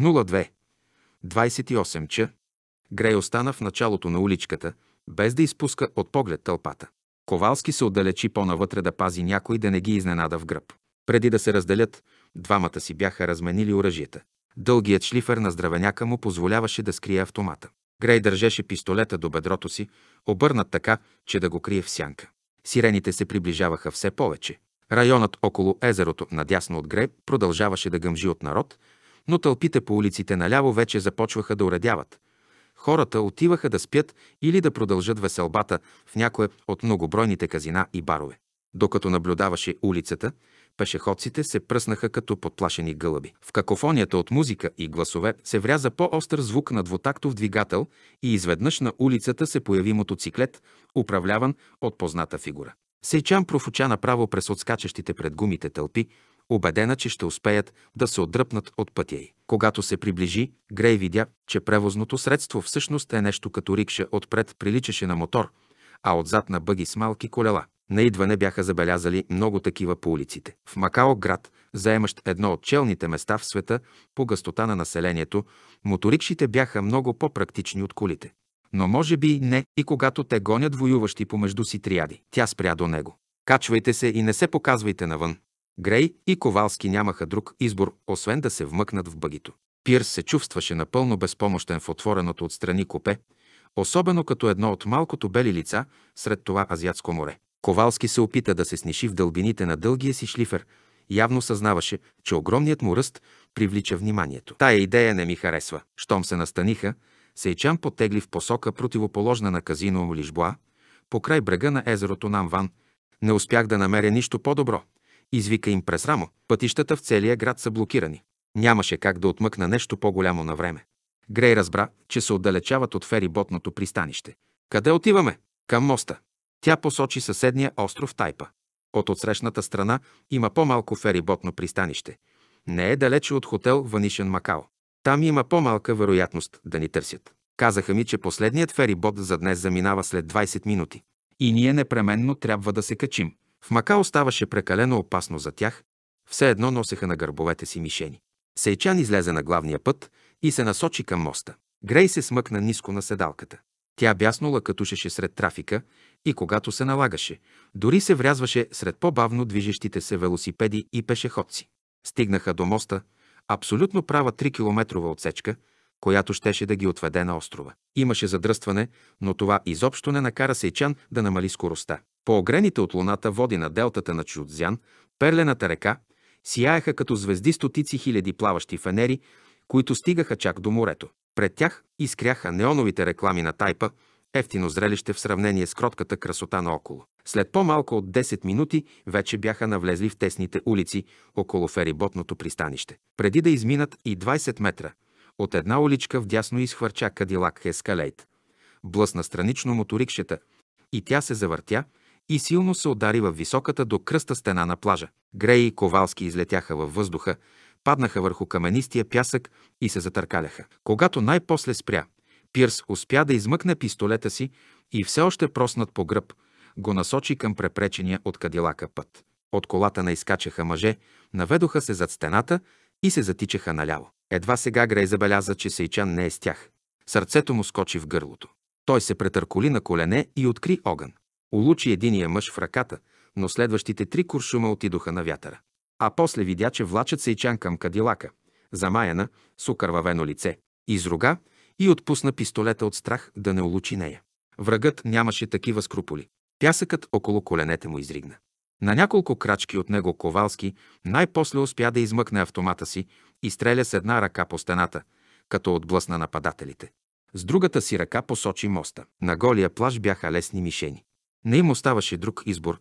02. 28 ч. Грей остана в началото на уличката, без да изпуска от поглед тълпата. Ковалски се отдалечи по-навътре да пази някой да не ги изненада в гръб. Преди да се разделят, двамата си бяха разменили оръжията. Дългият шлифер на здравеняка му позволяваше да скрие автомата. Грей държеше пистолета до бедрото си, обърнат така, че да го крие в сянка. Сирените се приближаваха все повече. Районът около езерото, надясно от Грей, продължаваше да гъмжи от народ, но тълпите по улиците наляво вече започваха да уредяват. Хората отиваха да спят или да продължат веселбата в някое от многобройните казина и барове. Докато наблюдаваше улицата, пешеходците се пръснаха като подплашени гълъби. В какофонията от музика и гласове се вряза по-остър звук на двутактов двигател и изведнъж на улицата се появи мотоциклет, управляван от позната фигура. Сейчан профуча направо през отскачащите пред гумите тълпи, убедена, че ще успеят да се отдръпнат от пътя й. Когато се приближи, Грей видя, че превозното средство всъщност е нещо като рикша отпред приличаше на мотор, а отзад на бъги с малки колела. На идване бяха забелязали много такива по улиците. В Макао град, заемащ едно от челните места в света по гъстота на населението, моторикшите бяха много по-практични от колите. Но може би не и когато те гонят воюващи помежду си триади. Тя спря до него. Качвайте се и не се показвайте навън. Грей и Ковалски нямаха друг избор, освен да се вмъкнат в бъгито. Пирс се чувстваше напълно безпомощен в отвореното отстрани копе, особено като едно от малкото бели лица сред това азиатско море. Ковалски се опита да се сниши в дълбините на дългия си шлифер. Явно съзнаваше, че огромният му ръст привлича вниманието. Тая идея не ми харесва. Щом се настаниха, Сейчан потегли в посока противоположна на казино Лишбоа, по край брега на езерото Намван. Не успях да намеря нищо по-добро. Извика им през рамо. Пътищата в целия град са блокирани. Нямаше как да отмъкна нещо по-голямо на време. Грей разбра, че се отдалечават от фериботното пристанище. Къде отиваме? Към моста. Тя посочи съседния остров Тайпа. От отсрещната страна има по-малко фериботно пристанище. Не е далече от хотел Ванишен Макао. Там има по-малка вероятност да ни търсят. Казаха ми, че последният ферибот за днес заминава след 20 минути. И ние непременно трябва да се качим. В Макао ставаше прекалено опасно за тях, все едно носеха на гърбовете си мишени. Сейчан излезе на главния път и се насочи към моста. Грей се смъкна ниско на седалката. Тя бяснола катушеше сред трафика и когато се налагаше, дори се врязваше сред по-бавно движещите се велосипеди и пешеходци. Стигнаха до моста, абсолютно права 3-километрова отсечка, която щеше да ги отведе на острова. Имаше задръстване, но това изобщо не накара Сейчан да намали скоростта. По огрените от луната води на делтата на Чудзян, перлената река, сияеха като звезди стотици хиляди плаващи фенери, които стигаха чак до морето. Пред тях изкряха неоновите реклами на тайпа, ефтино зрелище в сравнение с кротката красота наоколо. След по-малко от 10 минути вече бяха навлезли в тесните улици около фериботното пристанище. Преди да изминат и 20 метра, от една уличка вдясно изхвърча Кадилак Хескалейт. Блъсна странично моторикшета и тя се завъртя, и силно се удари във високата до кръста стена на плажа. Грей и Ковалски излетяха във въздуха, паднаха върху каменистия пясък и се затъркаляха. Когато най-после спря, Пирс успя да измъкне пистолета си и все още проснат по гръб, го насочи към препречения от кадилака път. От колата не изкачаха мъже, наведоха се зад стената и се затичаха наляво. Едва сега Грей забеляза, че Сейчан не е с тях. Сърцето му скочи в гърлото. Той се претърколи на колене и откри огън. Улучи единия мъж в ръката, но следващите три куршума отидоха на вятъра. А после видя, че влачат се и чан към кадилака, замаяна, с окървавено лице. Изруга и отпусна пистолета от страх да не улучи нея. Врагът нямаше такива скруполи. Пясъкът около коленете му изригна. На няколко крачки от него Ковалски най-после успя да измъкне автомата си и стреля с една ръка по стената, като отблъсна нападателите. С другата си ръка посочи моста. На голия плаж бяха лесни мишени. Не им оставаше друг избор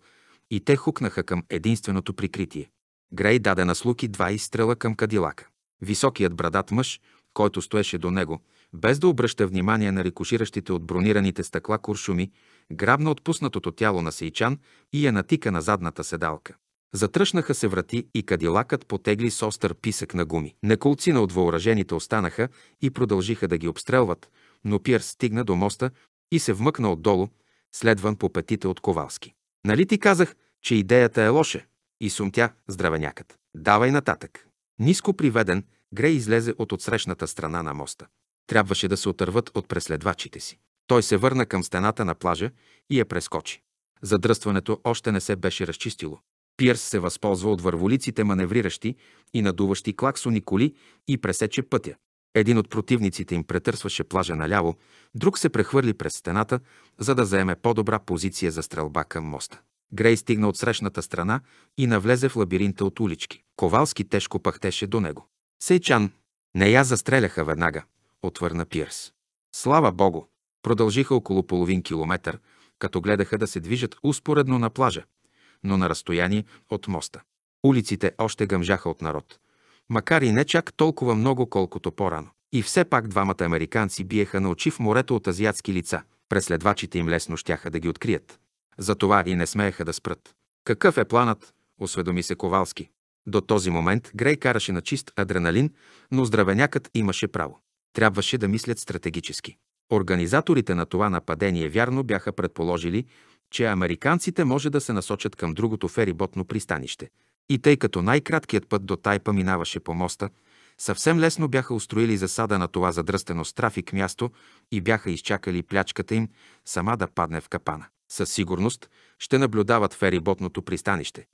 и те хукнаха към единственото прикритие. Грей даде на Слуки два изстрела към кадилака. Високият брадат мъж, който стоеше до него, без да обръща внимание на рикоширащите от бронираните стъкла куршуми, грабна отпуснатото тяло на Сейчан и я натика на задната седалка. Затръшнаха се врати и кадилакът потегли с остър писък на гуми. Неколцина от въоръжените останаха и продължиха да ги обстрелват, но Пиер стигна до моста и се вмъкна отдолу, следван по петите от Ковалски. Нали ти казах, че идеята е лоша? И сумтя здравенякът. Давай нататък. Ниско приведен, Грей излезе от отсрещната страна на моста. Трябваше да се отърват от преследвачите си. Той се върна към стената на плажа и я прескочи. Задръстването още не се беше разчистило. Пиърс се възползва от върволиците маневриращи и надуващи клаксони коли и пресече пътя. Един от противниците им претърсваше плажа наляво, друг се прехвърли през стената, за да заеме по-добра позиция за стрелба към моста. Грей стигна от срещната страна и навлезе в лабиринта от улички. Ковалски тежко пъхтеше до него. Сейчан, не я застреляха веднага, отвърна Пирс. Слава богу! Продължиха около половин километър, като гледаха да се движат успоредно на плажа, но на разстояние от моста. Улиците още гъмжаха от народ макар и не чак толкова много, колкото по-рано. И все пак двамата американци биеха на очи в морето от азиатски лица. Преследвачите им лесно щяха да ги открият. Затова и не смееха да спрат. Какъв е планът? осведоми се Ковалски. До този момент Грей караше на чист адреналин, но здравенякът имаше право. Трябваше да мислят стратегически. Организаторите на това нападение вярно бяха предположили, че американците може да се насочат към другото фериботно пристанище и тъй като най-краткият път до Тайпа минаваше по моста, съвсем лесно бяха устроили засада на това задръстено с трафик място и бяха изчакали плячката им сама да падне в капана. Със сигурност ще наблюдават фериботното пристанище.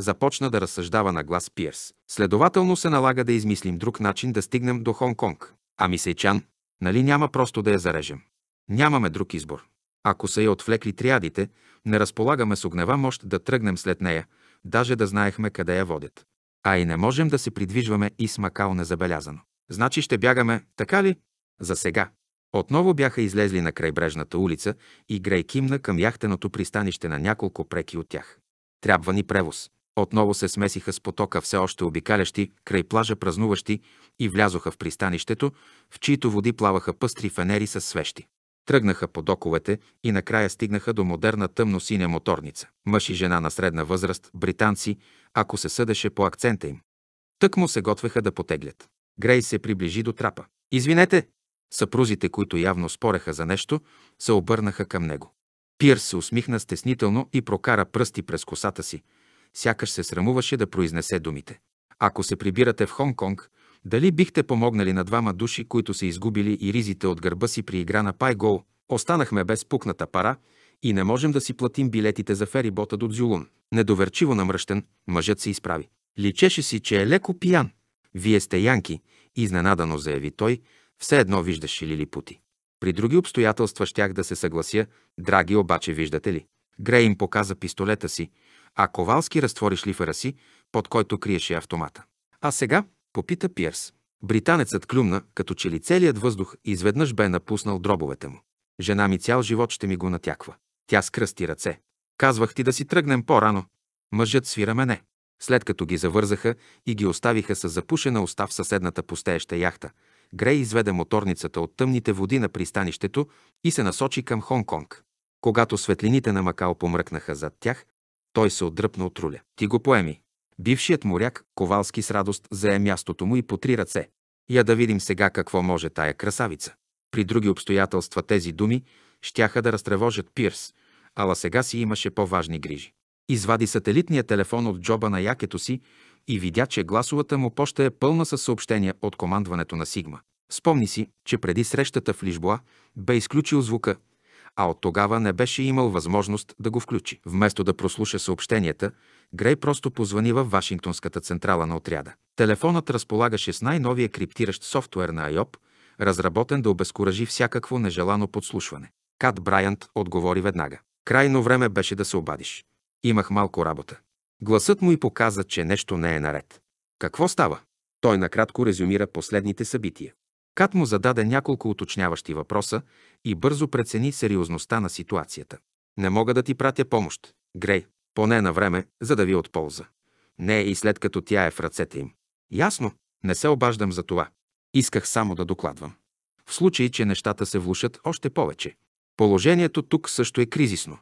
Започна да разсъждава на глас Пиерс. Следователно се налага да измислим друг начин да стигнем до Хонг-Конг. Ами Сейчан, нали няма просто да я зарежем? Нямаме друг избор. Ако са я отвлекли триадите, не разполагаме с огнева мощ да тръгнем след нея, даже да знаехме къде я водят. А и не можем да се придвижваме и с незабелязано. Значи ще бягаме, така ли? За сега. Отново бяха излезли на крайбрежната улица и Грей кимна към яхтеното пристанище на няколко преки от тях. Трябва ни превоз. Отново се смесиха с потока все още обикалящи, край плажа празнуващи и влязоха в пристанището, в чието води плаваха пъстри фенери с свещи. Тръгнаха по доковете и накрая стигнаха до модерна тъмно-синя моторница. Мъж и жена на средна възраст, британци, ако се съдеше по акцента им. Тък му се готвеха да потеглят. Грей се приближи до трапа. Извинете! Съпрузите, които явно спореха за нещо, се обърнаха към него. Пирс се усмихна стеснително и прокара пръсти през косата си. Сякаш се срамуваше да произнесе думите. Ако се прибирате в Хонг-Конг, дали бихте помогнали на двама души, които са изгубили и ризите от гърба си при игра на Пайгол? Останахме без пукната пара и не можем да си платим билетите за ферибота до Дзюлун. Недоверчиво намръщен, мъжът се изправи. Личеше си, че е леко пиян. Вие сте янки, изненадано заяви той, все едно виждаше лилипути. При други обстоятелства щях да се съглася, драги обаче виждате ли. Грей им показа пистолета си, а Ковалски разтвори шлифера си, под който криеше автомата. А сега попита Пиърс. Британецът клюмна, като че ли целият въздух изведнъж бе напуснал дробовете му. Жена ми цял живот ще ми го натяква. Тя скръсти ръце. Казвах ти да си тръгнем по-рано. Мъжът свира мене. След като ги завързаха и ги оставиха с запушена уста в съседната пустееща яхта, Грей изведе моторницата от тъмните води на пристанището и се насочи към Хонг-Конг. Когато светлините на Макао помръкнаха зад тях, той се отдръпна от руля. Ти го поеми, Бившият моряк Ковалски с радост зае мястото му и по три ръце. Я да видим сега какво може тая красавица. При други обстоятелства тези думи щяха да разтревожат Пирс, ала сега си имаше по-важни грижи. Извади сателитния телефон от джоба на якето си и видя, че гласовата му поща е пълна със съобщения от командването на Сигма. Спомни си, че преди срещата в лижбоа, бе изключил звука, а от тогава не беше имал възможност да го включи. Вместо да прослуша съобщенията, Грей просто позвани във Вашингтонската централа на отряда. Телефонът разполагаше с най-новия криптиращ софтуер на IOP, разработен да обезкуражи всякакво нежелано подслушване. Кат Брайант отговори веднага. Крайно време беше да се обадиш. Имах малко работа. Гласът му и показа, че нещо не е наред. Какво става? Той накратко резюмира последните събития. Кат му зададе няколко уточняващи въпроса и бързо прецени сериозността на ситуацията. Не мога да ти пратя помощ. Грей, поне на време, за да ви е от полза. Не и след като тя е в ръцете им. Ясно, не се обаждам за това. Исках само да докладвам. В случай, че нещата се влушат още повече. Положението тук също е кризисно.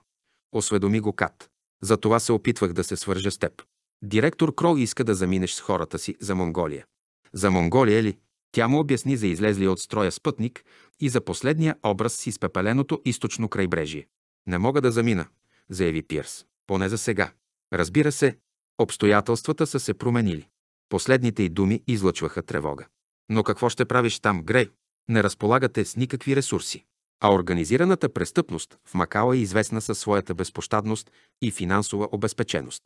Осведоми го Кат. За това се опитвах да се свържа с теб. Директор Крол иска да заминеш с хората си за Монголия. За Монголия ли? Тя му обясни за излезли от строя спътник и за последния образ с изпепеленото източно крайбрежие. Не мога да замина, заяви Пирс. Поне за сега. Разбира се, обстоятелствата са се променили. Последните й думи излъчваха тревога. Но какво ще правиш там, Грей? Не разполагате с никакви ресурси. А организираната престъпност в Макао е известна със своята безпощадност и финансова обезпеченост.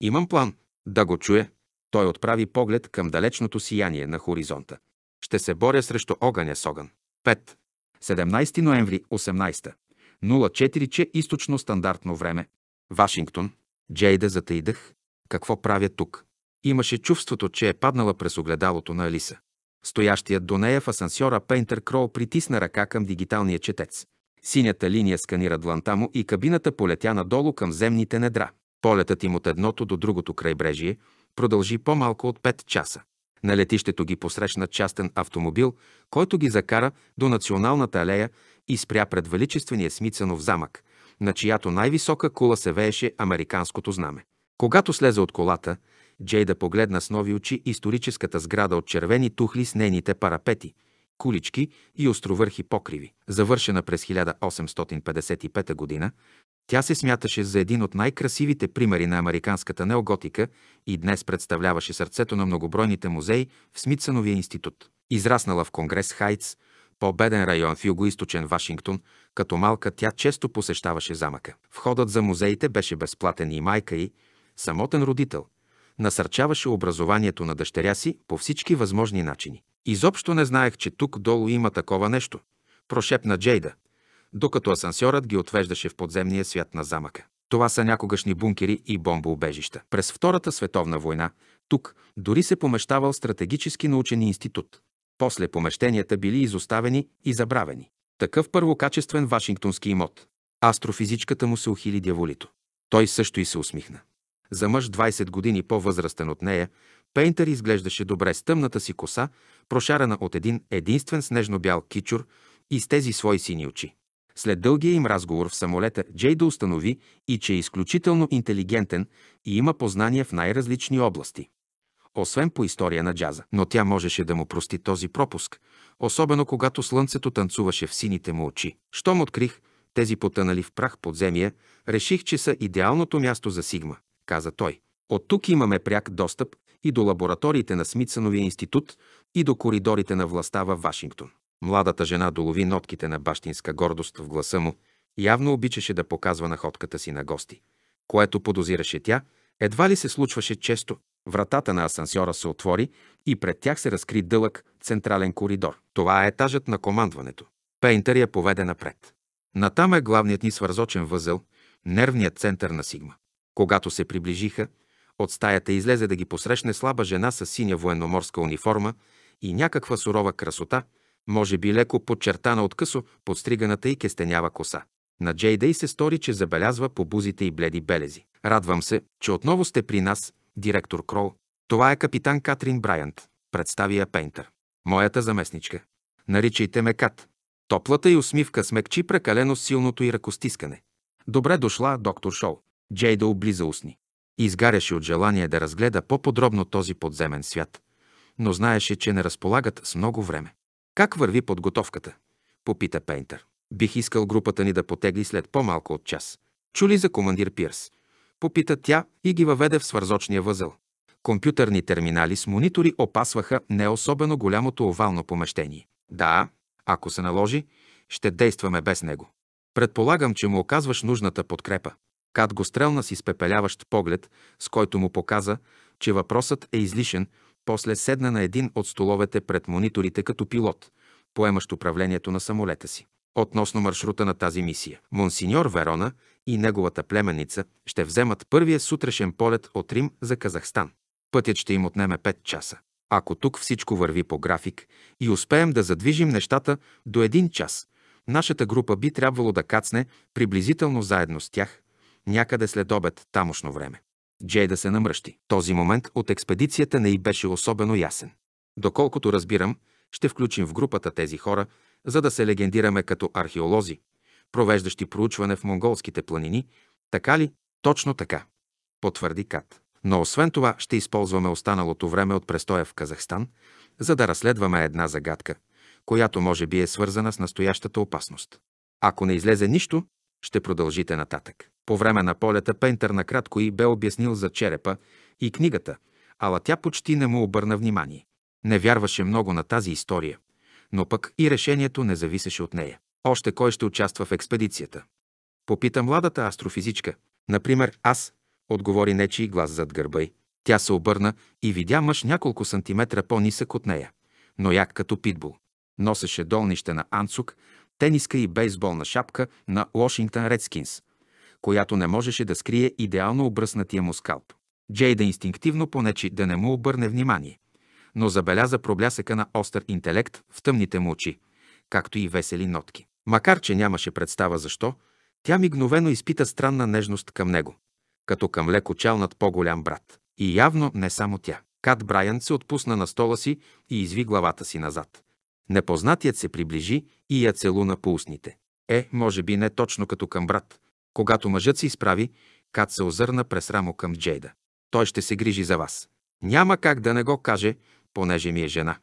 Имам план. Да го чуя. Той отправи поглед към далечното сияние на хоризонта. Ще се боря срещу огъня с огън. 5. 17 ноември 18. 04 че източно стандартно време. Вашингтон. Джейда затаидах. Какво правя тук? Имаше чувството, че е паднала през огледалото на Алиса. Стоящият до нея в асансьора Пейнтер Кроу притисна ръка към дигиталния четец. Синята линия сканира дланта му и кабината полетя надолу към земните недра. Полетът им от едното до другото крайбрежие продължи по-малко от 5 часа. На летището ги посрещна частен автомобил, който ги закара до националната алея и спря пред величествения Смицанов замък, на чиято най-висока кула се вееше американското знаме. Когато слезе от колата, Джейда погледна с нови очи историческата сграда от червени тухли с нейните парапети, кулички и островърхи покриви. Завършена през 1855 г. тя се смяташе за един от най-красивите примери на американската неоготика и днес представляваше сърцето на многобройните музеи в Смитсъновия институт. Израснала в Конгрес Хайтс, по-беден район в югоисточен Вашингтон, като малка тя често посещаваше замъка. Входът за музеите беше безплатен и майка й, самотен родител, насърчаваше образованието на дъщеря си по всички възможни начини. Изобщо не знаех, че тук долу има такова нещо, прошепна Джейда, докато асансьорът ги отвеждаше в подземния свят на замъка. Това са някогашни бункери и бомбоубежища. През Втората световна война тук дори се помещавал стратегически научен институт. После помещенията били изоставени и забравени. Такъв първокачествен вашингтонски имот. Астрофизичката му се ухили дяволито. Той също и се усмихна. За мъж 20 години по-възрастен от нея, Пейнтър изглеждаше добре с тъмната си коса, прошарана от един единствен снежно-бял кичур и с тези свои сини очи. След дългия им разговор в самолета, Джей да установи и че е изключително интелигентен и има познания в най-различни области освен по история на джаза. Но тя можеше да му прости този пропуск, особено когато слънцето танцуваше в сините му очи. Щом открих тези потънали в прах подземия, реших, че са идеалното място за Сигма, каза той. От тук имаме пряк достъп и до лабораториите на Смитсъновия институт и до коридорите на властта във Вашингтон. Младата жена долови нотките на бащинска гордост в гласа му, явно обичаше да показва находката си на гости, което подозираше тя, едва ли се случваше често. Вратата на асансьора се отвори и пред тях се разкри дълъг централен коридор. Това е етажът на командването. Пейнтър я е поведе напред. Натам е главният ни свързочен възел, нервният център на Сигма. Когато се приближиха, от стаята излезе да ги посрещне слаба жена с синя военноморска униформа и някаква сурова красота, може би леко подчертана от късо подстриганата и кестенява коса. На Джейдей се стори, че забелязва по бузите и бледи белези. Радвам се, че отново сте при нас директор Крол. Това е капитан Катрин Брайант, представи я Пейнтър. Моята заместничка. Наричайте ме Кат. Топлата и усмивка смекчи прекалено силното и ръкостискане. Добре дошла, доктор Шоу. Джейда облиза устни. Изгаряше от желание да разгледа по-подробно този подземен свят, но знаеше, че не разполагат с много време. Как върви подготовката? Попита Пейнтър. Бих искал групата ни да потегли след по-малко от час. Чули за командир Пирс. Попита тя и ги въведе в свързочния възел. Компютърни терминали с монитори опасваха не особено голямото овално помещение. Да, ако се наложи, ще действаме без него. Предполагам, че му оказваш нужната подкрепа. Кат го стрелна с изпепеляващ поглед, с който му показа, че въпросът е излишен, после седна на един от столовете пред мониторите като пилот, поемащ управлението на самолета си относно маршрута на тази мисия. Монсиньор Верона и неговата племенница ще вземат първия сутрешен полет от Рим за Казахстан. Пътят ще им отнеме 5 часа. Ако тук всичко върви по график и успеем да задвижим нещата до един час, нашата група би трябвало да кацне приблизително заедно с тях, някъде след обед тамошно време. Джей да се намръщи. Този момент от експедицията не й беше особено ясен. Доколкото разбирам, ще включим в групата тези хора, за да се легендираме като археолози, провеждащи проучване в монголските планини, така ли? Точно така, потвърди Кат. Но освен това ще използваме останалото време от престоя в Казахстан, за да разследваме една загадка, която може би е свързана с настоящата опасност. Ако не излезе нищо, ще продължите нататък. По време на полета Пейнтер накратко и бе обяснил за черепа и книгата, ала тя почти не му обърна внимание. Не вярваше много на тази история но пък и решението не зависеше от нея. Още кой ще участва в експедицията? Попита младата астрофизичка. Например, аз, отговори нечи глас зад гърба й. Тя се обърна и видя мъж няколко сантиметра по-нисък от нея, но як като питбул. Носеше долнище на анцук, тениска и бейсболна шапка на Уошингтън Редскинс, която не можеше да скрие идеално обръснатия му скалп. Джейда инстинктивно понечи да не му обърне внимание но забеляза проблясъка на остър интелект в тъмните му очи, както и весели нотки. Макар, че нямаше представа защо, тя мигновено изпита странна нежност към него, като към леко над по-голям брат. И явно не само тя. Кат Брайан се отпусна на стола си и изви главата си назад. Непознатият се приближи и я целуна по устните. Е, може би не точно като към брат. Когато мъжът се изправи, Кат се озърна през рамо към Джейда. Той ще се грижи за вас. Няма как да не го каже, понеже ми е жена.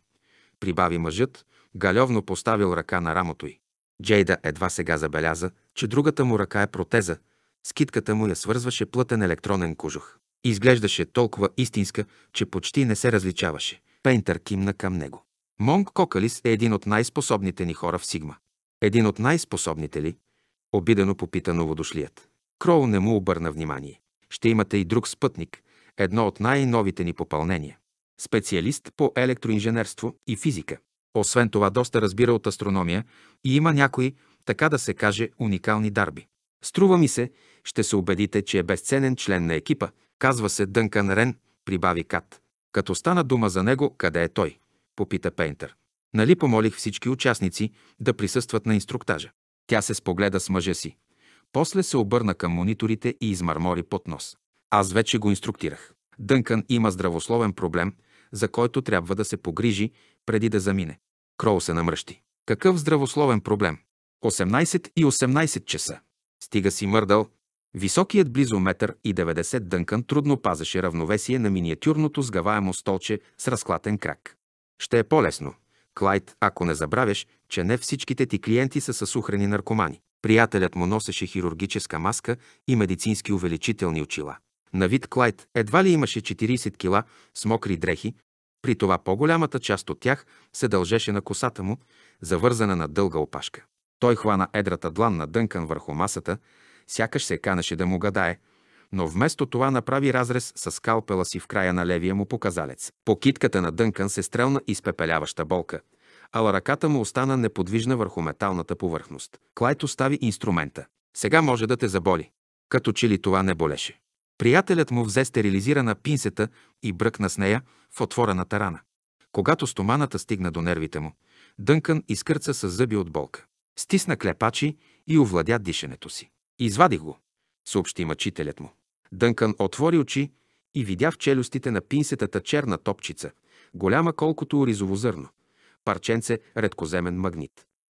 Прибави мъжът, галевно поставил ръка на рамото й. Джейда едва сега забеляза, че другата му ръка е протеза, скитката му я свързваше плътен електронен кожух. Изглеждаше толкова истинска, че почти не се различаваше. Пейнтър кимна към него. Монг Кокалис е един от най-способните ни хора в Сигма. Един от най-способните ли? Обидено попита новодошлият. Кроу не му обърна внимание. Ще имате и друг спътник, едно от най-новите ни попълнения специалист по електроинженерство и физика. Освен това, доста разбира от астрономия и има някои, така да се каже, уникални дарби. Струва ми се, ще се убедите, че е безценен член на екипа, казва се Дънкан Рен, прибави Кат. Като стана дума за него, къде е той? Попита Пейнтър. Нали помолих всички участници да присъстват на инструктажа. Тя се спогледа с мъжа си. После се обърна към мониторите и измърмори под нос. Аз вече го инструктирах. Дънкан има здравословен проблем за който трябва да се погрижи преди да замине. Кроу се намръщи. Какъв здравословен проблем? 18 и 18 часа. Стига си мърдал. Високият близо метър и 90 дънкан трудно пазаше равновесие на миниатюрното сгаваемо столче с разклатен крак. Ще е по-лесно. Клайд, ако не забравяш, че не всичките ти клиенти са със сухрени наркомани. Приятелят му носеше хирургическа маска и медицински увеличителни очила. На вид Клайд едва ли имаше 40 кила с мокри дрехи, при това по-голямата част от тях се дължеше на косата му, завързана на дълга опашка. Той хвана едрата длан на Дънкан върху масата, сякаш се канеше да му гадае, но вместо това направи разрез с скалпела си в края на левия му показалец. По китката на Дънкан се стрелна изпепеляваща болка, ала ръката му остана неподвижна върху металната повърхност. Клайд остави инструмента. Сега може да те заболи. Като че ли това не болеше. Приятелят му взе стерилизирана пинсета и бръкна с нея в отворената рана. Когато стоманата стигна до нервите му, Дънкън изкърца с зъби от болка. Стисна клепачи и овладя дишането си. Извади го, съобщи мъчителят му. Дънкън отвори очи и видя в челюстите на пинсетата черна топчица, голяма колкото оризово зърно, парченце редкоземен магнит.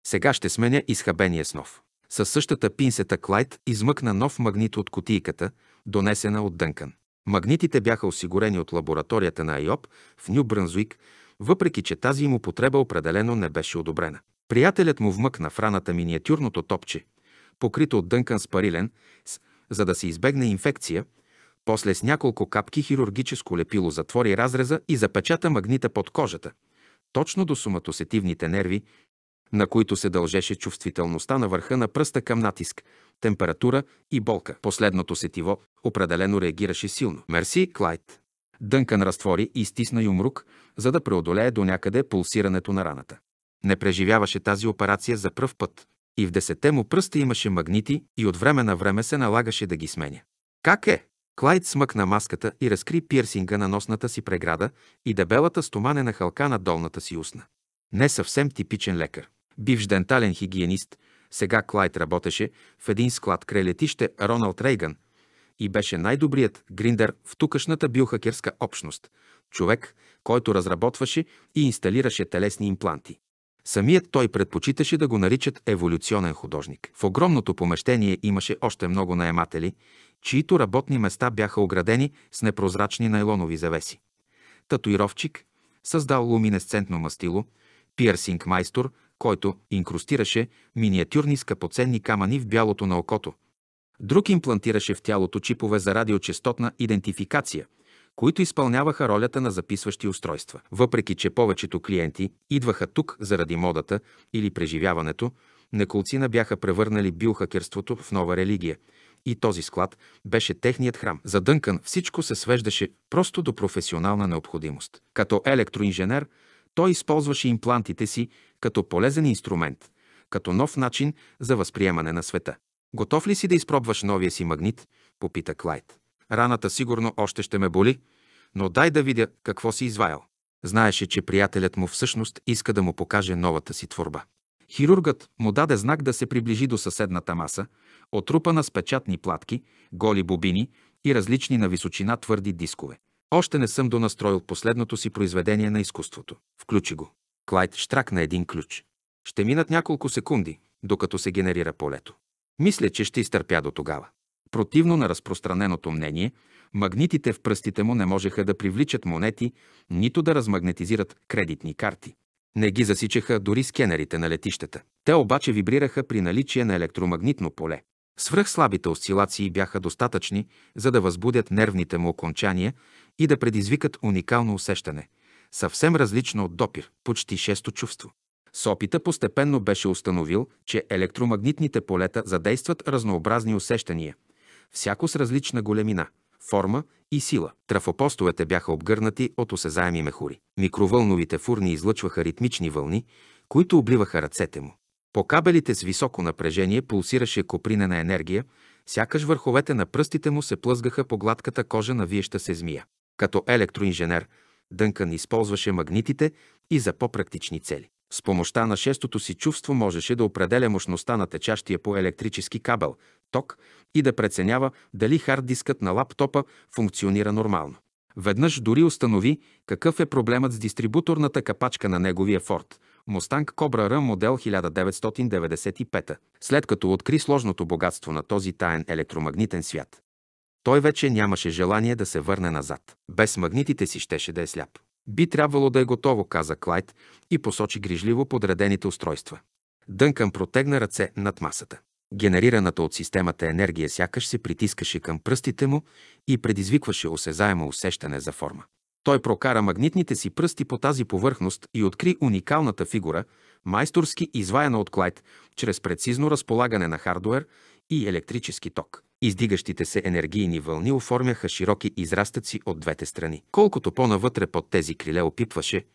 Сега ще сменя изхабения снов. Със същата пинсета Клайд измъкна нов магнит от котийката, донесена от Дънкан. Магнитите бяха осигурени от лабораторията на Айоп в Ню Брънзуик, въпреки че тази им употреба определено не беше одобрена. Приятелят му вмъкна в раната миниатюрното топче, покрито от Дънкан с парилен, с, за да се избегне инфекция, после с няколко капки хирургическо лепило затвори разреза и запечата магнита под кожата, точно до суматосетивните нерви, на които се дължеше чувствителността на върха на пръста към натиск, температура и болка. Последното сетиво определено реагираше силно. Мерси, Клайд. Дънкан разтвори и стисна юмрук, за да преодолее до някъде пулсирането на раната. Не преживяваше тази операция за пръв път. И в десете му пръста имаше магнити и от време на време се налагаше да ги сменя. Как е? Клайд смъкна маската и разкри пирсинга на носната си преграда и дебелата стоманена халка на долната си устна. Не съвсем типичен лекар. Бивш дентален хигиенист, сега Клайд работеше в един склад край летище Роналд Рейган и беше най-добрият гриндър в тукашната биохакерска общност, човек, който разработваше и инсталираше телесни импланти. Самият той предпочиташе да го наричат еволюционен художник. В огромното помещение имаше още много наематели, чието работни места бяха оградени с непрозрачни найлонови завеси. Татуировчик, създал луминесцентно мастило, пирсинг майстор – който инкрустираше миниатюрни скъпоценни камъни в бялото на окото. Друг имплантираше в тялото чипове за радиочастотна идентификация, които изпълняваха ролята на записващи устройства. Въпреки, че повечето клиенти идваха тук заради модата или преживяването, неколцина бяха превърнали биохакерството в нова религия – и този склад беше техният храм. За Дънкан всичко се свеждаше просто до професионална необходимост. Като електроинженер – той използваше имплантите си като полезен инструмент, като нов начин за възприемане на света. Готов ли си да изпробваш новия си магнит? попита Клайд. Раната сигурно още ще ме боли, но дай да видя какво си изваял. Знаеше, че приятелят му всъщност иска да му покаже новата си творба. Хирургът му даде знак да се приближи до съседната маса, отрупана с печатни платки, голи бобини и различни на височина твърди дискове. Още не съм донастроил последното си произведение на изкуството. Включи го. Клайд штракна един ключ. Ще минат няколко секунди, докато се генерира полето. Мисля, че ще изтърпя до тогава. Противно на разпространеното мнение, магнитите в пръстите му не можеха да привличат монети, нито да размагнетизират кредитни карти. Не ги засичаха дори скенерите на летищата. Те обаче вибрираха при наличие на електромагнитно поле. Свръхслабите осцилации бяха достатъчни, за да възбудят нервните му окончания и да предизвикат уникално усещане, съвсем различно от допир, почти шесто чувство. С опита постепенно беше установил, че електромагнитните полета задействат разнообразни усещания, всяко с различна големина, форма и сила. Трафопостовете бяха обгърнати от осезаеми мехури. Микровълновите фурни излъчваха ритмични вълни, които обливаха ръцете му. По кабелите с високо напрежение пулсираше копринена енергия, сякаш върховете на пръстите му се плъзгаха по гладката кожа на виеща се змия. Като електроинженер, Дънкън използваше магнитите и за по-практични цели. С помощта на шестото си чувство можеше да определя мощността на течащия по електрически кабел, ток и да преценява дали хард дискът на лаптопа функционира нормално. Веднъж дори установи какъв е проблемът с дистрибуторната капачка на неговия Форд Мустанг Кобра R модел 1995, след като откри сложното богатство на този таен електромагнитен свят. Той вече нямаше желание да се върне назад. Без магнитите си щеше да е сляп. Би трябвало да е готово, каза Клайд и посочи грижливо подредените устройства. Дънкан протегна ръце над масата. Генерираната от системата енергия сякаш се притискаше към пръстите му и предизвикваше осезаемо усещане за форма. Той прокара магнитните си пръсти по тази повърхност и откри уникалната фигура, майсторски изваяна от Клайд, чрез прецизно разполагане на хардуер и електрически ток. Издигащите се енергийни вълни оформяха широки израстъци от двете страни. Колкото по-навътре под тези криле опипваше,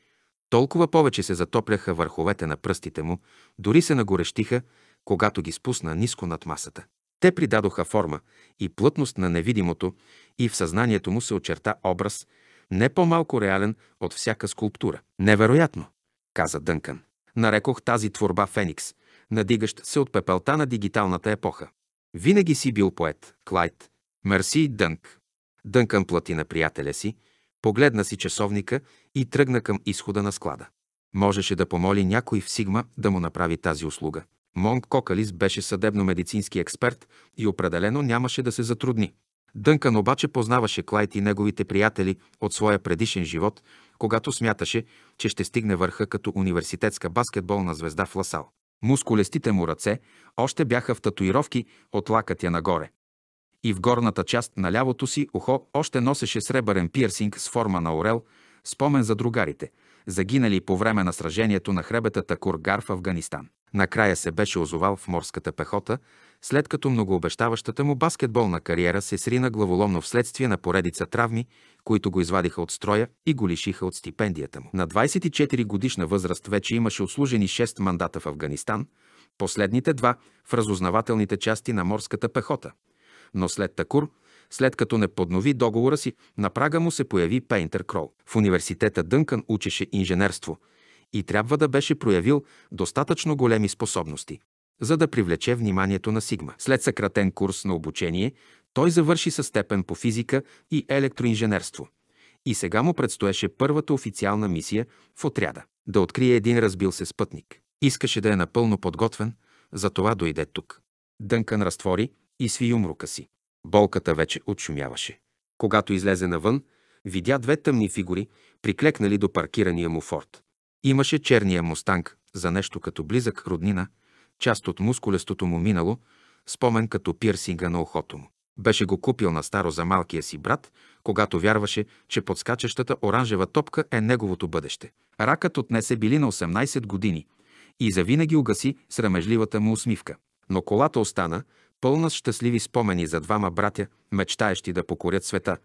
толкова повече се затопляха върховете на пръстите му, дори се нагорещиха, когато ги спусна ниско над масата. Те придадоха форма и плътност на невидимото и в съзнанието му се очерта образ, не по-малко реален от всяка скулптура. Невероятно, каза Дънкан. Нарекох тази творба Феникс, надигащ се от пепелта на дигиталната епоха. Винаги си бил поет, Клайд. Мерси, Дънк. Дънкън плати на приятеля си, погледна си часовника и тръгна към изхода на склада. Можеше да помоли някой в Сигма да му направи тази услуга. Монг Кокалис беше съдебно-медицински експерт и определено нямаше да се затрудни. Дънкан обаче познаваше Клайд и неговите приятели от своя предишен живот, когато смяташе, че ще стигне върха като университетска баскетболна звезда в Ласал. Мускулестите му ръце още бяха в татуировки от лакътя нагоре. И в горната част на лявото си ухо още носеше сребърен пирсинг с форма на орел, спомен за другарите, загинали по време на сражението на хребетата Кургар в Афганистан. Накрая се беше озовал в морската пехота, след като многообещаващата му баскетболна кариера се срина главоломно вследствие на поредица травми, които го извадиха от строя и го лишиха от стипендията му. На 24 годишна възраст вече имаше отслужени 6 мандата в Афганистан, последните два в разузнавателните части на морската пехота. Но след Такур, след като не поднови договора си, на прага му се появи Пейнтер Крол. В университета Дънкан учеше инженерство – и трябва да беше проявил достатъчно големи способности, за да привлече вниманието на Сигма. След съкратен курс на обучение, той завърши със степен по физика и електроинженерство. И сега му предстоеше първата официална мисия в отряда – да открие един разбил се спътник. Искаше да е напълно подготвен, затова дойде тук. Дънкан разтвори и сви умрука си. Болката вече отшумяваше. Когато излезе навън, видя две тъмни фигури, приклекнали до паркирания му форт. Имаше черния мустанг за нещо като близък роднина, част от мускулестото му минало, спомен като пирсинга на ухото му. Беше го купил на старо за малкия си брат, когато вярваше, че подскачащата оранжева топка е неговото бъдеще. Ракът отнесе били на 18 години и завинаги угаси срамежливата му усмивка. Но колата остана, пълна с щастливи спомени за двама братя, мечтаещи да покорят света,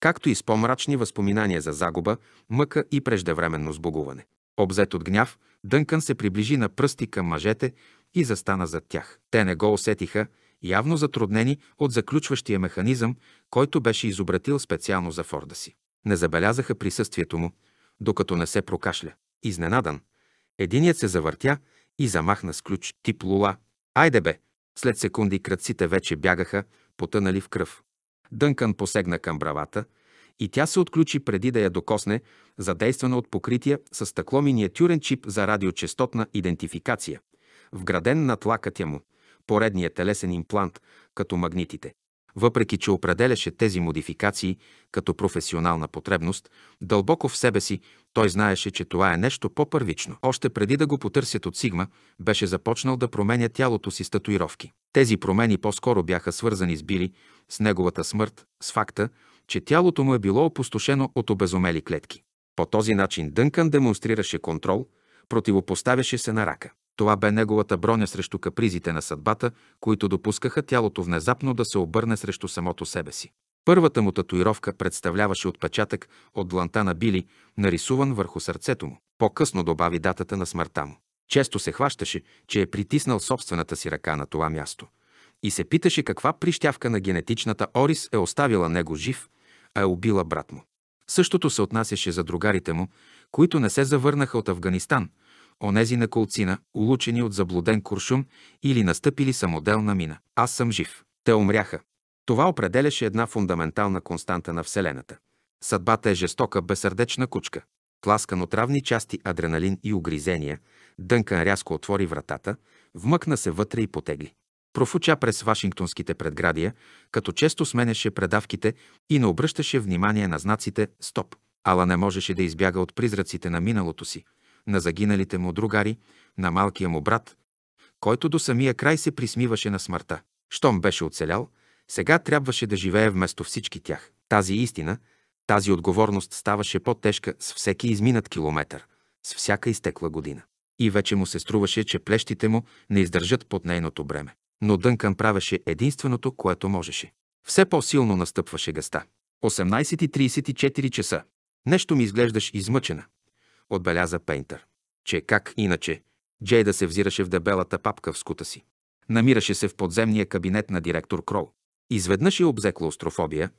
както и с по-мрачни възпоминания за загуба, мъка и преждевременно сбогуване. Обзет от гняв, Дънкън се приближи на пръсти към мъжете и застана зад тях. Те не го усетиха, явно затруднени от заключващия механизъм, който беше изобретил специално за Форда си. Не забелязаха присъствието му, докато не се прокашля. Изненадан, единият се завъртя и замахна с ключ тип лула. Айде бе! След секунди кръците вече бягаха, потънали в кръв. Дънкън посегна към бравата – и тя се отключи преди да я докосне, задействана от покрития с стъкло миниатюрен чип за радиочастотна идентификация, вграден над лакътя му, поредният телесен имплант, като магнитите. Въпреки, че определяше тези модификации като професионална потребност, дълбоко в себе си той знаеше, че това е нещо по-първично. Още преди да го потърсят от Сигма, беше започнал да променя тялото си с татуировки. Тези промени по-скоро бяха свързани с Били, с неговата смърт, с факта, че тялото му е било опустошено от обезумели клетки. По този начин Дънкан демонстрираше контрол, противопоставяше се на рака. Това бе неговата броня срещу капризите на съдбата, които допускаха тялото внезапно да се обърне срещу самото себе си. Първата му татуировка представляваше отпечатък от дланта на Били, нарисуван върху сърцето му. По-късно добави датата на смъртта му. Често се хващаше, че е притиснал собствената си ръка на това място и се питаше каква прищявка на генетичната Орис е оставила него жив – а е убила брат му. Същото се отнасяше за другарите му, които не се завърнаха от Афганистан, онези на колцина, улучени от заблуден куршум или настъпили самоделна мина. Аз съм жив. Те умряха. Това определяше една фундаментална константа на Вселената. Съдбата е жестока, безсърдечна кучка. Тласкан от равни части адреналин и огризения, Дънкан рязко отвори вратата, вмъкна се вътре и потегли. Профуча през вашингтонските предградия, като често сменяше предавките и не обръщаше внимание на знаците «Стоп». Ала не можеше да избяга от призраците на миналото си, на загиналите му другари, на малкия му брат, който до самия край се присмиваше на смъртта. Щом беше оцелял, сега трябваше да живее вместо всички тях. Тази истина, тази отговорност ставаше по-тежка с всеки изминат километър, с всяка изтекла година. И вече му се струваше, че плещите му не издържат под нейното бреме но Дънкан правеше единственото, което можеше. Все по-силно настъпваше гъста. 18.34 часа. Нещо ми изглеждаш измъчена, отбеляза Пейнтър. Че как иначе? Джей да се взираше в дебелата папка в скута си. Намираше се в подземния кабинет на директор Крол. Изведнъж е обзекла острофобия,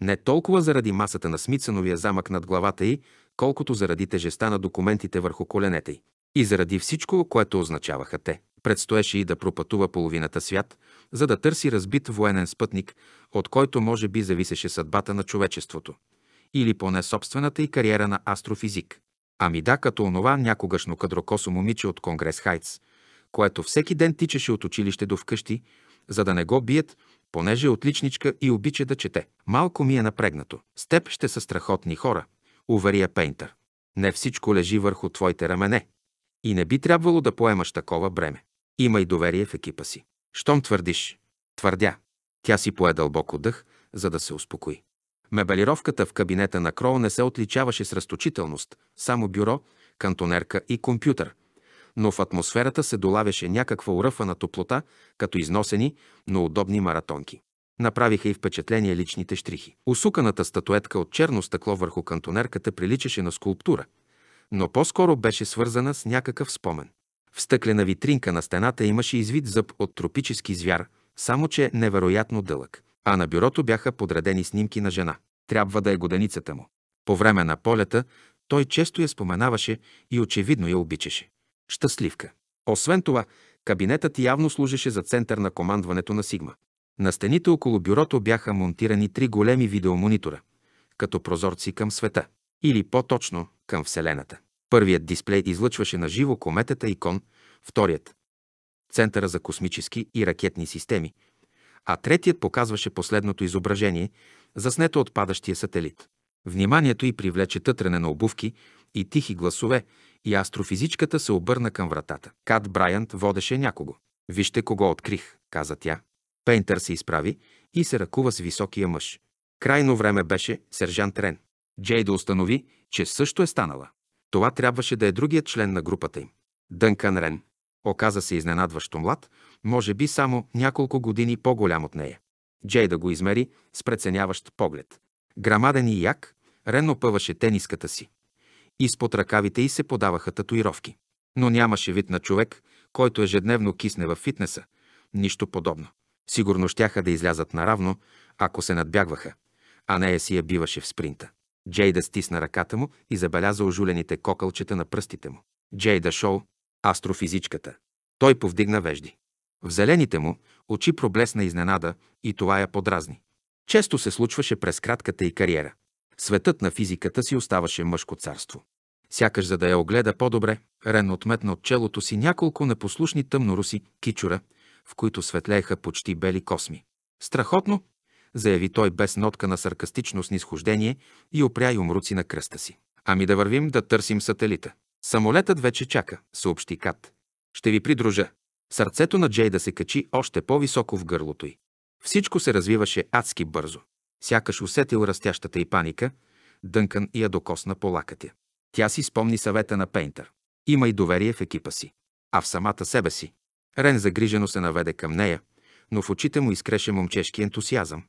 не толкова заради масата на Смитсъновия замък над главата й, колкото заради тежеста на документите върху коленете й и заради всичко, което означаваха те. Предстоеше и да пропътува половината свят, за да търси разбит военен спътник, от който може би зависеше съдбата на човечеството. Или поне собствената и кариера на астрофизик. Ами да, като онова някогашно кадрокосо момиче от Конгрес Хайтс, което всеки ден тичаше от училище до вкъщи, за да не го бият, понеже е отличничка и обича да чете. Малко ми е напрегнато. С теб ще са страхотни хора, уверия Пейнтър. Не всичко лежи върху твоите рамене. И не би трябвало да поемаш такова бреме. Имай доверие в екипа си. Щом твърдиш? Твърдя. Тя си пое дълбоко дъх, за да се успокои. Мебелировката в кабинета на Крол не се отличаваше с разточителност, само бюро, кантонерка и компютър. Но в атмосферата се долавяше някаква на топлота, като износени, но удобни маратонки. Направиха и впечатление личните штрихи. Усуканата статуетка от черно стъкло върху кантонерката приличаше на скулптура, но по-скоро беше свързана с някакъв спомен. В стъклена витринка на стената имаше извид зъб от тропически звяр, само че невероятно дълъг. А на бюрото бяха подредени снимки на жена. Трябва да е годеницата му. По време на полета той често я споменаваше и очевидно я обичаше. Щастливка. Освен това, кабинетът явно служеше за център на командването на Сигма. На стените около бюрото бяха монтирани три големи видеомонитора, като прозорци към света, или по-точно към Вселената. Първият дисплей излъчваше на живо кометата Икон, вторият – Центъра за космически и ракетни системи, а третият показваше последното изображение, заснето от падащия сателит. Вниманието й привлече тътрене на обувки и тихи гласове, и астрофизичката се обърна към вратата. Кат Брайант водеше някого. «Вижте кого открих», каза тя. Пейнтър се изправи и се ръкува с високия мъж. Крайно време беше сержант Рен. Джей да установи, че също е станала. Това трябваше да е другият член на групата им. Дънкан Рен. Оказа се изненадващо млад, може би само няколко години по-голям от нея. Джей да го измери с преценяващ поглед. Грамаден и як, Рен опъваше тениската си. Изпод ръкавите й се подаваха татуировки. Но нямаше вид на човек, който ежедневно кисне във фитнеса. Нищо подобно. Сигурно щяха да излязат наравно, ако се надбягваха, а нея е си я биваше в спринта. Джейда стисна ръката му и забеляза ожулените кокълчета на пръстите му. Джейда Шоу, астрофизичката. Той повдигна вежди. В зелените му очи проблесна изненада и това я подразни. Често се случваше през кратката и кариера. Светът на физиката си оставаше мъжко царство. Сякаш за да я огледа по-добре, Рен отметна от челото си няколко непослушни тъмноруси кичура, в които светлееха почти бели косми. Страхотно, заяви той без нотка на саркастично снисхождение и опря юмруци на кръста си. Ами да вървим да търсим сателита. Самолетът вече чака, съобщи Кат. Ще ви придружа. Сърцето на Джей да се качи още по-високо в гърлото й. Всичко се развиваше адски бързо. Сякаш усетил растящата й паника, Дънкан и я докосна по лакътя. Тя си спомни съвета на Пейнтър. Има и доверие в екипа си, а в самата себе си. Рен загрижено се наведе към нея, но в очите му изкреше момчешки ентусиазъм.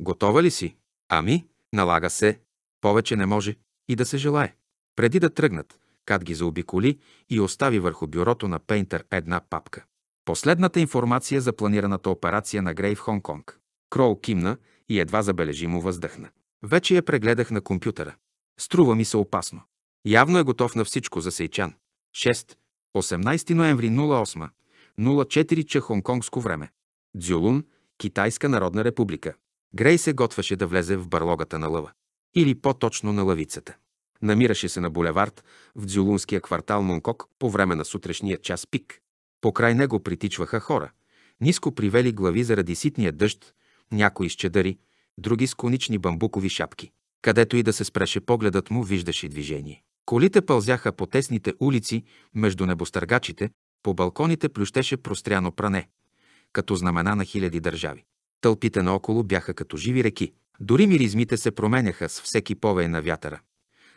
Готова ли си? Ами, налага се. Повече не може и да се желае. Преди да тръгнат, Кат ги заобиколи и остави върху бюрото на Пейнтер една папка. Последната информация за планираната операция на Грей в Хонг-Конг. Кроу кимна и едва забележимо въздъхна. Вече я прегледах на компютъра. Струва ми се опасно. Явно е готов на всичко за Сейчан. 6. 18 ноември 08. 04 че хонконгско време. Дзюлун, Китайска народна република. Грей се готвеше да влезе в барлогата на лъва. Или по-точно на лъвицата. Намираше се на булевард в дзюлунския квартал Монкок по време на сутрешния час пик. Покрай него притичваха хора. Ниско привели глави заради ситния дъжд, някои с чедари, други с конични бамбукови шапки. Където и да се спреше погледът му, виждаше движение. Колите пълзяха по тесните улици между небостъргачите, по балконите плющеше простряно пране, като знамена на хиляди държави. Тълпите наоколо бяха като живи реки. Дори миризмите се променяха с всеки повей на вятъра.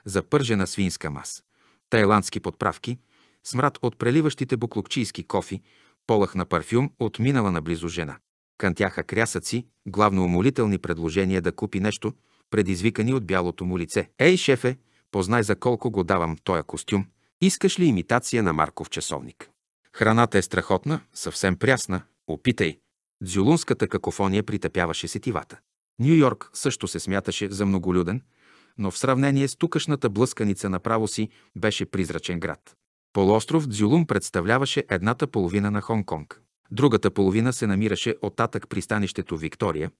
Запържена свинска мас, тайландски подправки, смрад от преливащите буклукчийски кофи, полах на парфюм от минала наблизо жена. Кантяха крясъци, главно умолителни предложения да купи нещо, предизвикани от бялото му лице. Ей, шефе, познай за колко го давам този костюм. Искаш ли имитация на Марков часовник? Храната е страхотна, съвсем прясна. Опитай. Дзюлунската какофония притъпяваше сетивата. Нью Йорк също се смяташе за многолюден, но в сравнение с тукашната блъсканица направо си беше призрачен град. Полуостров Дзюлун представляваше едната половина на Хонг-Конг. Другата половина се намираше оттатък пристанището Виктория,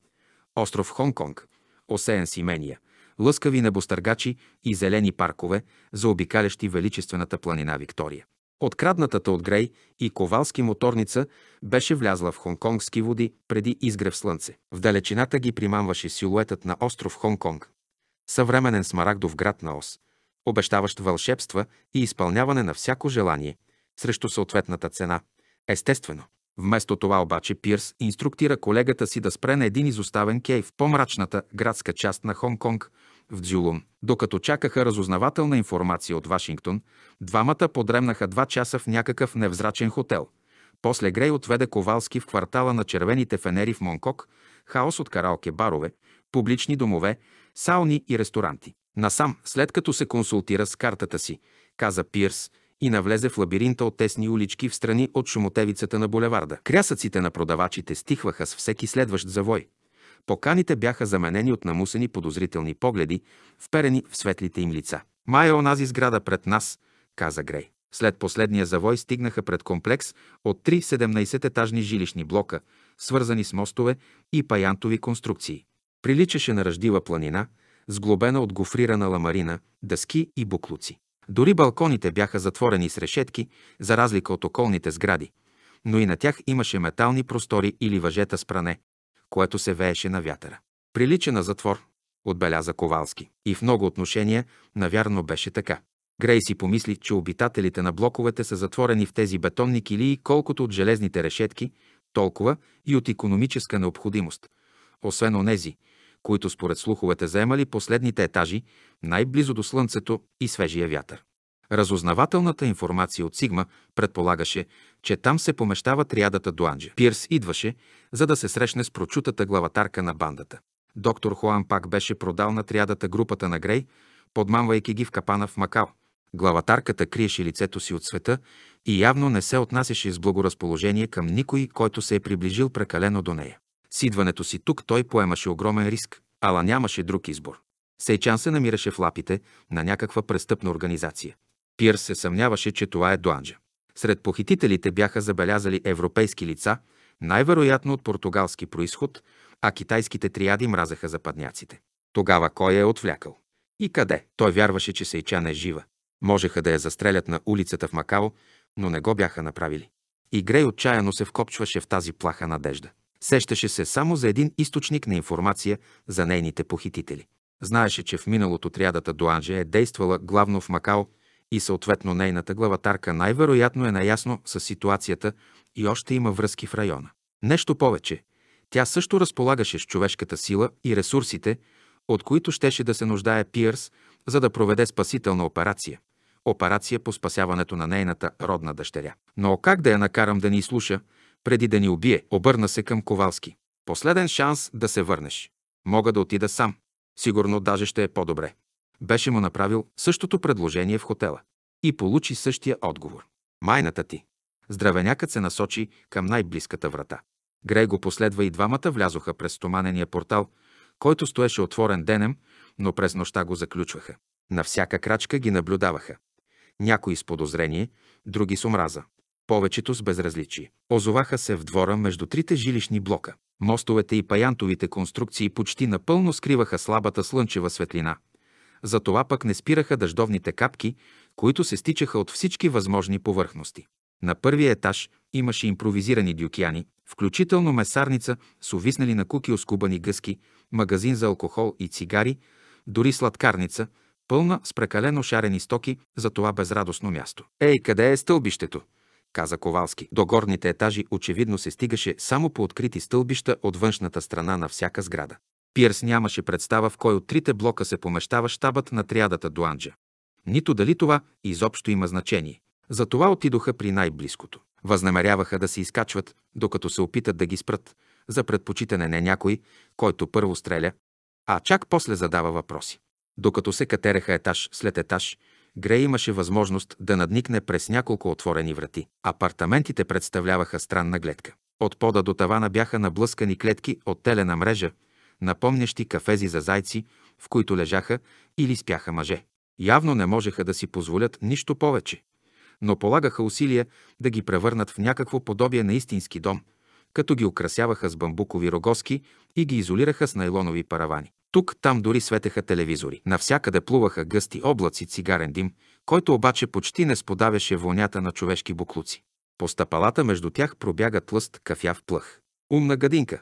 остров Хонг-Конг, осеян с имения, лъскави небостъргачи и зелени паркове, заобикалящи величествената планина Виктория. Откраднатата от Грей и Ковалски моторница беше влязла в хонконгски води преди изгрев слънце. В далечината ги примамваше силуетът на остров Хонконг, съвременен смарагдов град на Ос, обещаващ вълшебства и изпълняване на всяко желание, срещу съответната цена. Естествено. Вместо това обаче Пирс инструктира колегата си да спре на един изоставен кей в по-мрачната градска част на Хонконг в Дзюлум. Докато чакаха разузнавателна информация от Вашингтон, двамата подремнаха два часа в някакъв невзрачен хотел. После Грей отведе Ковалски в квартала на червените фенери в Монкок, хаос от караоке барове, публични домове, сауни и ресторанти. Насам, след като се консултира с картата си, каза Пирс и навлезе в лабиринта от тесни улички в страни от шумотевицата на булеварда. Крясъците на продавачите стихваха с всеки следващ завой. Поканите бяха заменени от намусени подозрителни погледи, вперени в светлите им лица. Май е онази сграда пред нас, каза Грей. След последния завой стигнаха пред комплекс от три 17-етажни жилищни блока, свързани с мостове и паянтови конструкции. Приличаше на ръждива планина, сглобена от гофрирана ламарина, дъски и буклуци. Дори балконите бяха затворени с решетки, за разлика от околните сгради, но и на тях имаше метални простори или въжета с пране което се вееше на вятъра. Прилича на затвор, отбеляза Ковалски. И в много отношения, навярно беше така. Грей си помисли, че обитателите на блоковете са затворени в тези бетонни килии колкото от железните решетки, толкова и от економическа необходимост. Освен онези, които според слуховете заемали последните етажи, най-близо до слънцето и свежия вятър. Разузнавателната информация от Сигма предполагаше, че там се помещава триадата Дуанджа. Пирс идваше, за да се срещне с прочутата главатарка на бандата. Доктор Хуан пак беше продал на триадата групата на Грей, подмамвайки ги в капана в Макао. Главатарката криеше лицето си от света и явно не се отнасяше с благоразположение към никой, който се е приближил прекалено до нея. С идването си тук той поемаше огромен риск, ала нямаше друг избор. Сейчан се намираше в лапите на някаква престъпна организация. Пирс се съмняваше, че това е Дуанджа. Сред похитителите бяха забелязали европейски лица, най-вероятно от португалски происход, а китайските триади мразеха западняците. Тогава кой е отвлякал? И къде? Той вярваше, че Сейчан е жива. Можеха да я застрелят на улицата в Макао, но не го бяха направили. И Грей отчаяно се вкопчваше в тази плаха надежда. Сещаше се само за един източник на информация за нейните похитители. Знаеше, че в миналото триадата Дуанже е действала главно в Макао, и съответно нейната главатарка най-вероятно е наясно с ситуацията и още има връзки в района. Нещо повече, тя също разполагаше с човешката сила и ресурсите, от които щеше да се нуждае Пиърс, за да проведе спасителна операция. Операция по спасяването на нейната родна дъщеря. Но как да я накарам да ни слуша, преди да ни убие? Обърна се към Ковалски. Последен шанс да се върнеш. Мога да отида сам. Сигурно даже ще е по-добре. Беше му направил същото предложение в хотела и получи същия отговор. Майната ти. Здравенякът се насочи към най-близката врата. Грей го последва и двамата влязоха през стоманения портал, който стоеше отворен денем, но през нощта го заключваха. На всяка крачка ги наблюдаваха. Някои с подозрение, други с омраза. Повечето с безразличие. Озоваха се в двора между трите жилищни блока. Мостовете и паянтовите конструкции почти напълно скриваха слабата слънчева светлина. Затова пък не спираха дъждовните капки, които се стичаха от всички възможни повърхности. На първия етаж имаше импровизирани дюкяни, включително месарница с увиснали на куки оскубани гъски, магазин за алкохол и цигари, дори сладкарница, пълна с прекалено шарени стоки за това безрадостно място. «Ей, къде е стълбището?» каза Ковалски. До горните етажи очевидно се стигаше само по открити стълбища от външната страна на всяка сграда. Пиерс нямаше представа в кой от трите блока се помещава щабът на триадата Дуанджа. Нито дали това изобщо има значение. Затова отидоха при най-близкото. Възнамеряваха да се изкачват, докато се опитат да ги спрат, за предпочитане не някой, който първо стреля, а чак после задава въпроси. Докато се катереха етаж след етаж, Грей имаше възможност да надникне през няколко отворени врати. Апартаментите представляваха странна гледка. От пода до тавана бяха наблъскани клетки от телена мрежа, напомнящи кафези за зайци, в които лежаха или спяха мъже. Явно не можеха да си позволят нищо повече, но полагаха усилия да ги превърнат в някакво подобие на истински дом, като ги украсяваха с бамбукови рогоски и ги изолираха с найлонови паравани. Тук, там дори светеха телевизори. Навсякъде плуваха гъсти облаци цигарен дим, който обаче почти не сподавяше вонята на човешки буклуци. По стъпалата между тях пробяга тлъст кафяв плъх. Умна гадинка!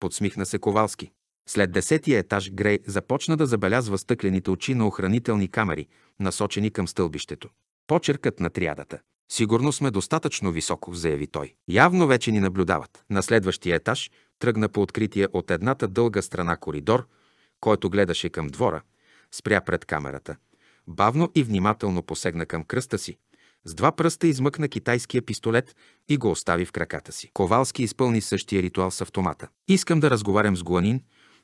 Подсмихна се Ковалски. След десетия етаж Грей започна да забелязва стъклените очи на охранителни камери, насочени към стълбището. Почеркът на триадата. Сигурно сме достатъчно високо, заяви той. Явно вече ни наблюдават. На следващия етаж тръгна по откритие от едната дълга страна коридор, който гледаше към двора, спря пред камерата. Бавно и внимателно посегна към кръста си. С два пръста измъкна китайския пистолет и го остави в краката си. Ковалски изпълни същия ритуал с автомата. Искам да разговарям с Гуанин,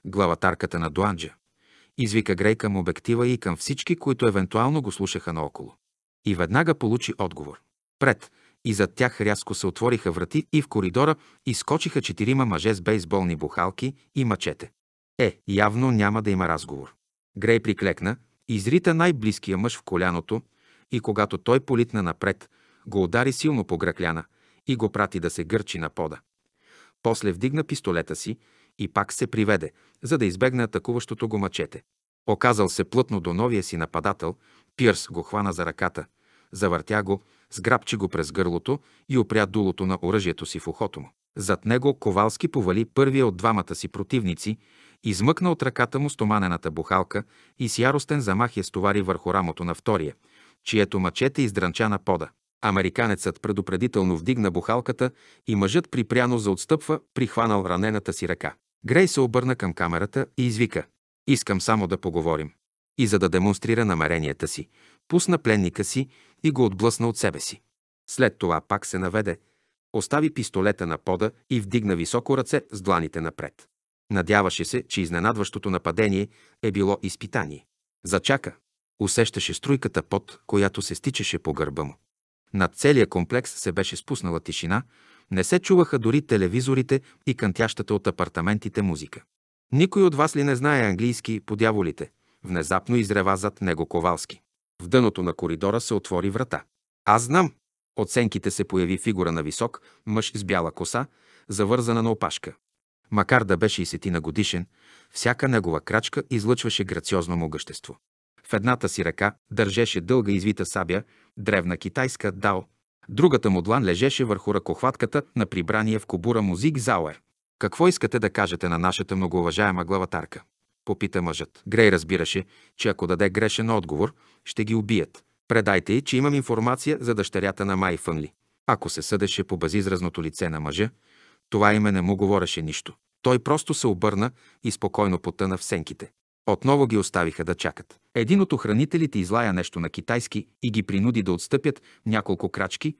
главатарката на Дуанджа. Извика Грей към обектива и към всички, които евентуално го слушаха наоколо. И веднага получи отговор. Пред и зад тях рязко се отвориха врати и в коридора изкочиха четирима мъже с бейсболни бухалки и мачете. Е, явно няма да има разговор. Грей приклекна, изрита най-близкия мъж в коляното и когато той политна напред, го удари силно по гракляна и го прати да се гърчи на пода. После вдигна пистолета си и пак се приведе, за да избегне атакуващото го мъчете. Оказал се плътно до новия си нападател, Пирс го хвана за ръката, завъртя го, сграбчи го през гърлото и опря дулото на оръжието си в ухото му. Зад него Ковалски повали първия от двамата си противници, измъкна от ръката му стоманената бухалка и с яростен замах я стовари върху рамото на втория, чието мъчете издранча на пода. Американецът предупредително вдигна бухалката и мъжът припряно заотстъпва, прихванал ранената си ръка. Грей се обърна към камерата и извика. Искам само да поговорим. И за да демонстрира намеренията си, пусна пленника си и го отблъсна от себе си. След това пак се наведе, остави пистолета на пода и вдигна високо ръце с дланите напред. Надяваше се, че изненадващото нападение е било изпитание. Зачака. Усещаше струйката пот, която се стичаше по гърба му. Над целия комплекс се беше спуснала тишина, не се чуваха дори телевизорите и кантящата от апартаментите музика. Никой от вас ли не знае английски по дяволите? Внезапно изрева зад него Ковалски. В дъното на коридора се отвори врата. Аз знам. От сенките се появи фигура на висок, мъж с бяла коса, завързана на опашка. Макар да беше и сетина годишен, всяка негова крачка излъчваше грациозно могъщество. В едната си ръка държеше дълга извита сабя, древна китайска дао, Другата му длан лежеше върху ръкохватката на прибрания в кобура му Зауер. Какво искате да кажете на нашата многоуважаема главатарка? Попита мъжът. Грей разбираше, че ако даде грешен отговор, ще ги убият. Предайте й, че имам информация за дъщерята на Май Фънли. Ако се съдеше по безизразното лице на мъжа, това име не му говореше нищо. Той просто се обърна и спокойно потъна в сенките. Отново ги оставиха да чакат. Един от охранителите излая нещо на китайски и ги принуди да отстъпят няколко крачки,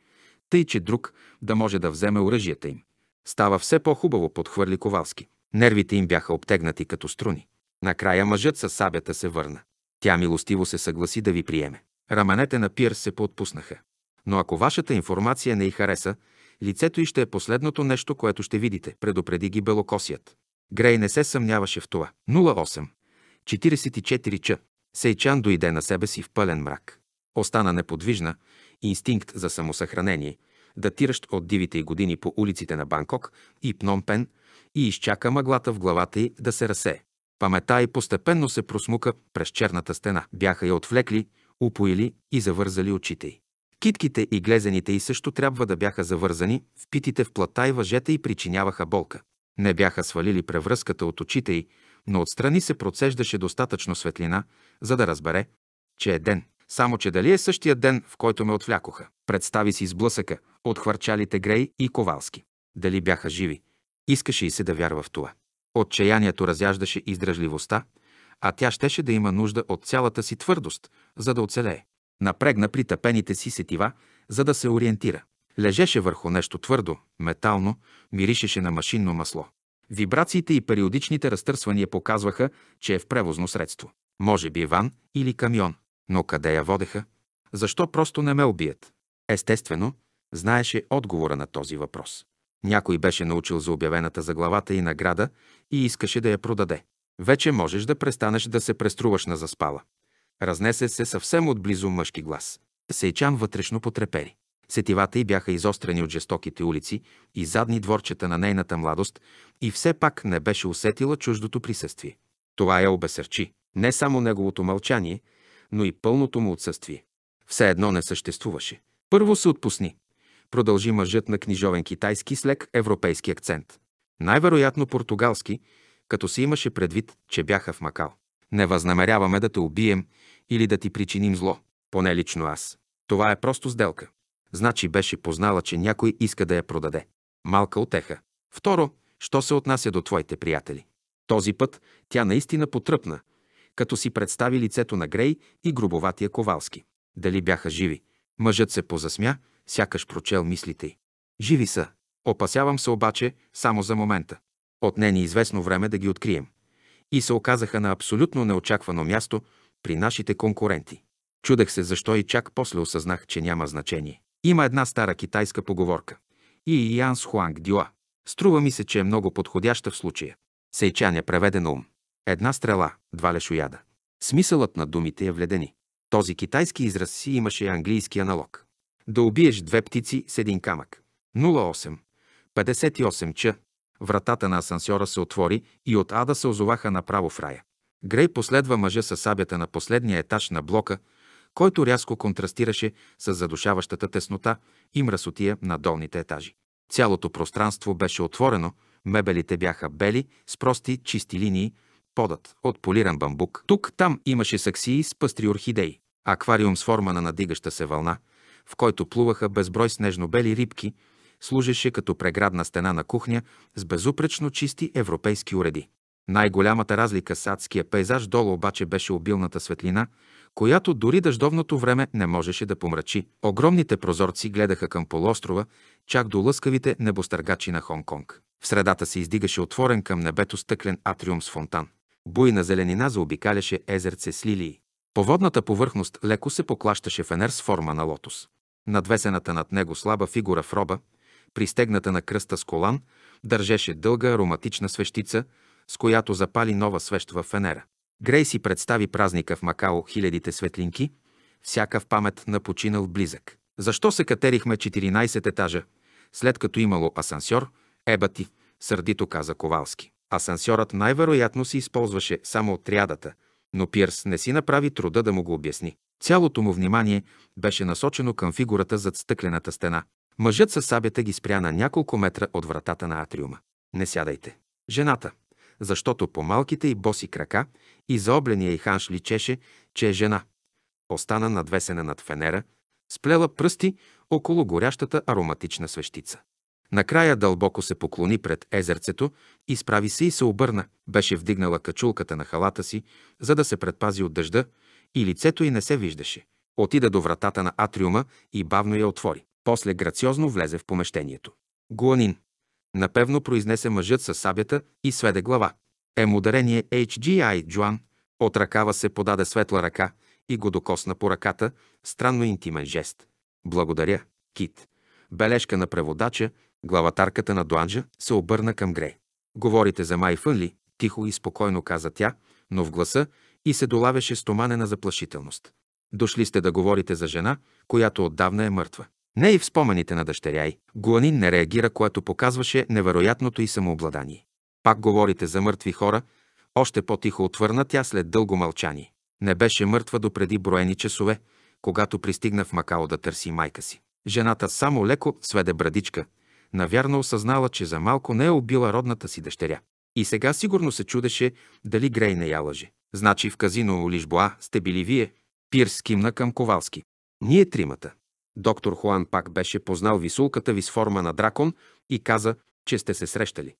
тъй че друг да може да вземе оръжията им. Става все по-хубаво, подхвърли Ковалски. Нервите им бяха обтегнати като струни. Накрая мъжът със сабята се върна. Тя милостиво се съгласи да ви приеме. Раменете на Пир се поотпуснаха. Но ако вашата информация не й хареса, лицето й ще е последното нещо, което ще видите, предупреди ги белокосият. Грей не се съмняваше в това. 08. 44 ч. Сейчан дойде на себе си в пълен мрак. Остана неподвижна, инстинкт за самосъхранение, датиращ от дивите й години по улиците на Банкок и Пномпен и изчака мъглата в главата й да се разсее. Памета й постепенно се просмука през черната стена. Бяха я отвлекли, упоили и завързали очите й. Китките и глезените й също трябва да бяха завързани, впитите в плата и въжета й причиняваха болка. Не бяха свалили превръзката от очите й, но отстрани се процеждаше достатъчно светлина, за да разбере, че е ден. Само, че дали е същия ден, в който ме отвлякоха. Представи си сблъсъка от хвърчалите Грей и Ковалски. Дали бяха живи. Искаше и се да вярва в това. Отчаянието разяждаше издръжливостта, а тя щеше да има нужда от цялата си твърдост, за да оцелее. Напрегна притъпените си сетива, за да се ориентира. Лежеше върху нещо твърдо, метално, миришеше на машинно масло. Вибрациите и периодичните разтърсвания показваха, че е в превозно средство. Може би ван или камион. Но къде я водеха? Защо просто не ме убият? Естествено, знаеше отговора на този въпрос. Някой беше научил за обявената за главата и награда и искаше да я продаде. Вече можеш да престанеш да се преструваш на заспала. Разнесе се съвсем отблизо мъжки глас. Сейчан вътрешно потрепери. Сетивата й бяха изострени от жестоките улици и задни дворчета на нейната младост и все пак не беше усетила чуждото присъствие. Това я обесърчи. Не само неговото мълчание, но и пълното му отсъствие. Все едно не съществуваше. Първо се отпусни. Продължи мъжът на книжовен китайски с лек европейски акцент. Най-вероятно португалски, като се имаше предвид, че бяха в макал. Не възнамеряваме да те убием или да ти причиним зло. Поне лично аз. Това е просто сделка. Значи беше познала, че някой иска да я продаде. Малка отеха. Второ, що се отнася до твоите приятели. Този път тя наистина потръпна, като си представи лицето на Грей и грубоватия Ковалски. Дали бяха живи? Мъжът се позасмя, сякаш прочел мислите й. Живи са. Опасявам се обаче само за момента. Отне ни известно време да ги открием. И се оказаха на абсолютно неочаквано място при нашите конкуренти. Чудех се защо и чак после осъзнах, че няма значение. Има една стара китайска поговорка. И Ян Хуанг Дюа. Струва ми се, че е много подходяща в случая. Сейчан е на ум. Една стрела, два лешояда. Смисълът на думите е вледени. Този китайски израз си имаше английски аналог. Да убиеш две птици с един камък. 08. 58 ч. Вратата на асансьора се отвори и от ада се озоваха направо в рая. Грей последва мъжа с сабята на последния етаж на блока – който рязко контрастираше с задушаващата теснота и мръсотия на долните етажи. Цялото пространство беше отворено, мебелите бяха бели, с прости, чисти линии, подът от полиран бамбук. Тук там имаше саксии с пъстри орхидеи, аквариум с форма на надигаща се вълна, в който плуваха безброй снежно-бели рибки, служеше като преградна стена на кухня с безупречно чисти европейски уреди. Най-голямата разлика с адския пейзаж долу обаче беше обилната светлина, която дори дъждовното време не можеше да помрачи. Огромните прозорци гледаха към полуострова, чак до лъскавите небостъргачи на Хонг-Конг. В средата се издигаше отворен към небето стъклен атриум с фонтан. Буйна зеленина заобикаляше езерце с лилии. Поводната повърхност леко се поклащаше фенер с форма на лотос. Надвесената над него слаба фигура в роба, пристегната на кръста с колан, държеше дълга ароматична свещица, с която запали нова свещ в фенера. Грейси представи празника в Макао хилядите светлинки, всяка в памет на починал близък. Защо се катерихме 14 етажа, след като имало асансьор, ебати, сърдито каза Ковалски. Асансьорът най-вероятно се използваше само от трядата, но Пирс не си направи труда да му го обясни. Цялото му внимание беше насочено към фигурата зад стъклената стена. Мъжът със сабята ги спря на няколко метра от вратата на атриума. Не сядайте. Жената, защото по малките и боси крака и заобления и ханш личеше, че е жена. Остана надвесена над фенера, сплела пръсти около горящата ароматична свещица. Накрая дълбоко се поклони пред езерцето, изправи се и се обърна. Беше вдигнала качулката на халата си, за да се предпази от дъжда, и лицето й не се виждаше. Отида до вратата на атриума и бавно я отвори. После грациозно влезе в помещението. Гуанин. Напевно произнесе мъжът със сабята и сведе глава. Е ударение HGI Джоан. От ръкава се подаде светла ръка и го докосна по ръката, странно интимен жест. Благодаря, Кит. Бележка на преводача, главатарката на Дуанжа се обърна към Грей. Говорите за Майфън ли? Тихо и спокойно каза тя, но в гласа и се долавяше стоманена заплашителност. Дошли сте да говорите за жена, която отдавна е мъртва. Не и в спомените на дъщеря й. Гуанин не реагира, което показваше невероятното й самообладание. Пак говорите за мъртви хора, още по-тихо отвърна тя след дълго мълчание. Не беше мъртва до преди броени часове, когато пристигна в Макао да търси майка си. Жената само леко сведе брадичка. Навярно осъзнала, че за малко не е убила родната си дъщеря. И сега сигурно се чудеше дали Грей не я лъже. Значи в казино Олишбоа сте били вие. Пирс кимна към Ковалски. Ние тримата. Доктор Хуан пак беше познал висулката ви с форма на дракон и каза, че сте се срещали.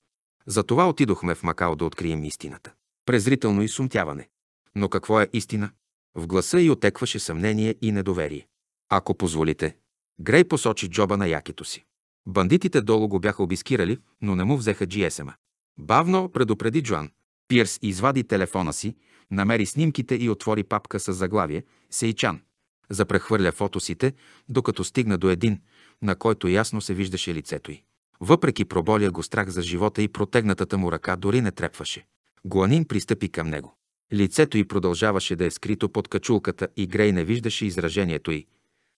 Затова отидохме в Макао да открием истината. Презрително и сумтяване. Но какво е истина? В гласа й отекваше съмнение и недоверие. Ако позволите. Грей посочи джоба на якето си. Бандитите долу го бяха обискирали, но не му взеха GSM-а. Бавно предупреди Джоан. Пирс извади телефона си, намери снимките и отвори папка с заглавие «Сейчан». Запрехвърля фотосите, докато стигна до един, на който ясно се виждаше лицето й. Въпреки проболия го страх за живота и протегнатата му ръка дори не трепваше. Гуанин пристъпи към него. Лицето й продължаваше да е скрито под качулката и Грей не виждаше изражението й.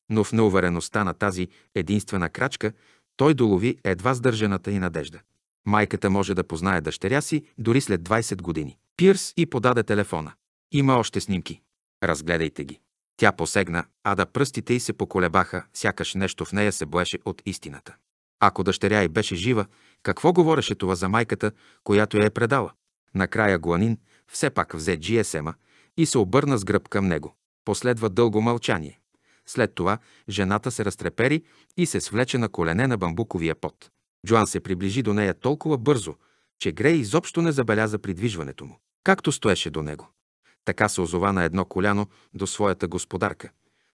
Но в неувереността на тази единствена крачка той долови едва сдържаната й надежда. Майката може да познае дъщеря си дори след 20 години. Пирс и подаде телефона. Има още снимки. Разгледайте ги. Тя посегна, а да пръстите й се поколебаха, сякаш нещо в нея се боеше от истината. Ако дъщеря й беше жива, какво говореше това за майката, която я е предала? Накрая Гуанин все пак взе Джиесема и се обърна с гръб към него. Последва дълго мълчание. След това жената се разтрепери и се свлече на колене на бамбуковия пот. Джоан се приближи до нея толкова бързо, че Грей изобщо не забеляза придвижването му, както стоеше до него. Така се озова на едно коляно до своята господарка.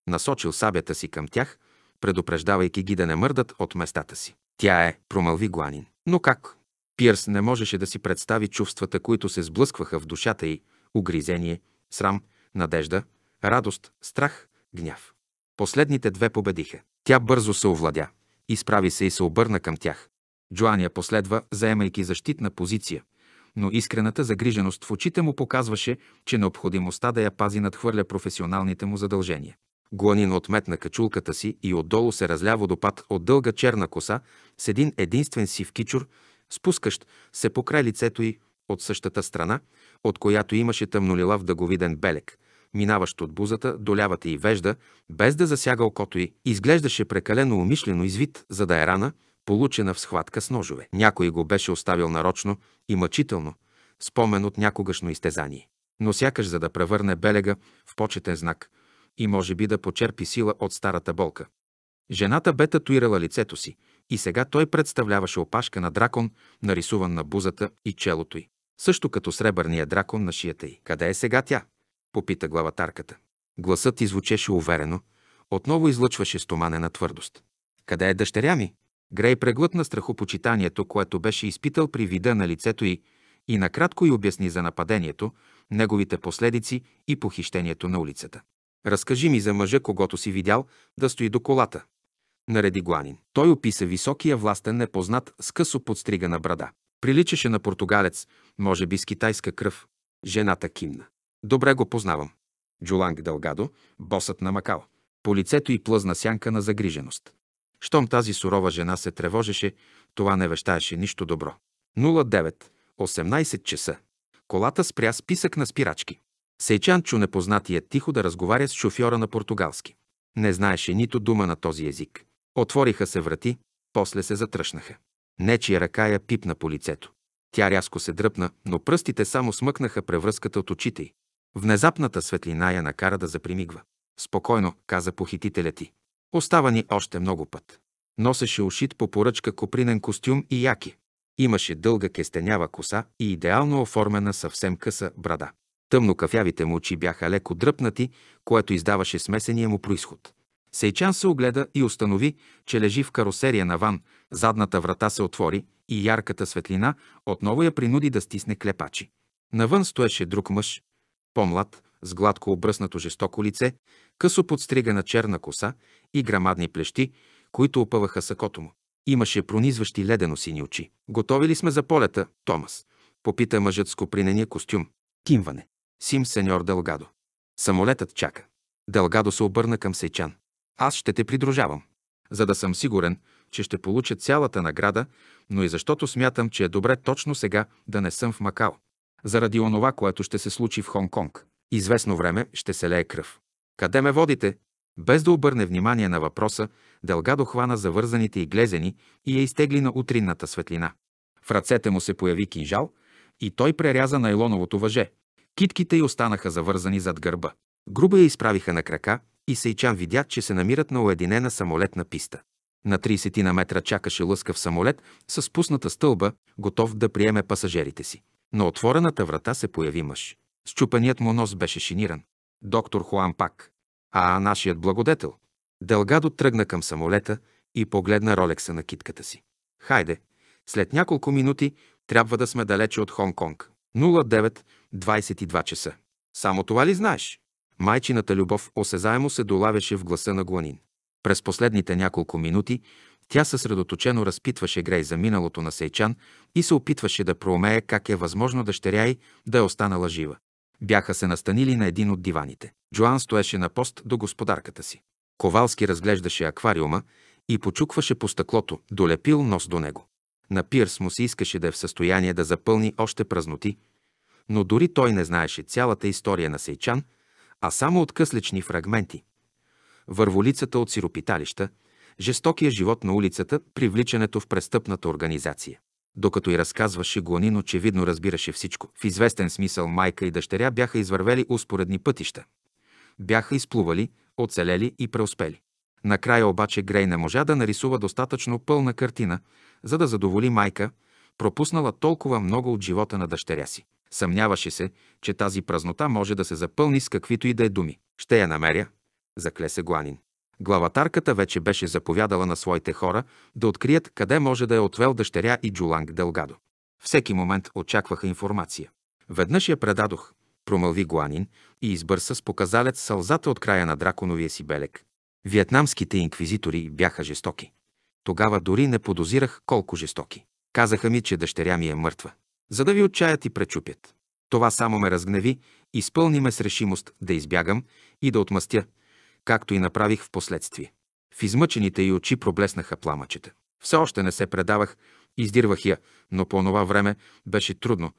Насочил сабята си към тях, предупреждавайки ги да не мърдат от местата си. Тя е, промълви Гуанин. Но как? Пирс не можеше да си представи чувствата, които се сблъскваха в душата й – угризение, срам, надежда, радост, страх, гняв. Последните две победиха. Тя бързо се овладя, изправи се и се обърна към тях. Джоан я последва, заемайки защитна позиция, но искрената загриженост в очите му показваше, че необходимостта да я пази надхвърля професионалните му задължения. Гланин отметна качулката си и отдолу се разля водопад от дълга черна коса с един единствен сив кичур, спускащ се покрай лицето й от същата страна, от която имаше тъмнолилав дъговиден белек, минаващ от бузата до лявата й вежда, без да засяга окото й. Изглеждаше прекалено умишлено извит, за да е рана, получена в схватка с ножове. Някой го беше оставил нарочно и мъчително, спомен от някогашно изтезание. Но сякаш за да превърне белега в почетен знак и може би да почерпи сила от старата болка. Жената бе татуирала лицето си и сега той представляваше опашка на дракон, нарисуван на бузата и челото й. Също като сребърния дракон на шията й. Къде е сега тя? Попита главатарката. Гласът извучеше уверено, отново излъчваше стоманена твърдост. Къде е дъщеря ми? Грей преглътна страхопочитанието, което беше изпитал при вида на лицето й и накратко й обясни за нападението, неговите последици и похищението на улицата. Разкажи ми за мъжа, когато си видял да стои до колата. Нареди Гланин. Той описа високия властен непознат с късо подстригана брада. Приличаше на португалец, може би с китайска кръв. Жената кимна. Добре го познавам. Джуланг Дългадо, босът на Макао. По лицето й плъзна сянка на загриженост. Щом тази сурова жена се тревожеше, това не вещаеше нищо добро. 09. 18 часа. Колата спря списък на спирачки. Сейчан чу непознатия е тихо да разговаря с шофьора на португалски. Не знаеше нито дума на този език. Отвориха се врати, после се затръшнаха. Нечия ръка я пипна по лицето. Тя рязко се дръпна, но пръстите само смъкнаха превръзката от очите й. Внезапната светлина я накара да запримигва. Спокойно, каза похитителя ти. Остава ни още много път. Носеше ушит по поръчка копринен костюм и яки. Имаше дълга кестенява коса и идеално оформена съвсем къса брада. Тъмно кафявите му очи бяха леко дръпнати, което издаваше смесения му происход. Сейчан се огледа и установи, че лежи в карусерия на ван, задната врата се отвори и ярката светлина отново я принуди да стисне клепачи. Навън стоеше друг мъж, по-млад, с гладко обръснато жестоко лице, късо подстригана черна коса и грамадни плещи, които опъваха сакото му. Имаше пронизващи ледено-сини очи. Готови ли сме за полета, Томас? Попита мъжът с копринения костюм. Кимване. Сим сеньор Дългадо. Самолетът чака. Дългадо се обърна към Сейчан. Аз ще те придружавам, за да съм сигурен, че ще получа цялата награда, но и защото смятам, че е добре точно сега да не съм в Макао, заради онова, което ще се случи в Хонг-Конг. Известно време ще се лее кръв. Къде ме водите? Без да обърне внимание на въпроса, Делгадо хвана завързаните и глезени и я изтегли на утринната светлина. В ръцете му се появи кинжал и той преряза найлоновото въже. Китките й останаха завързани зад гърба. Грубо я изправиха на крака и Сейчан видя, че се намират на уединена самолетна писта. На 30 на метра чакаше лъскав самолет с спусната стълба, готов да приеме пасажерите си. На отворената врата се появи мъж. Счупеният му нос беше шиниран доктор Хуан пак. А нашият благодетел. Дългадо тръгна към самолета и погледна ролекса на китката си. Хайде, след няколко минути трябва да сме далече от Хонг-Конг. 09.22 часа. Само това ли знаеш? Майчината любов осезаемо се долавяше в гласа на Гуанин. През последните няколко минути тя съсредоточено разпитваше Грей за миналото на Сейчан и се опитваше да проумее как е възможно дъщеря й да е останала жива. Бяха се настанили на един от диваните. Джоан стоеше на пост до господарката си. Ковалски разглеждаше аквариума и почукваше по стъклото, долепил нос до него. На Пирс му се искаше да е в състояние да запълни още празноти, но дори той не знаеше цялата история на Сейчан, а само от къслични фрагменти. Върволицата от сиропиталища, жестокия живот на улицата, привличането в престъпната организация. Докато и разказваше Гланин, очевидно разбираше всичко. В известен смисъл майка и дъщеря бяха извървели успоредни пътища. Бяха изплували, оцелели и преуспели. Накрая обаче Грей не можа да нарисува достатъчно пълна картина, за да задоволи майка, пропуснала толкова много от живота на дъщеря си. Съмняваше се, че тази празнота може да се запълни с каквито и да е думи. Ще я намеря, закле се Главатарката вече беше заповядала на своите хора да открият къде може да е отвел дъщеря и Джуланг Делгадо. Всеки момент очакваха информация. Веднъж я предадох, промълви Гуанин и избърса с показалец сълзата от края на драконовия си белек. Виетнамските инквизитори бяха жестоки. Тогава дори не подозирах колко жестоки. Казаха ми, че дъщеря ми е мъртва. За да ви отчаят и пречупят. Това само ме разгневи, изпълни ме с решимост да избягам и да отмъстя – както и направих в последствие. В измъчените й очи проблеснаха пламъчета. Все още не се предавах, издирвах я, но по онова време беше трудно,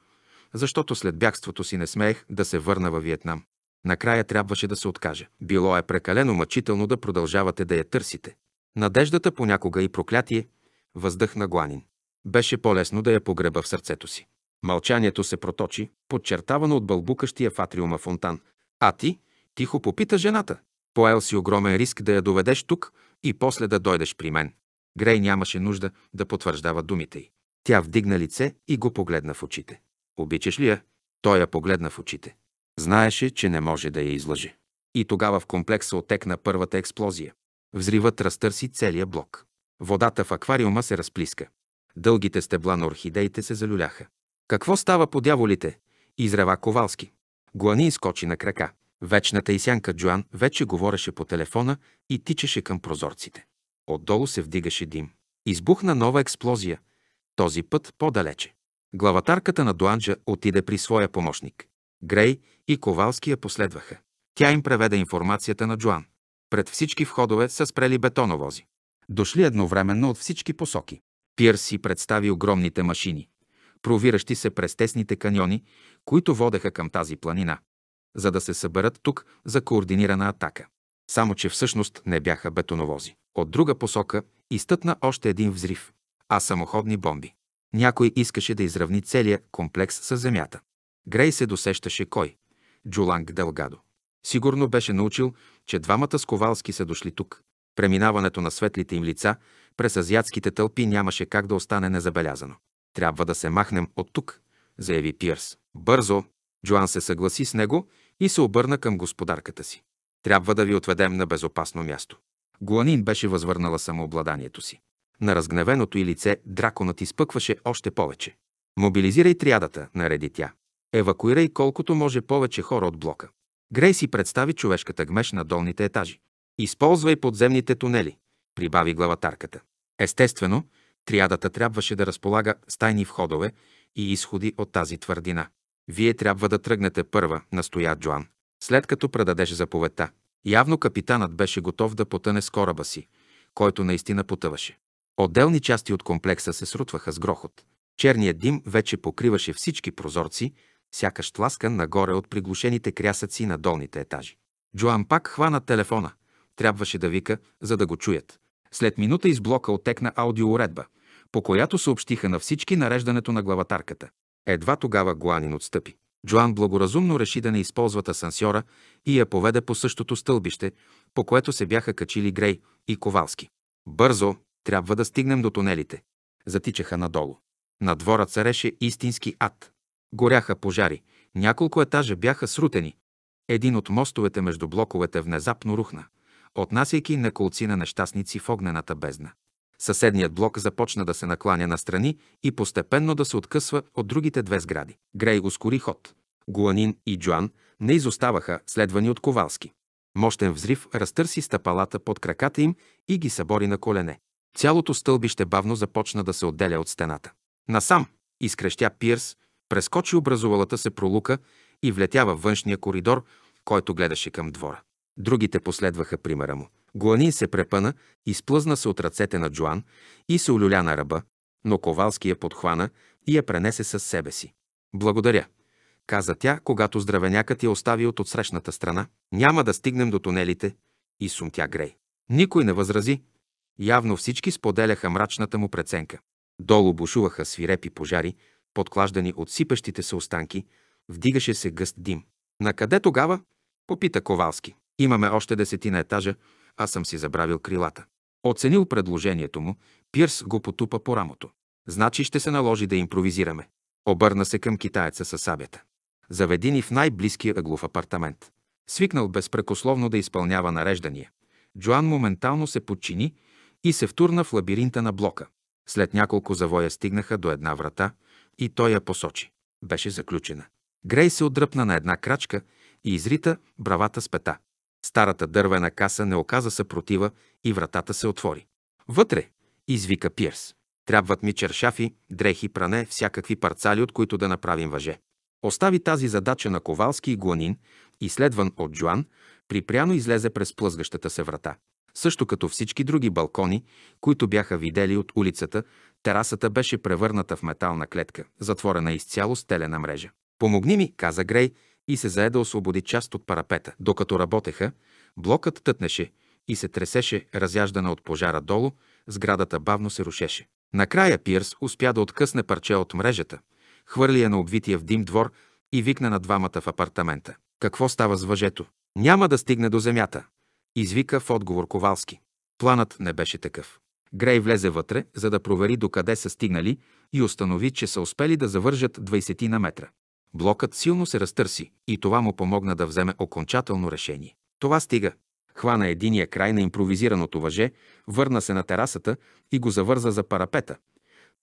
защото след бягството си не смеех да се върна във Виетнам. Накрая трябваше да се откажа. Било е прекалено мъчително да продължавате да я търсите. Надеждата понякога и проклятие въздъхна Гланин. Беше по-лесно да я погреба в сърцето си. Мълчанието се проточи, подчертавано от бълбукащия в атриума фонтан. А ти? Тихо попита жената. Поел си огромен риск да я доведеш тук и после да дойдеш при мен. Грей нямаше нужда да потвърждава думите й. Тя вдигна лице и го погледна в очите. Обичаш ли я? Той я погледна в очите. Знаеше, че не може да я излъже. И тогава в комплекса отекна първата експлозия. Взривът разтърси целия блок. Водата в аквариума се разплиска. Дългите стебла на орхидеите се залюляха. Какво става по дяволите? Изрева Ковалски. Глани изкочи на крака. Вечната Исянка Джоан вече говореше по телефона и тичаше към прозорците. Отдолу се вдигаше дим. Избухна нова експлозия, този път по-далече. Главатарката на Дуанджа отиде при своя помощник. Грей и Ковалски я последваха. Тя им преведе информацията на Джоан. Пред всички входове са спрели бетоновози. Дошли едновременно от всички посоки. Пир си представи огромните машини, провиращи се през тесните каньони, които водеха към тази планина за да се съберат тук за координирана атака. Само, че всъщност не бяха бетоновози. От друга посока изтъпна още един взрив, а самоходни бомби. Някой искаше да изравни целия комплекс с земята. Грей се досещаше кой – Джуланг Делгадо. Сигурно беше научил, че двамата сковалски са дошли тук. Преминаването на светлите им лица през азиатските тълпи нямаше как да остане незабелязано. Трябва да се махнем от тук, заяви Пирс. Бързо! Джоан се съгласи с него и се обърна към господарката си. Трябва да ви отведем на безопасно място. Гуанин беше възвърнала самообладанието си. На разгневеното й лице драконът изпъкваше още повече. Мобилизирай триадата, нареди тя. Евакуирай колкото може повече хора от блока. Грей си представи човешката гмеш на долните етажи. Използвай подземните тунели, прибави главатарката. Естествено, триадата трябваше да разполага с тайни входове и изходи от тази твърдина. Вие трябва да тръгнете първа, настоя Джоан, след като предадеш заповедта. Явно капитанът беше готов да потъне с кораба си, който наистина потъваше. Отделни части от комплекса се срутваха с грохот. Черният дим вече покриваше всички прозорци, сякаш тласкан нагоре от приглушените крясъци на долните етажи. Джоан пак хвана телефона. Трябваше да вика, за да го чуят. След минута из блока отекна аудиоуредба, по която съобщиха на всички нареждането на главатарката. Едва тогава Гланин отстъпи. Джоан благоразумно реши да не използват асансьора и я поведе по същото стълбище, по което се бяха качили Грей и Ковалски. Бързо, трябва да стигнем до тунелите. Затичаха надолу. На двора цареше истински ад. Горяха пожари, няколко етажа бяха срутени. Един от мостовете между блоковете внезапно рухна, отнасяйки на колци на нещастници в огнената бездна. Съседният блок започна да се накланя настрани и постепенно да се откъсва от другите две сгради. Грей ускори ход. Гуанин и Джоан не изоставаха, следвани от Ковалски. Мощен взрив разтърси стъпалата под краката им и ги събори на колене. Цялото стълбище бавно започна да се отделя от стената. Насам, изкрещя Пирс, прескочи образувалата се пролука и влетя външния коридор, който гледаше към двора. Другите последваха примера му. Гланин се препъна, изплъзна се от ръцете на Джоан и се олюля на ръба, но Ковалски я подхвана и я пренесе със себе си. Благодаря, каза тя, когато здравенякът я остави от отсрещната страна. Няма да стигнем до тунелите и сумтя Грей. Никой не възрази. Явно всички споделяха мрачната му преценка. Долу бушуваха свирепи пожари, подклаждани от сипещите се останки, вдигаше се гъст дим. На къде тогава? Попита Ковалски. Имаме още десетина етажа, аз съм си забравил крилата. Оценил предложението му, Пирс го потупа по рамото. Значи ще се наложи да импровизираме. Обърна се към китаеца със сабята. Заведи ни в най-близкия ъглов апартамент. Свикнал безпрекословно да изпълнява нареждания. Джоан моментално се подчини и се втурна в лабиринта на блока. След няколко завоя стигнаха до една врата и той я посочи. Беше заключена. Грей се отдръпна на една крачка и изрита бравата с пета. Старата дървена каса не оказа съпротива и вратата се отвори. Вътре, извика Пирс. Трябват ми чершафи, дрехи, пране, всякакви парцали, от които да направим въже. Остави тази задача на Ковалски и Гуанин, изследван от Джоан, припряно излезе през плъзгащата се врата. Също като всички други балкони, които бяха видели от улицата, терасата беше превърната в метална клетка, затворена изцяло с телена мрежа. Помогни ми, каза Грей, и се зае да освободи част от парапета. Докато работеха, блокът тътнеше и се тресеше, разяждана от пожара долу, сградата бавно се рушеше. Накрая Пирс успя да откъсне парче от мрежата, хвърли я на обвития в дим двор и викна на двамата в апартамента. Какво става с въжето? Няма да стигне до земята, извика в отговор Ковалски. Планът не беше такъв. Грей влезе вътре, за да провери докъде са стигнали и установи, че са успели да завържат 20 на метра. Блокът силно се разтърси и това му помогна да вземе окончателно решение. Това стига. Хвана единия край на импровизираното въже, върна се на терасата и го завърза за парапета.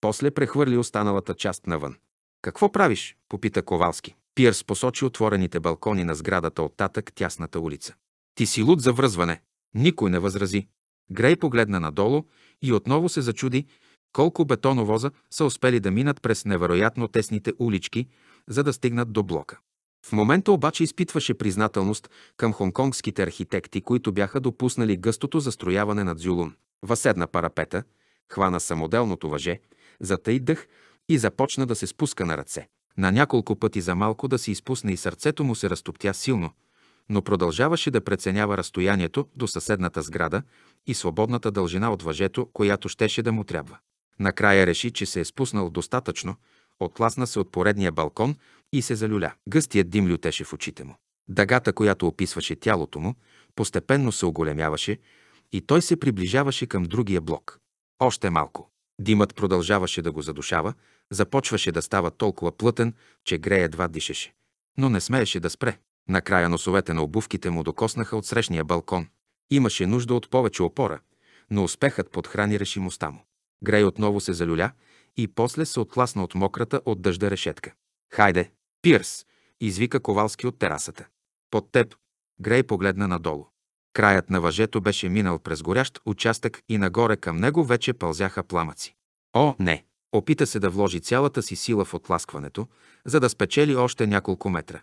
После прехвърли останалата част навън. Какво правиш? попита Ковалски. Пиърс посочи отворените балкони на сградата от татък тясната улица. Ти си луд за връзване. Никой не възрази. Грей погледна надолу и отново се зачуди колко бетоновоза са успели да минат през невероятно тесните улички, за да стигнат до блока. В момента обаче изпитваше признателност към хонконгските архитекти, които бяха допуснали гъстото застрояване на Дзюлун. Въседна парапета, хвана самоделното въже, затъй дъх и започна да се спуска на ръце. На няколко пъти за малко да се изпусне и сърцето му се разтоптя силно, но продължаваше да преценява разстоянието до съседната сграда и свободната дължина от въжето, която щеше да му трябва. Накрая реши, че се е спуснал достатъчно Отласна се от поредния балкон и се залюля. Гъстият дим лютеше в очите му. Дъгата, която описваше тялото му, постепенно се оголемяваше и той се приближаваше към другия блок. Още малко. Димът продължаваше да го задушава, започваше да става толкова плътен, че Грея едва дишеше. Но не смееше да спре. Накрая носовете на обувките му докоснаха от срещния балкон. Имаше нужда от повече опора, но успехът подхрани решимостта му. Грей отново се залюля и после се откласна от мократа от дъжда решетка. Хайде, Пирс, извика Ковалски от терасата. Под теб. Грей погледна надолу. Краят на въжето беше минал през горящ участък и нагоре към него вече пълзяха пламъци. О, не! Опита се да вложи цялата си сила в отласкването, за да спечели още няколко метра.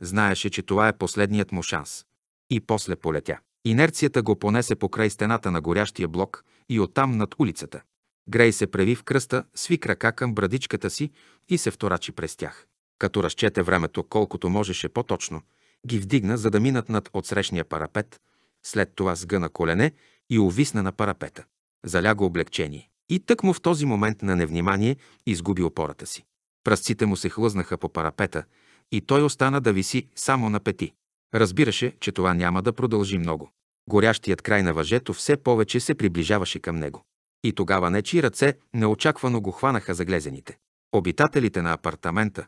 Знаеше, че това е последният му шанс. И после полетя. Инерцията го понесе покрай стената на горящия блок и оттам над улицата. Грей се преви в кръста, сви крака към брадичката си и се вторачи през тях. Като разчете времето колкото можеше по-точно, ги вдигна, за да минат над отсрещния парапет, след това сгъна колене и увисна на парапета. Заляга облегчение. И тък му в този момент на невнимание изгуби опората си. Пръстците му се хлъзнаха по парапета и той остана да виси само на пети. Разбираше, че това няма да продължи много. Горящият край на въжето все повече се приближаваше към него. И тогава нечи ръце неочаквано го хванаха за глезените. Обитателите на апартамента,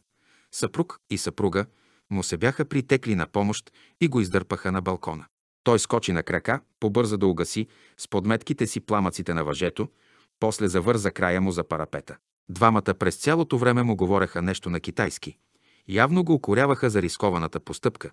съпруг и съпруга, му се бяха притекли на помощ и го издърпаха на балкона. Той скочи на крака, побърза да угаси с подметките си пламъците на въжето, после завърза края му за парапета. Двамата през цялото време му говореха нещо на китайски. Явно го укоряваха за рискованата постъпка,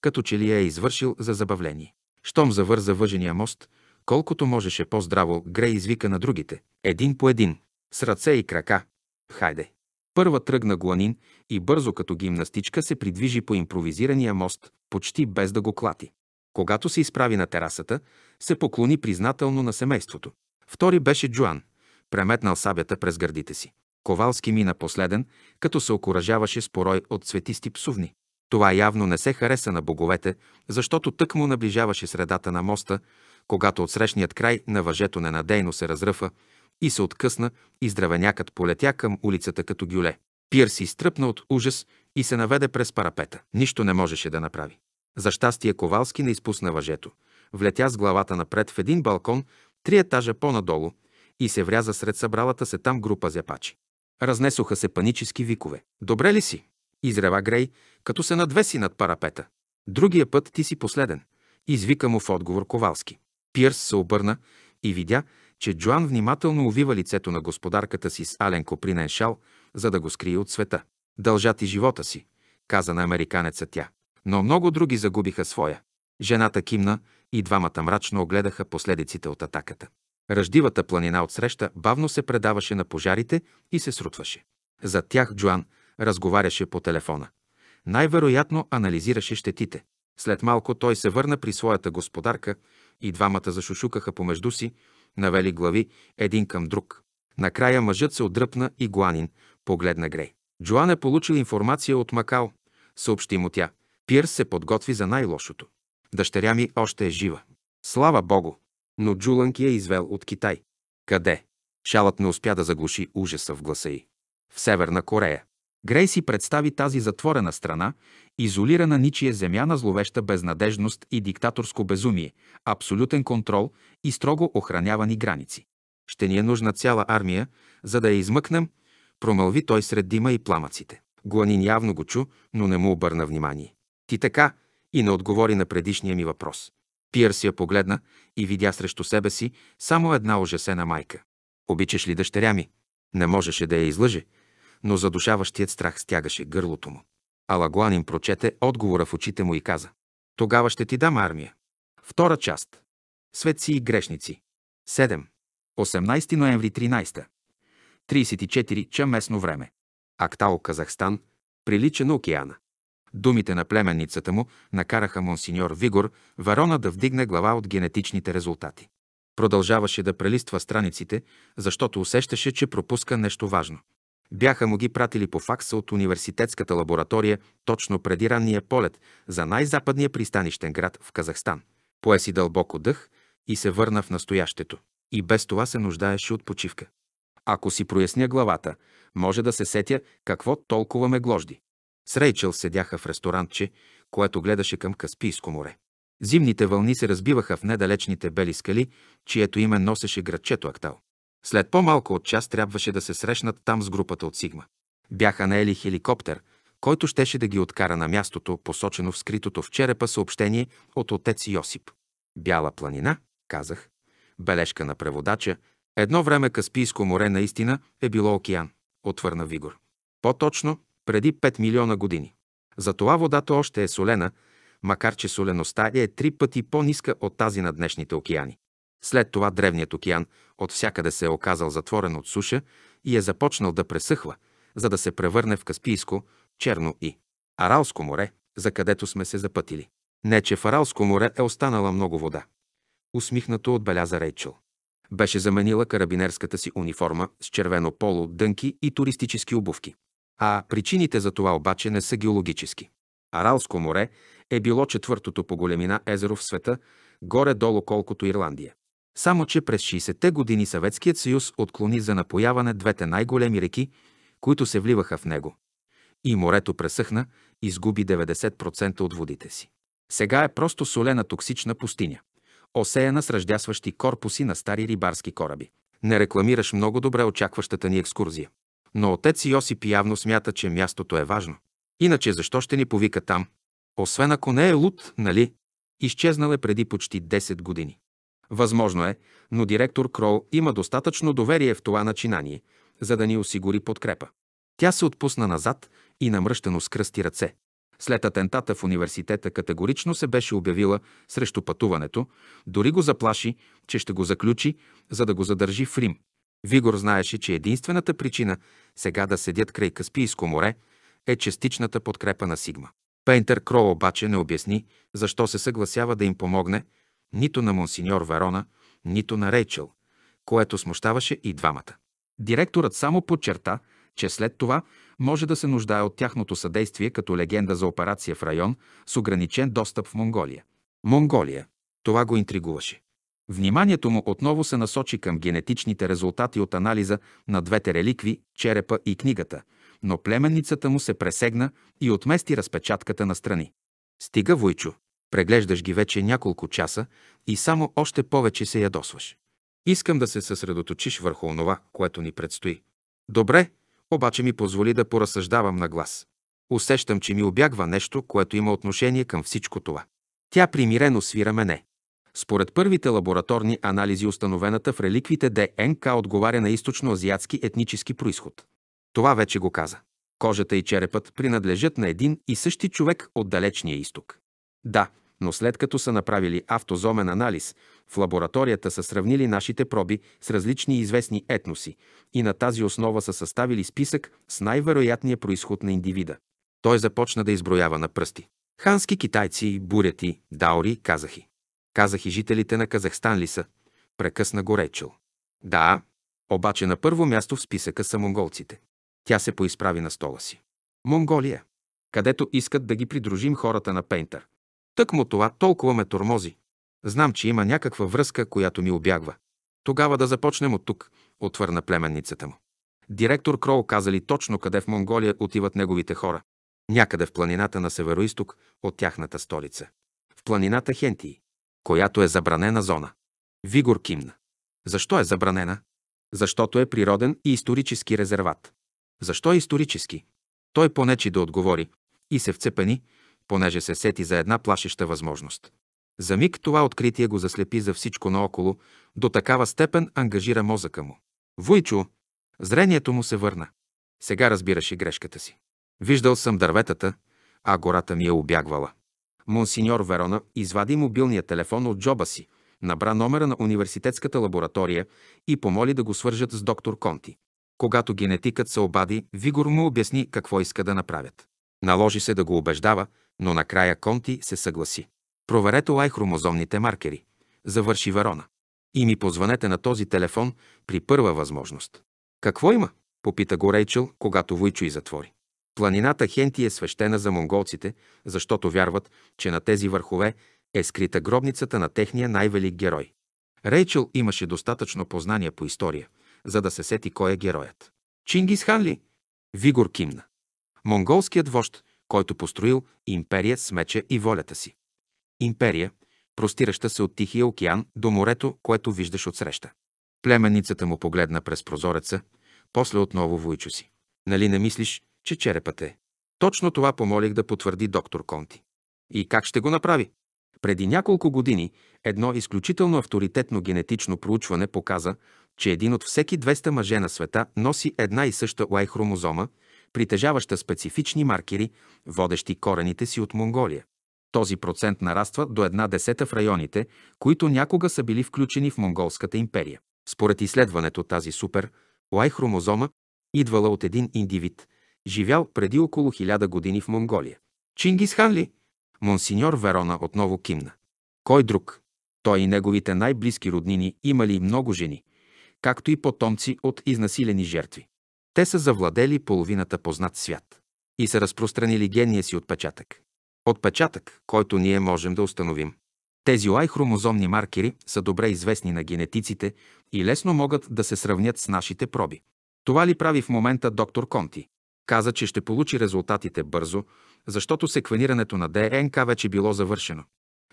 като че ли я е извършил за забавление. Щом завърза въжения мост, колкото можеше по-здраво, Грей извика на другите. Един по един, с ръце и крака. Хайде! Първа тръгна Гуанин и бързо като гимнастичка се придвижи по импровизирания мост, почти без да го клати. Когато се изправи на терасата, се поклони признателно на семейството. Втори беше Джоан, преметнал сабята през гърдите си. Ковалски мина последен, като се окоръжаваше с порой от светисти псувни. Това явно не се хареса на боговете, защото тък му наближаваше средата на моста, когато от срещният край на въжето ненадейно се разръфа и се откъсна и здравенякът полетя към улицата като гюле. Пир си стръпна от ужас и се наведе през парапета. Нищо не можеше да направи. За щастие Ковалски не изпусна въжето. Влетя с главата напред в един балкон, три етажа по-надолу, и се вряза сред събралата се там група зяпачи. Разнесоха се панически викове. Добре ли си? Изрева Грей, като се надвеси над парапета. Другия път ти си последен. Извика му в отговор Ковалски. Пирс се обърна и видя, че Джоан внимателно увива лицето на господарката си с ален копринен шал, за да го скрие от света. Дължа ти живота си, каза на американеца тя. Но много други загубиха своя. Жената кимна и двамата мрачно огледаха последиците от атаката. Ръждивата планина отсреща бавно се предаваше на пожарите и се срутваше. За тях Джоан разговаряше по телефона. Най-вероятно анализираше щетите. След малко той се върна при своята господарка и двамата зашушукаха помежду си, навели глави един към друг. Накрая мъжът се отдръпна и Гуанин погледна Грей. Джоан е получил информация от Макао, съобщи му тя. Пирс се подготви за най-лошото. Дъщеря ми още е жива. Слава Богу! Но Джуланки е извел от Китай. Къде? Шалът не успя да заглуши ужаса в гласа й. В Северна Корея. Грей си представи тази затворена страна, изолирана ничия земя на зловеща безнадежност и диктаторско безумие, абсолютен контрол и строго охранявани граници. Ще ни е нужна цяла армия, за да я измъкнем, промълви той сред дима и пламъците. Гланин явно го чу, но не му обърна внимание. Ти така и не отговори на предишния ми въпрос. си я погледна и видя срещу себе си само една ужасена майка. Обичаш ли дъщеря ми? Не можеше да я излъже – но задушаващият страх стягаше гърлото му. Алагуан им прочете отговора в очите му и каза «Тогава ще ти дам армия». Втора част. Светци и грешници. 7. 18 ноември 13. 34 ча местно време. Актао, Казахстан, прилича на океана. Думите на племенницата му накараха монсеньор Вигор Варона да вдигне глава от генетичните резултати. Продължаваше да прелиства страниците, защото усещаше, че пропуска нещо важно. Бяха му ги пратили по факса от университетската лаборатория точно преди ранния полет за най-западния пристанищен град в Казахстан. Пое си дълбоко дъх и се върна в настоящето. И без това се нуждаеше от почивка. Ако си проясня главата, може да се сетя какво толкова ме гложди. С Рейчел седяха в ресторантче, което гледаше към Каспийско море. Зимните вълни се разбиваха в недалечните бели скали, чието име носеше градчето Актал. След по-малко от час трябваше да се срещнат там с групата от Сигма. Бяха наели хеликоптер, който щеше да ги откара на мястото, посочено в скритото в черепа съобщение от отец Йосип. Бяла планина, казах, бележка на преводача, едно време Каспийско море наистина е било океан, отвърна Вигор. По-точно, преди 5 милиона години. Затова водата още е солена, макар че солеността е три пъти по-ниска от тази на днешните океани. След това древният океан от всякъде се е оказал затворен от суша и е започнал да пресъхва, за да се превърне в Каспийско, Черно и Аралско море, за където сме се запътили. Не, че в Аралско море е останала много вода. Усмихнато отбеляза Рейчел. Беше заменила карабинерската си униформа с червено поло, дънки и туристически обувки. А причините за това обаче не са геологически. Аралско море е било четвъртото по големина езеро в света, горе-долу колкото Ирландия. Само, че през 60-те години Съветският съюз отклони за напояване двете най-големи реки, които се вливаха в него. И морето пресъхна, изгуби 90% от водите си. Сега е просто солена токсична пустиня, осеяна с ръждясващи корпуси на стари рибарски кораби. Не рекламираш много добре очакващата ни екскурзия. Но отец Йосип явно смята, че мястото е важно. Иначе защо ще ни повика там? Освен ако не е луд, нали? Изчезнал е преди почти 10 години. Възможно е, но директор Крол има достатъчно доверие в това начинание, за да ни осигури подкрепа. Тя се отпусна назад и намръщено скръсти ръце. След атентата в университета категорично се беше обявила срещу пътуването, дори го заплаши, че ще го заключи, за да го задържи в Рим. Вигор знаеше, че единствената причина сега да седят край Каспийско море е частичната подкрепа на Сигма. Пейнтер Кроу обаче не обясни защо се съгласява да им помогне, нито на монсеньор Верона, нито на Рейчел, което смущаваше и двамата. Директорът само подчерта, че след това може да се нуждае от тяхното съдействие като легенда за операция в район с ограничен достъп в Монголия. Монголия. Това го интригуваше. Вниманието му отново се насочи към генетичните резултати от анализа на двете реликви, черепа и книгата, но племенницата му се пресегна и отмести разпечатката на страни. Стига, Войчо, Преглеждаш ги вече няколко часа и само още повече се ядосваш. Искам да се съсредоточиш върху онова, което ни предстои. Добре, обаче ми позволи да поразсъждавам на глас. Усещам, че ми обягва нещо, което има отношение към всичко това. Тя примирено свира мене. Според първите лабораторни анализи, установената в реликвите ДНК отговаря на източно-азиатски етнически происход. Това вече го каза. Кожата и черепът принадлежат на един и същи човек от далечния изток. Да, но след като са направили автозомен анализ, в лабораторията са сравнили нашите проби с различни известни етноси и на тази основа са съставили списък с най-вероятния происход на индивида. Той започна да изброява на пръсти. Хански китайци, буряти, даори, казахи. Казахи жителите на Казахстан ли са? Прекъсна го Речел. Да, обаче на първо място в списъка са монголците. Тя се поизправи на стола си. Монголия. Където искат да ги придружим хората на Пейнтър. Тък му това толкова ме тормози. Знам, че има някаква връзка, която ми обягва. Тогава да започнем от тук, отвърна племенницата му. Директор Кроу каза ли точно къде в Монголия отиват неговите хора? Някъде в планината на североизток от тяхната столица. В планината Хентии, която е забранена зона. Вигор кимна. Защо е забранена? Защото е природен и исторически резерват. Защо е исторически? Той понечи да отговори и се вцепени, понеже се сети за една плашеща възможност. За миг това откритие го заслепи за всичко наоколо, до такава степен ангажира мозъка му. Войчо, зрението му се върна. Сега разбираше грешката си. Виждал съм дърветата, а гората ми е обягвала. Монсиньор Верона извади мобилния телефон от джоба си, набра номера на университетската лаборатория и помоли да го свържат с доктор Конти. Когато генетикът се обади, Вигор му обясни какво иска да направят. Наложи се да го убеждава, но накрая Конти се съгласи. Проверете лай хромозомните маркери. Завърши Варона. И ми позванете на този телефон при първа възможност. Какво има? Попита го Рейчел, когато Войчо и затвори. Планината Хенти е свещена за монголците, защото вярват, че на тези върхове е скрита гробницата на техния най-велик герой. Рейчел имаше достатъчно познания по история, за да се сети кой е героят. Чингис Хан ли? Вигор кимна. Монголският вожд, който построил империя с меча и волята си. Империя, простираща се от Тихия океан до морето, което виждаш отсреща. Племенницата му погледна през прозореца, после отново войчо си. Нали не мислиш, че черепът е? Точно това помолих да потвърди доктор Конти. И как ще го направи? Преди няколко години едно изключително авторитетно генетично проучване показа, че един от всеки 200 мъже на света носи една и съща Y хромозома, притежаваща специфични маркери, водещи корените си от Монголия. Този процент нараства до една десета в районите, които някога са били включени в Монголската империя. Според изследването тази супер лай хромозома идвала от един индивид, живял преди около 1000 години в Монголия. Чингис Ханли, ли? Монсиньор Верона отново кимна. Кой друг? Той и неговите най-близки роднини имали много жени, както и потомци от изнасилени жертви. Те са завладели половината познат свят и са разпространили гения си отпечатък. Отпечатък, който ние можем да установим. Тези лай хромозомни маркери са добре известни на генетиците и лесно могат да се сравнят с нашите проби. Това ли прави в момента доктор Конти? Каза, че ще получи резултатите бързо, защото секвенирането на ДНК вече било завършено.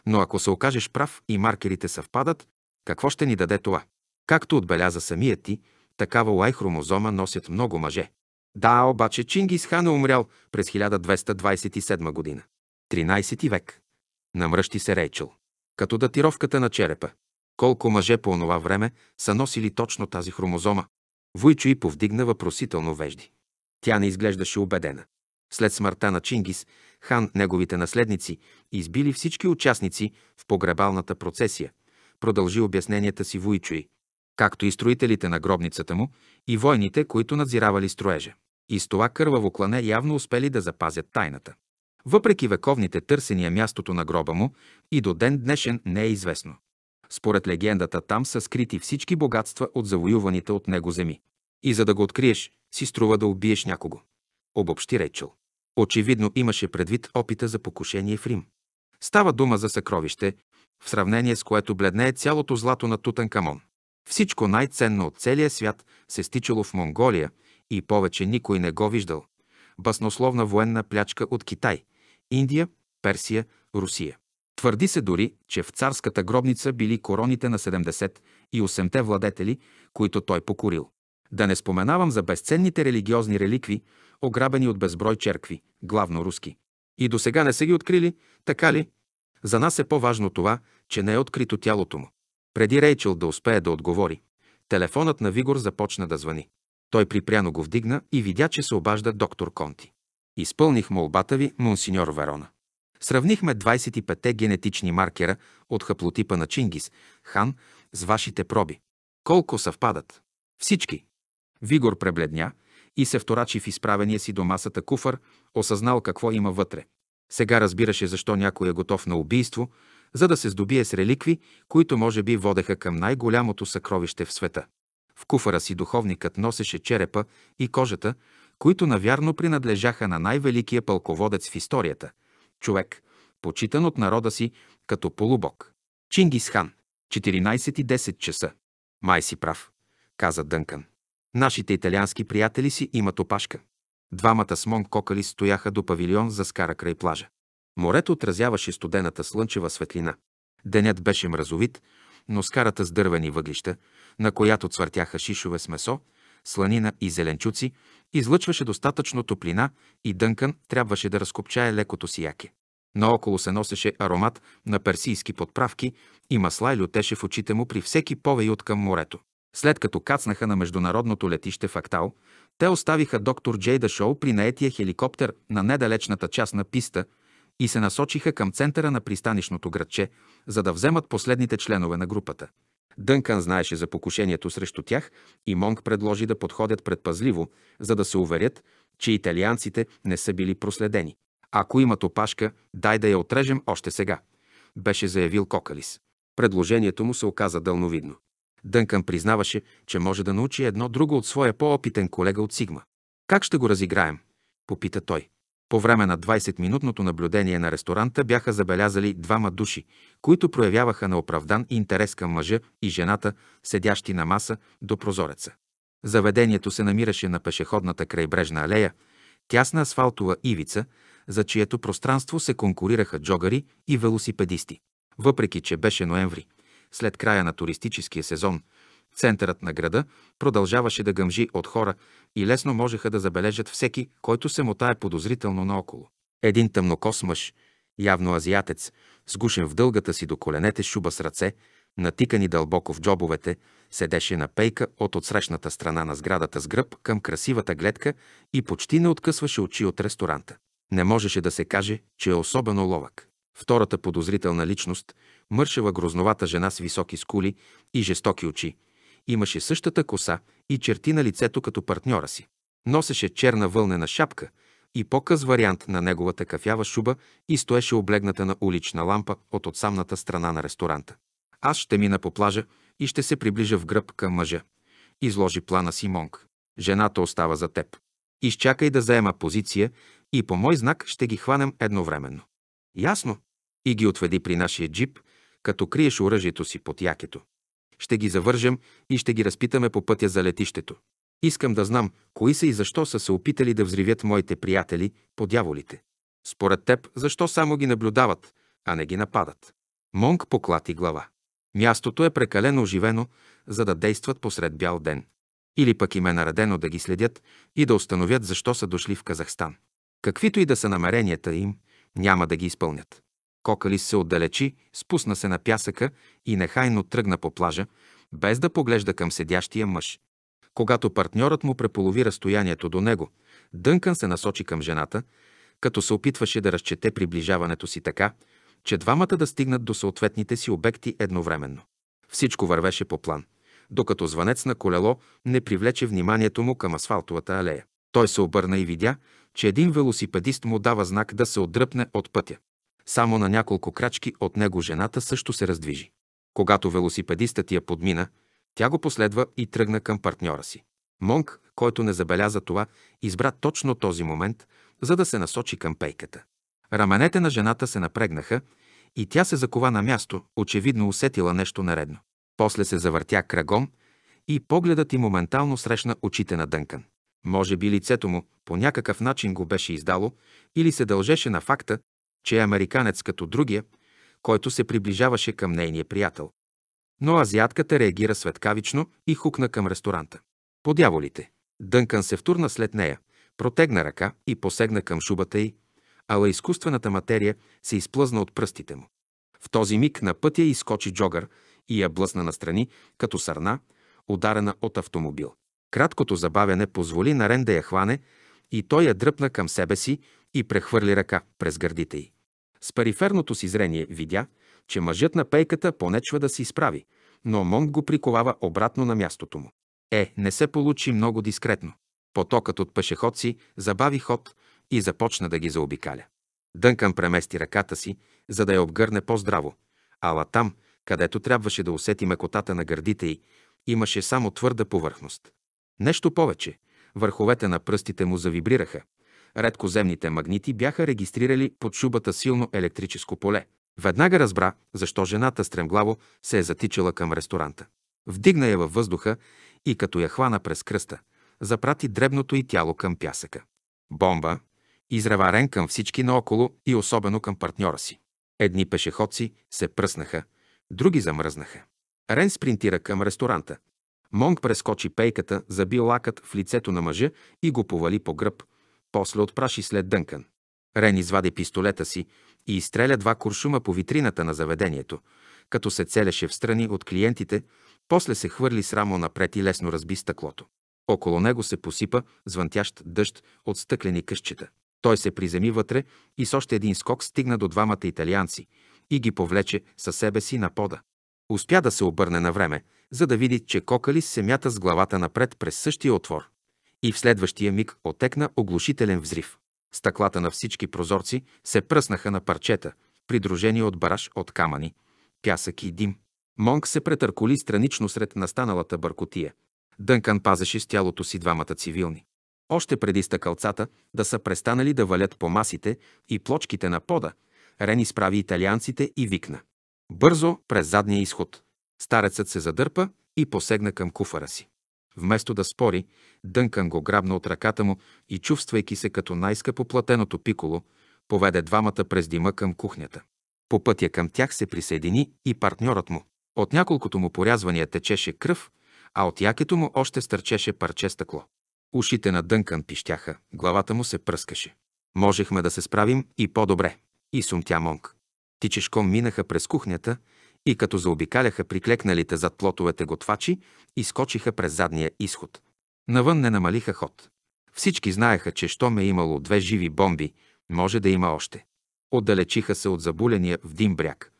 Но ако се окажеш прав и маркерите съвпадат, какво ще ни даде това? Както отбеляза самия ти, Такава лай-хромозома носят много мъже. Да, обаче Чингис хан е умрял през 1227 година. 13 век. Намръщи се Рейчел. Като датировката на черепа. Колко мъже по онова време са носили точно тази хромозома? Войчо и повдигна въпросително вежди. Тя не изглеждаше убедена. След смъртта на Чингис, хан, неговите наследници, избили всички участници в погребалната процесия. Продължи обясненията си Вуйчуи както и строителите на гробницата му и войните, които надзиравали строежа. И с това кърваво клане явно успели да запазят тайната. Въпреки вековните търсения мястото на гроба му и до ден днешен не е известно. Според легендата там са скрити всички богатства от завоюваните от него земи. И за да го откриеш, си струва да убиеш някого. Обобщи Рейчел. Очевидно имаше предвид опита за покушение в Рим. Става дума за съкровище, в сравнение с което бледнее цялото злато на Тутанкамон. Всичко най-ценно от целия свят се стичало в Монголия и повече никой не го виждал. Баснословна военна плячка от Китай, Индия, Персия, Русия. Твърди се дори, че в царската гробница били короните на 70 и 8-те владетели, които той покорил. Да не споменавам за безценните религиозни реликви, ограбени от безброй черкви, главно руски. И до сега не са ги открили, така ли? За нас е по-важно това, че не е открито тялото му преди Рейчел да успее да отговори. Телефонът на Вигор започна да звъни. Той припряно го вдигна и видя, че се обажда доктор Конти. Изпълних молбата ви, монсеньор Верона. Сравнихме 25-те генетични маркера от хаплотипа на Чингис, хан, с вашите проби. Колко съвпадат? Всички. Вигор пребледня и се вторачи в изправения си до масата куфар, осъзнал какво има вътре. Сега разбираше защо някой е готов на убийство, за да се здобие с реликви, които може би водеха към най-голямото съкровище в света. В куфара си духовникът носеше черепа и кожата, които навярно принадлежаха на най-великия пълководец в историята – човек, почитан от народа си като полубог. Чингисхан, 14.10 часа. Май си прав, каза Дънкан. Нашите италиански приятели си имат опашка. Двамата с Мон Кокали стояха до павилион за скара край плажа. Морето отразяваше студената слънчева светлина. Денят беше мразовит, но с карата с дървени въглища, на която цвъртяха шишове с месо, сланина и зеленчуци, излъчваше достатъчно топлина и Дънкан трябваше да разкопчае лекото си яке. Наоколо се носеше аромат на персийски подправки и масла и лютеше в очите му при всеки повей от към морето. След като кацнаха на международното летище в те оставиха доктор Джейда Шоу при наетия хеликоптер на недалечната част на писта – и се насочиха към центъра на пристанищното градче, за да вземат последните членове на групата. Дънкан знаеше за покушението срещу тях и Монг предложи да подходят предпазливо, за да се уверят, че италианците не са били проследени. Ако имат опашка, дай да я отрежем още сега, беше заявил Кокалис. Предложението му се оказа дълновидно. Дънкан признаваше, че може да научи едно друго от своя по-опитен колега от Сигма. Как ще го разиграем? попита той. По време на 20-минутното наблюдение на ресторанта бяха забелязали двама души, които проявяваха неоправдан интерес към мъжа и жената, седящи на маса до прозореца. Заведението се намираше на пешеходната крайбрежна алея, тясна асфалтова ивица, за чието пространство се конкурираха джогари и велосипедисти. Въпреки, че беше ноември, след края на туристическия сезон – Центърът на града продължаваше да гъмжи от хора и лесно можеха да забележат всеки, който се мотае подозрително наоколо. Един тъмнокос мъж, явно азиатец, сгушен в дългата си до коленете шуба с ръце, натикани дълбоко в джобовете, седеше на пейка от отсрещната страна на сградата с гръб към красивата гледка и почти не откъсваше очи от ресторанта. Не можеше да се каже, че е особено ловък. Втората подозрителна личност, мършева грозновата жена с високи скули и жестоки очи, Имаше същата коса и черти на лицето като партньора си. Носеше черна вълнена шапка и по-къс вариант на неговата кафява шуба и стоеше облегната на улична лампа от отсамната страна на ресторанта. Аз ще мина по плажа и ще се приближа в гръб към мъжа. Изложи плана си Монг. Жената остава за теб. Изчакай да заема позиция и по мой знак ще ги хванем едновременно. Ясно. И ги отведи при нашия джип, като криеш оръжието си под якето. Ще ги завържем и ще ги разпитаме по пътя за летището. Искам да знам кои са и защо са се опитали да взривят моите приятели по дяволите. Според теб, защо само ги наблюдават, а не ги нападат? Монг поклати глава. Мястото е прекалено оживено, за да действат посред бял ден. Или пък им е наредено да ги следят и да установят защо са дошли в Казахстан. Каквито и да са намеренията им, няма да ги изпълнят. Кокалис се отдалечи, спусна се на пясъка и нехайно тръгна по плажа, без да поглежда към седящия мъж. Когато партньорът му преполови разстоянието до него, дънкан се насочи към жената, като се опитваше да разчете приближаването си така, че двамата да стигнат до съответните си обекти едновременно. Всичко вървеше по план, докато звънец на колело не привлече вниманието му към асфалтовата алея. Той се обърна и видя, че един велосипедист му дава знак да се отдръпне от пътя. Само на няколко крачки от него жената също се раздвижи. Когато велосипедистът я подмина, тя го последва и тръгна към партньора си. Монк, който не забеляза това, избра точно този момент, за да се насочи към пейката. Раменете на жената се напрегнаха и тя се закова на място, очевидно усетила нещо наредно. После се завъртя крагом и погледът и моментално срещна очите на Дънкан. Може би лицето му по някакъв начин го беше издало или се дължеше на факта, че е американец като другия, който се приближаваше към нейния приятел. Но азиатката реагира светкавично и хукна към ресторанта. Подяволите. Дънкан се втурна след нея, протегна ръка и посегна към шубата й, ала изкуствената материя се изплъзна от пръстите му. В този миг на пътя изкочи джогър и я блъсна настрани, като сърна, ударена от автомобил. Краткото забавяне позволи на Рен да я хване и той я дръпна към себе си и прехвърли ръка през гърдите й. С периферното си зрение видя, че мъжът на пейката понечва да се изправи, но Монг го приковава обратно на мястото му. Е, не се получи много дискретно. Потокът от пешеходци забави ход и започна да ги заобикаля. Дънкан премести ръката си, за да я обгърне по-здраво, ала там, където трябваше да усети мекотата на гърдите й, имаше само твърда повърхност. Нещо повече, върховете на пръстите му завибрираха, Редкоземните магнити бяха регистрирали под шубата силно електрическо поле. Веднага разбра, защо жената стремглаво се е затичала към ресторанта. Вдигна я във въздуха и като я хвана през кръста, запрати дребното и тяло към пясъка. Бомба, изреварен към всички наоколо и особено към партньора си. Едни пешеходци се пръснаха, други замръзнаха. Рен спринтира към ресторанта. Монг прескочи пейката, заби лакът в лицето на мъжа и го повали по гръб, после отпраши след Дънкан. Рен извади пистолета си и изстреля два куршума по витрината на заведението, като се целеше в страни от клиентите, после се хвърли с рамо напред и лесно разби стъклото. Около него се посипа звънтящ дъжд от стъклени къщета. Той се приземи вътре и с още един скок стигна до двамата италианци и ги повлече със себе си на пода. Успя да се обърне на време, за да види, че кокалис се мята с главата напред през същия отвор и в следващия миг отекна оглушителен взрив. Стъклата на всички прозорци се пръснаха на парчета, придружени от бараж от камъни, пясък и дим. Монк се претърколи странично сред настаналата бъркотия. Дънкан пазеше с тялото си двамата цивилни. Още преди стъкълцата да са престанали да валят по масите и плочките на пода, Рен изправи италианците и викна. Бързо през задния изход. Старецът се задърпа и посегна към куфара си. Вместо да спори, Дънкан го грабна от ръката му и, чувствайки се като най-скъпо платеното пиколо, поведе двамата през дима към кухнята. По пътя към тях се присъедини и партньорът му. От няколкото му порязвания течеше кръв, а от якето му още стърчеше парче стъкло. Ушите на Дънкан пищяха, главата му се пръскаше. Можехме да се справим и по-добре. И сумтя Монг. Тичешком минаха през кухнята, и като заобикаляха приклекналите зад плотовете готвачи, изкочиха през задния изход. Навън не намалиха ход. Всички знаеха, че щом е имало две живи бомби, може да има още. Отдалечиха се от забуления в дим бряг.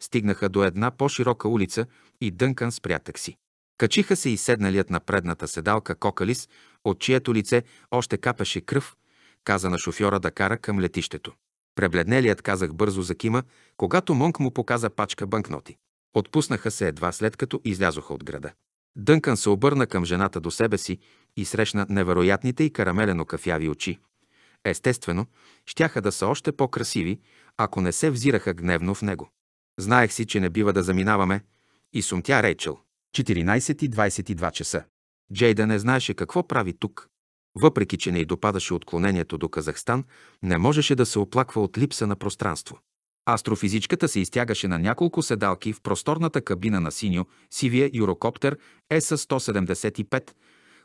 Стигнаха до една по-широка улица и Дънкан спря такси. Качиха се и седналият на предната седалка Кокалис, от чието лице още капеше кръв, каза на шофьора да кара към летището. Пребледнелият казах бързо за Кима, когато Монк му показа пачка банкноти. Отпуснаха се едва след като излязоха от града. Дънкан се обърна към жената до себе си и срещна невероятните и карамелено кафяви очи. Естествено, щяха да са още по-красиви, ако не се взираха гневно в него. Знаех си, че не бива да заминаваме, и сумтя Рейчел. 14.22 часа. Джейда не знаеше какво прави тук. Въпреки, че не й допадаше отклонението до Казахстан, не можеше да се оплаква от липса на пространство. Астрофизичката се изтягаше на няколко седалки в просторната кабина на синьо, сивия юрокоптер ЕС-175,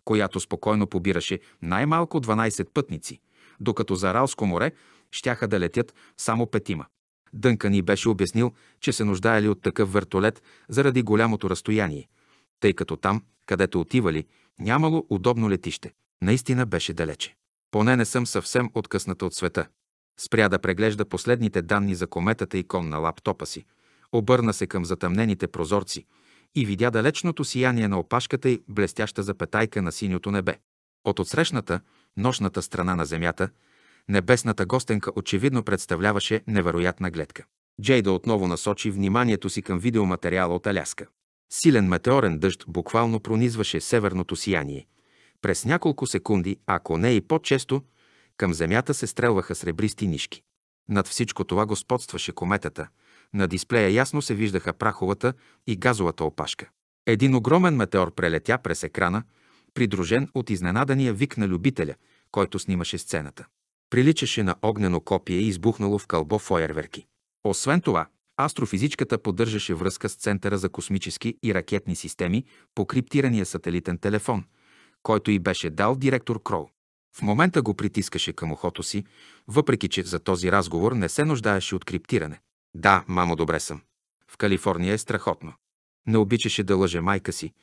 която спокойно побираше най-малко 12 пътници, докато за Ралско море щяха да летят само петима. Дънка ни беше обяснил, че се нуждаели от такъв вертолет заради голямото разстояние, тъй като там, където отивали, нямало удобно летище. Наистина беше далече. Поне не съм съвсем откъсната от света. Спря да преглежда последните данни за кометата и кон на лаптопа си. Обърна се към затъмнените прозорци и видя далечното сияние на опашката и блестяща запетайка на синьото небе. От отсрещната, нощната страна на земята, небесната гостенка очевидно представляваше невероятна гледка. Джейда отново насочи вниманието си към видеоматериала от Аляска. Силен метеорен дъжд буквално пронизваше северното сияние – през няколко секунди, ако не и по-често, към земята се стрелваха сребристи нишки. Над всичко това господстваше кометата. На дисплея ясно се виждаха праховата и газовата опашка. Един огромен метеор прелетя през екрана, придружен от изненадания вик на любителя, който снимаше сцената. Приличаше на огнено копие и избухнало в кълбо фойерверки. Освен това, астрофизичката поддържаше връзка с Центъра за космически и ракетни системи по криптирания сателитен телефон – който й беше дал директор Крол. В момента го притискаше към ухото си, въпреки че за този разговор не се нуждаеше от криптиране. Да, мамо, добре съм. В Калифорния е страхотно. Не обичаше да лъже майка си,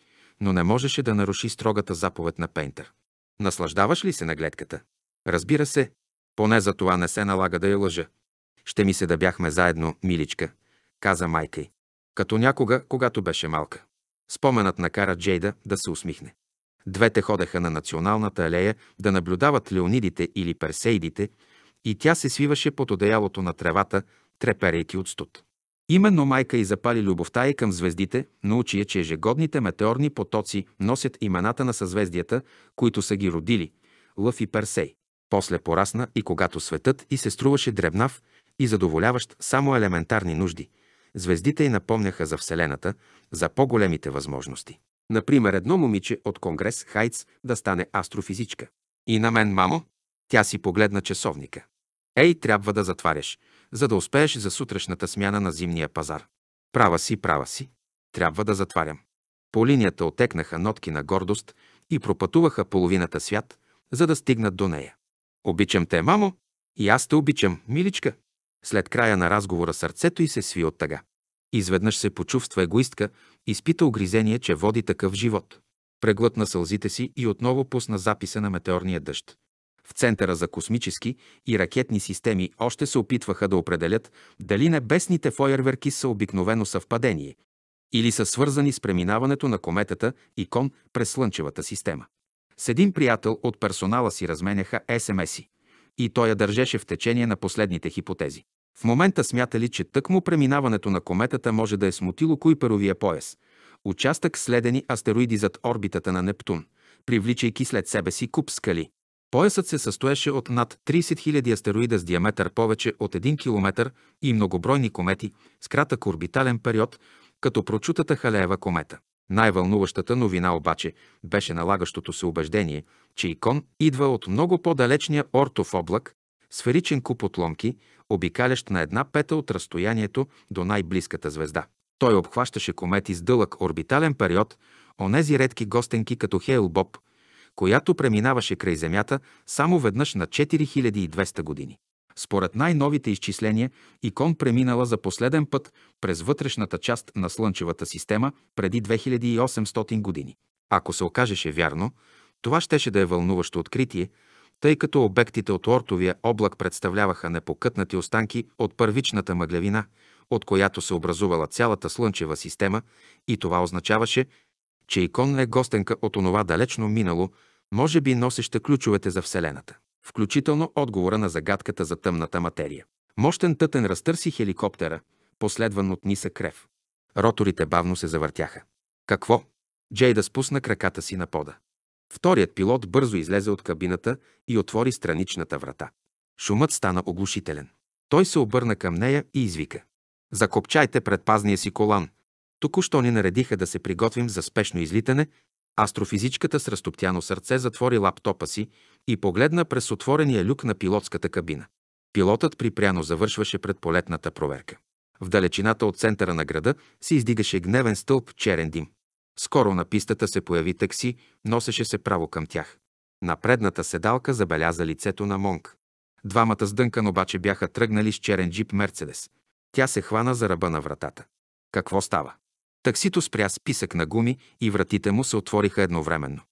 но не можеше да наруши строгата заповед на Пейнтер. Наслаждаваш ли се на гледката? Разбира се, поне за това не се налага да я лъжа. Ще ми се да бяхме заедно, миличка, каза майка й. Като някога, когато беше малка. Споменът накара Джейда да се усмихне. Двете ходеха на националната алея да наблюдават Леонидите или Персейдите и тя се свиваше под одеялото на тревата, треперейки от студ. Именно майка и запали любовта и към звездите, научи я, че ежегодните метеорни потоци носят имената на съзвездията, които са ги родили – Лъв и Персей. После порасна и когато светът и се струваше дребнав и задоволяващ само елементарни нужди, звездите й напомняха за Вселената, за по-големите възможности. Например, едно момиче от Конгрес Хайц да стане астрофизичка. И на мен, мамо, тя си погледна часовника. Ей, трябва да затваряш, за да успееш за сутрешната смяна на зимния пазар. Права си, права си. Трябва да затварям. По линията отекнаха нотки на гордост и пропътуваха половината свят, за да стигнат до нея. Обичам те, мамо, и аз те обичам, миличка. След края на разговора сърцето й се сви от тъга. Изведнъж се почувства егоистка, изпита огризение, че води такъв живот. Преглътна сълзите си и отново пусна записа на метеорния дъжд. В Центъра за космически и ракетни системи още се опитваха да определят дали небесните фойерверки са обикновено съвпадение или са свързани с преминаването на кометата и кон през Слънчевата система. С един приятел от персонала си разменяха СМС-и и той я държеше в течение на последните хипотези. В момента смятали, че тъкмо преминаването на кометата може да е смутило Куйперовия пояс, участък следени астероиди зад орбитата на Нептун, привличайки след себе си куп скали. Поясът се състоеше от над 30 000 астероида с диаметър повече от 1 км и многобройни комети с кратък орбитален период, като прочутата Халеева комета. Най-вълнуващата новина обаче беше налагащото се убеждение, че Икон идва от много по-далечния ортов облак, сферичен куп отломки, обикалящ на една пета от разстоянието до най-близката звезда. Той обхващаше комети с дълъг орбитален период, онези редки гостенки като Хейлбоб, която преминаваше край Земята само веднъж на 4200 години. Според най-новите изчисления, Икон преминала за последен път през вътрешната част на Слънчевата система преди 2800 години. Ако се окажеше вярно, това щеше да е вълнуващо откритие, тъй като обектите от Ортовия облак представляваха непокътнати останки от първичната мъглевина, от която се образувала цялата Слънчева система и това означаваше, че Икон е гостенка от онова далечно минало, може би носеща ключовете за Вселената, включително отговора на загадката за тъмната материя. Мощен тътен разтърси хеликоптера, последван от нисък крев. Роторите бавно се завъртяха. Какво? Джейда спусна краката си на пода. Вторият пилот бързо излезе от кабината и отвори страничната врата. Шумът стана оглушителен. Той се обърна към нея и извика. Закопчайте предпазния си колан. Току-що ни наредиха да се приготвим за спешно излитане. Астрофизичката с разтоптяно сърце затвори лаптопа си и погледна през отворения люк на пилотската кабина. Пилотът припряно завършваше предполетната проверка. В далечината от центъра на града се издигаше гневен стълб черен дим. Скоро на пистата се появи такси, носеше се право към тях. На предната седалка забеляза лицето на Монг. Двамата с Дънкан обаче бяха тръгнали с черен джип Мерцедес. Тя се хвана за ръба на вратата. Какво става? Таксито спря списък на гуми и вратите му се отвориха едновременно.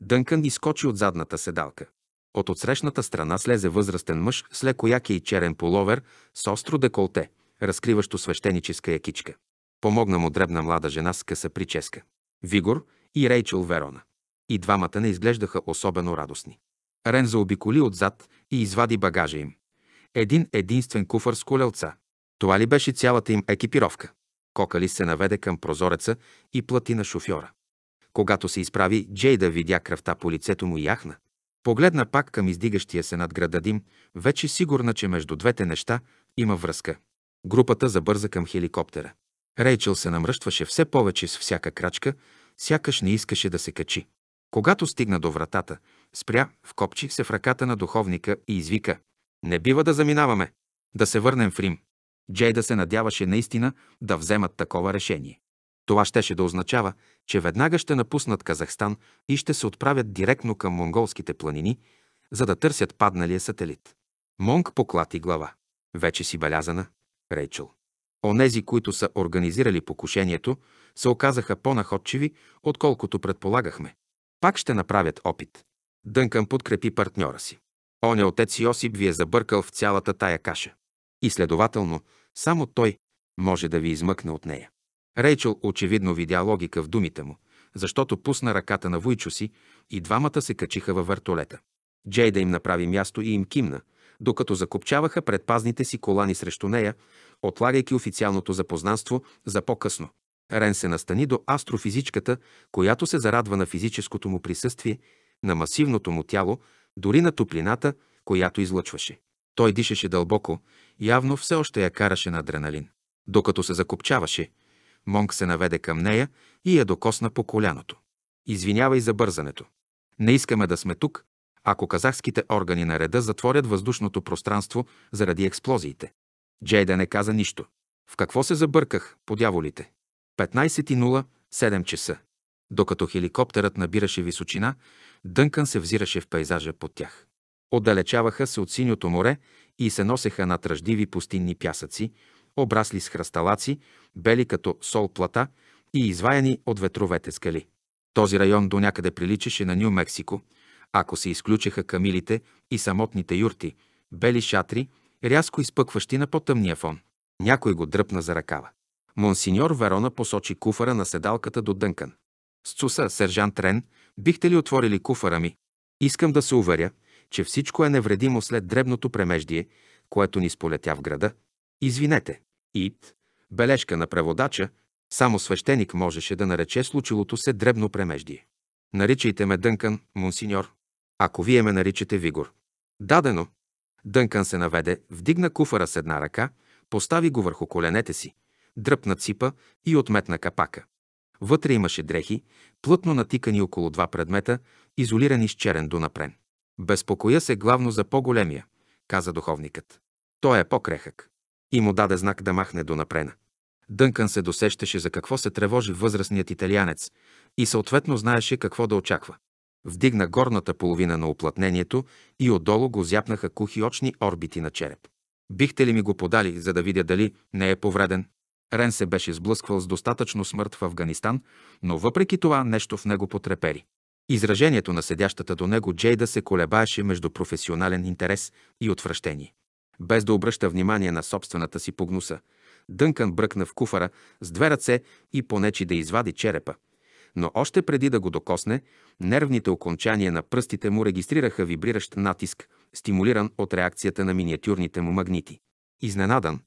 Дънкан изкочи от задната седалка. От отсрещната страна слезе възрастен мъж с леко и черен половер с остро деколте, разкриващо свещеническа якичка. Помогна му дребна млада жена с къса прическа. Вигор и Рейчел Верона. И двамата не изглеждаха особено радостни. Рен заобиколи отзад и извади багажа им. Един единствен куфар с колелца. Това ли беше цялата им екипировка? Кокали се наведе към прозореца и плати на шофьора. Когато се изправи, Джейда видя кръвта по лицето му яхна. Погледна пак към издигащия се над града дим, вече сигурна, че между двете неща има връзка. Групата забърза към хеликоптера. Рейчел се намръщваше все повече с всяка крачка, сякаш не искаше да се качи. Когато стигна до вратата, спря, вкопчи се в ръката на духовника и извика «Не бива да заминаваме! Да се върнем в Рим!» Джейда се надяваше наистина да вземат такова решение. Това щеше да означава, че веднага ще напуснат Казахстан и ще се отправят директно към монголските планини, за да търсят падналия сателит. Монг поклати глава. Вече си белязана, Рейчел. Онези, които са организирали покушението, се оказаха по-находчиви, отколкото предполагахме. Пак ще направят опит. Дънкън подкрепи партньора си. Оня отец Йосип ви е забъркал в цялата тая каша. И следователно, само той може да ви измъкне от нея. Рейчел очевидно видя логика в думите му, защото пусна ръката на вуйчо си и двамата се качиха във въртолета. Джейда им направи място и им кимна, докато закопчаваха предпазните си колани срещу нея, отлагайки официалното запознанство за по-късно. Рен се настани до астрофизичката, която се зарадва на физическото му присъствие, на масивното му тяло, дори на топлината, която излъчваше. Той дишаше дълбоко, явно все още я караше на адреналин. Докато се закопчаваше, монг се наведе към нея и я докосна по коляното. Извинявай за бързането. Не искаме да сме тук, ако казахските органи на реда затворят въздушното пространство заради експлозиите. Джейда не каза нищо. В какво се забърках, подяволите? 15.07 7 часа. Докато хеликоптерът набираше височина, Дънкан се взираше в пейзажа под тях. Отдалечаваха се от синьото море и се носеха над ръждиви пустинни пясъци, обрасли с хръсталаци, бели като сол плата и изваяни от ветровете скали. Този район до някъде приличаше на Нью-Мексико, ако се изключеха камилите и самотните юрти, бели шатри, рязко изпъкващи на по-тъмния фон. Някой го дръпна за ръкава. Монсиньор Верона посочи куфара на седалката до Дънкан. С цуса, сержант Рен, бихте ли отворили куфара ми? Искам да се уверя, че всичко е невредимо след дребното премеждие, което ни сполетя в града. Извинете. Ит, бележка на преводача, само свещеник можеше да нарече случилото се дребно премеждие. Наричайте ме Дънкан, монсиньор. Ако вие ме наричате Вигор. Дадено, Дънкан се наведе, вдигна куфара с една ръка, постави го върху коленете си, дръпна ципа и отметна капака. Вътре имаше дрехи, плътно натикани около два предмета, изолирани с черен дунапрен. Безпокоя се главно за по-големия, каза духовникът. Той е по-крехък. И му даде знак да махне дунапрена. Дънкан се досещаше за какво се тревожи възрастният италианец и съответно знаеше какво да очаква вдигна горната половина на оплътнението и отдолу го зяпнаха кухи очни орбити на череп. Бихте ли ми го подали, за да видя дали не е повреден? Рен се беше сблъсквал с достатъчно смърт в Афганистан, но въпреки това нещо в него потрепери. Изражението на седящата до него Джейда се колебаеше между професионален интерес и отвращение. Без да обръща внимание на собствената си погнуса, Дънкан бръкна в куфара с две ръце и понечи да извади черепа, но още преди да го докосне, нервните окончания на пръстите му регистрираха вибриращ натиск, стимулиран от реакцията на миниатюрните му магнити. Изненадан,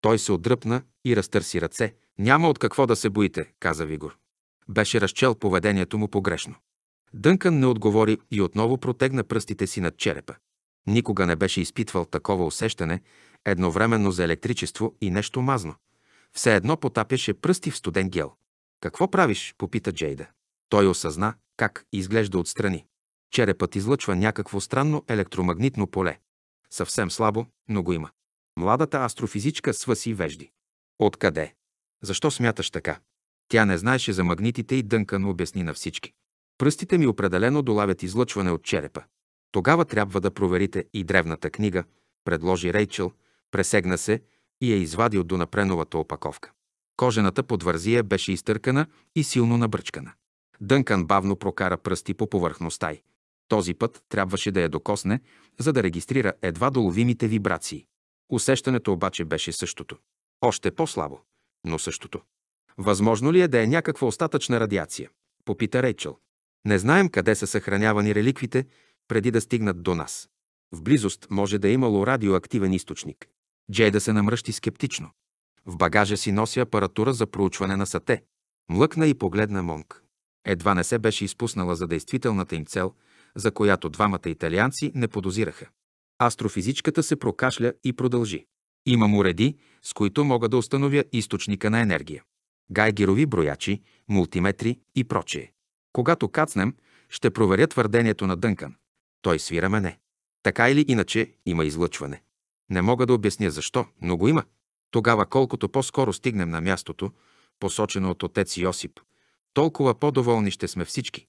той се отдръпна и разтърси ръце. Няма от какво да се боите, каза Вигор. Беше разчел поведението му погрешно. Дънкан не отговори и отново протегна пръстите си над черепа. Никога не беше изпитвал такова усещане, едновременно за електричество и нещо мазно. Все едно потапяше пръсти в студен гел. Какво правиш? попита Джейда. Той осъзна как изглежда отстрани. Черепът излъчва някакво странно електромагнитно поле. Съвсем слабо, но го има. Младата астрофизичка сваси вежди. Откъде? Защо смяташ така? Тя не знаеше за магнитите и Дънкан обясни на всички. Пръстите ми определено долавят излъчване от черепа. Тогава трябва да проверите и древната книга, предложи Рейчел, пресегна се и я извади от донапреновата опаковка. Кожената подвързия беше изтъркана и силно набръчкана. Дънкан бавно прокара пръсти по повърхността й. Този път трябваше да я докосне, за да регистрира едва доловимите вибрации. Усещането обаче беше същото. Още по-слабо, но същото. Възможно ли е да е някаква остатъчна радиация? Попита Рейчел. Не знаем къде са съхранявани реликвите, преди да стигнат до нас. В близост може да е имало радиоактивен източник. Джейда се намръщи скептично. В багажа си носи апаратура за проучване на сате. Млъкна и погледна Монг. Едва не се беше изпуснала за действителната им цел, за която двамата италианци не подозираха. Астрофизичката се прокашля и продължи. Имам уреди, с които мога да установя източника на енергия. Гайгерови броячи, мултиметри и прочее. Когато кацнем, ще проверя твърдението на Дънкан. Той свира мене. Така или иначе има излъчване. Не мога да обясня защо, но го има. Тогава колкото по-скоро стигнем на мястото, посочено от отец Йосип, толкова по-доволни ще сме всички,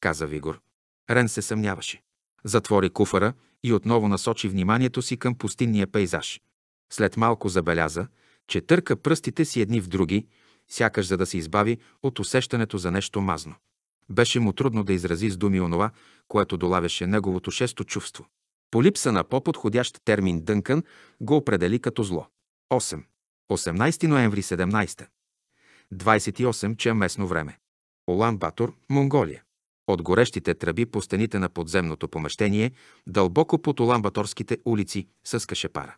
каза Вигор. Рен се съмняваше. Затвори куфара и отново насочи вниманието си към пустинния пейзаж. След малко забеляза, че търка пръстите си едни в други, сякаш за да се избави от усещането за нещо мазно. Беше му трудно да изрази с думи онова, което долавяше неговото шесто чувство. По липса на по-подходящ термин Дънкън го определи като зло. 8. 18 ноември 17. 28 че е местно време. Улан Батор, Монголия. От горещите тръби по стените на подземното помещение, дълбоко под Оламбаторските улици, съскаше пара.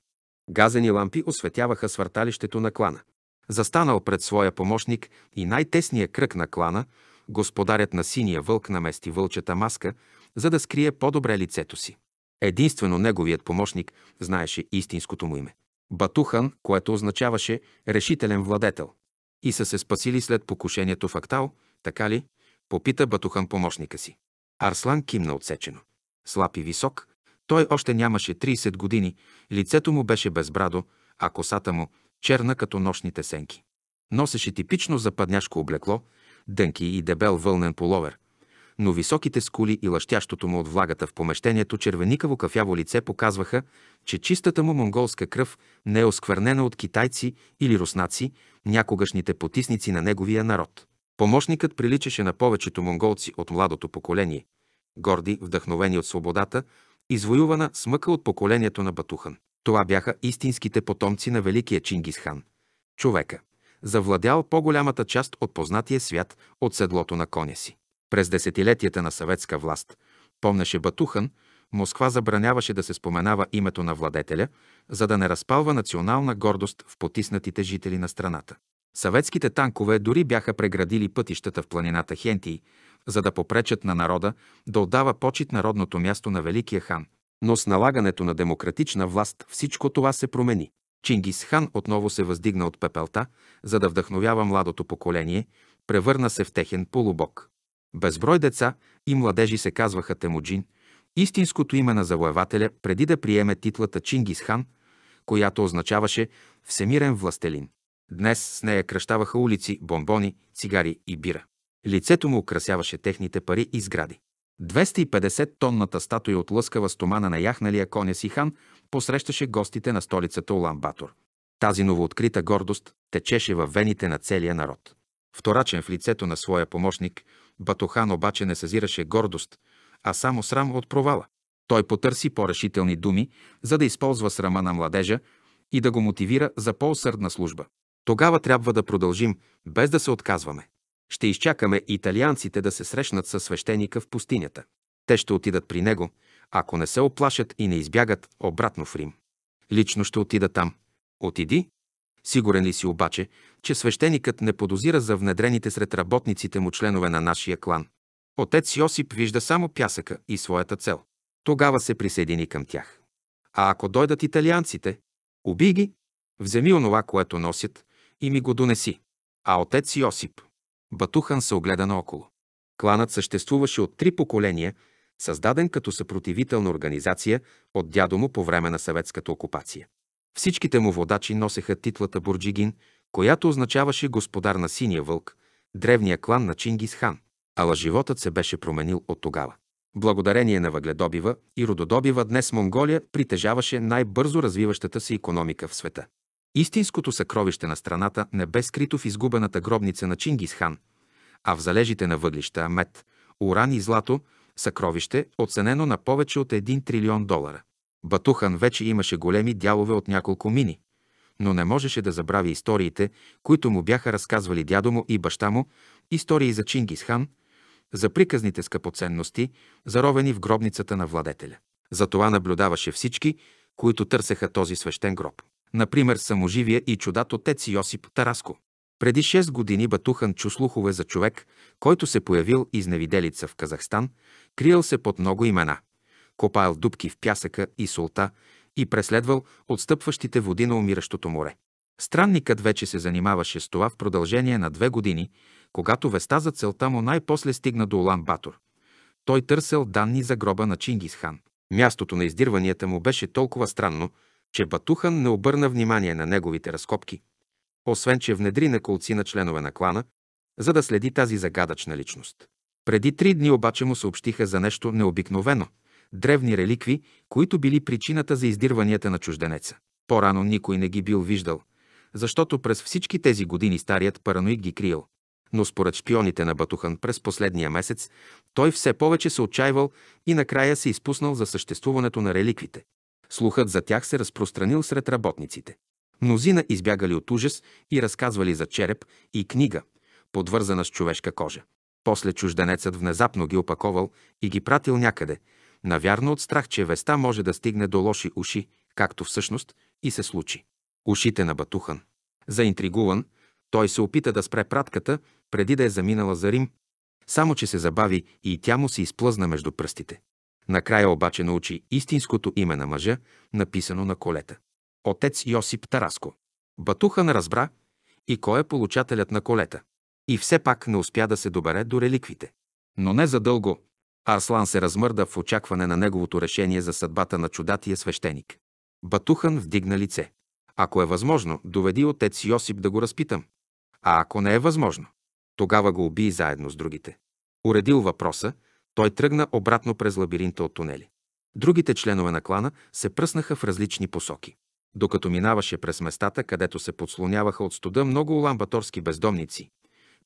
Газени лампи осветяваха свърталището на клана. Застанал пред своя помощник и най-тесния кръг на клана, господарят на синия вълк намести вълчата маска, за да скрие по-добре лицето си. Единствено неговият помощник знаеше истинското му име. Батухан, което означаваше решителен владетел. И са се спасили след покушението в Актал, така ли? Попита Батухан помощника си. Арслан кимна отсечено. Слаб и висок, той още нямаше 30 години, лицето му беше безбрадо, а косата му черна като нощните сенки. Носеше типично западняшко облекло, дънки и дебел вълнен половер – но високите скули и лъщящото му от влагата в помещението червеникаво кафяво лице показваха, че чистата му монголска кръв не е осквернена от китайци или руснаци, някогашните потисници на неговия народ. Помощникът приличаше на повечето монголци от младото поколение, горди, вдъхновени от свободата, извоювана с мъка от поколението на Батухан. Това бяха истинските потомци на великия Чингисхан. Човека, завладял по-голямата част от познатия свят от седлото на коня си. През десетилетията на съветска власт, помнеше Батухан, Москва забраняваше да се споменава името на владетеля, за да не разпалва национална гордост в потиснатите жители на страната. Съветските танкове дори бяха преградили пътищата в планината Хентии, за да попречат на народа да отдава почет народното място на Великия хан. Но с налагането на демократична власт всичко това се промени. Чингис хан отново се въздигна от пепелта, за да вдъхновява младото поколение, превърна се в техен полубог. Безброй деца и младежи се казваха Темуджин, истинското име на завоевателя, преди да приеме титлата Чингисхан, която означаваше всемирен властелин. Днес с нея кръщаваха улици, бомбони, цигари и бира. Лицето му украсяваше техните пари и сгради. 250-тонната статуя от лъскава стомана на яхналия коня си хан посрещаше гостите на столицата Батор. Тази новооткрита гордост течеше във вените на целия народ. Вторачен в лицето на своя помощник, Батухан обаче не съзираше гордост, а само срам от провала. Той потърси по-решителни думи, за да използва срама на младежа и да го мотивира за по-усърдна служба. Тогава трябва да продължим, без да се отказваме. Ще изчакаме италианците да се срещнат със свещеника в пустинята. Те ще отидат при него, ако не се оплашат и не избягат обратно в Рим. Лично ще отида там. Отиди, Сигурен ли си обаче, че свещеникът не подозира за внедрените сред работниците му членове на нашия клан? Отец Йосип вижда само пясъка и своята цел. Тогава се присъедини към тях. А ако дойдат италианците, убий ги, вземи онова, което носят, и ми го донеси. А отец Йосип. Батухан се огледа наоколо. Кланът съществуваше от три поколения, създаден като съпротивителна организация от дядо му по време на съветската окупация. Всичките му водачи носеха титлата Бурджигин, която означаваше господар на синия вълк, древния клан на Чингис хан. Ала животът се беше променил от тогава. Благодарение на въгледобива и рододобива днес Монголия притежаваше най-бързо развиващата се економика в света. Истинското съкровище на страната не бе скрито в изгубената гробница на Чингис хан, а в залежите на въглища, мед, уран и злато, съкровище, оценено на повече от 1 трилион долара. Батухан вече имаше големи дялове от няколко мини, но не можеше да забрави историите, които му бяха разказвали дядо му и баща му, истории за Чингисхан, за приказните скъпоценности, заровени в гробницата на владетеля. Затова наблюдаваше всички, които търсеха този свещен гроб. Например, саможивия и чудат отец Йосип Тараско. Преди 6 години Батухан чу слухове за човек, който се появил изневиделица в Казахстан, криел се под много имена копаял дубки в пясъка и солта и преследвал отстъпващите води на умиращото море. Странникът вече се занимаваше с това в продължение на две години, когато веста за целта му най-после стигна до Улан Батор. Той търсел данни за гроба на Чингисхан. Мястото на издирванията му беше толкова странно, че Батухан не обърна внимание на неговите разкопки, освен че внедри на колци на членове на клана, за да следи тази загадъчна личност. Преди три дни обаче му съобщиха за нещо необикновено древни реликви, които били причината за издирванията на чужденеца. По-рано никой не ги бил виждал, защото през всички тези години старият параноик ги криел. Но според шпионите на Батухан през последния месец, той все повече се отчаивал и накрая се изпуснал за съществуването на реликвите. Слухът за тях се разпространил сред работниците. Мнозина избягали от ужас и разказвали за череп и книга, подвързана с човешка кожа. После чужденецът внезапно ги опаковал и ги пратил някъде, навярно от страх, че веста може да стигне до лоши уши, както всъщност и се случи. Ушите на Батухан. Заинтригуван, той се опита да спре пратката, преди да е заминала за Рим, само че се забави и тя му се изплъзна между пръстите. Накрая обаче научи истинското име на мъжа, написано на колета. Отец Йосип Тараско. Батухан разбра и кой е получателят на колета. И все пак не успя да се добере до реликвите. Но не задълго, Арслан се размърда в очакване на неговото решение за съдбата на чудатия свещеник. Батухан вдигна лице. Ако е възможно, доведи отец Йосип да го разпитам. А ако не е възможно, тогава го уби заедно с другите. Уредил въпроса, той тръгна обратно през лабиринта от тунели. Другите членове на клана се пръснаха в различни посоки. Докато минаваше през местата, където се подслоняваха от студа много ламбаторски бездомници,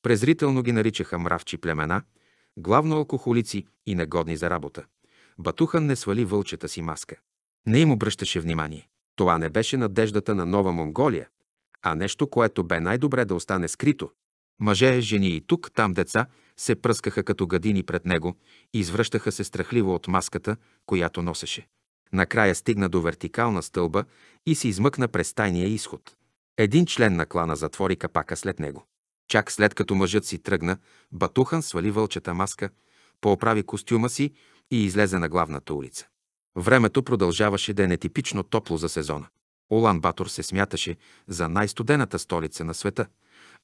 презрително ги наричаха мравчи племена – главно алкохолици и негодни за работа. Батухан не свали вълчата си маска. Не им обръщаше внимание. Това не беше надеждата на Нова Монголия, а нещо, което бе най-добре да остане скрито. Мъже, жени и тук, там деца се пръскаха като гадини пред него и извръщаха се страхливо от маската, която носеше. Накрая стигна до вертикална стълба и се измъкна през тайния изход. Един член на клана затвори капака след него. Чак след като мъжът си тръгна, Батухан свали вълчата маска, поправи костюма си и излезе на главната улица. Времето продължаваше да е нетипично топло за сезона. Улан Батор се смяташе за най-студената столица на света,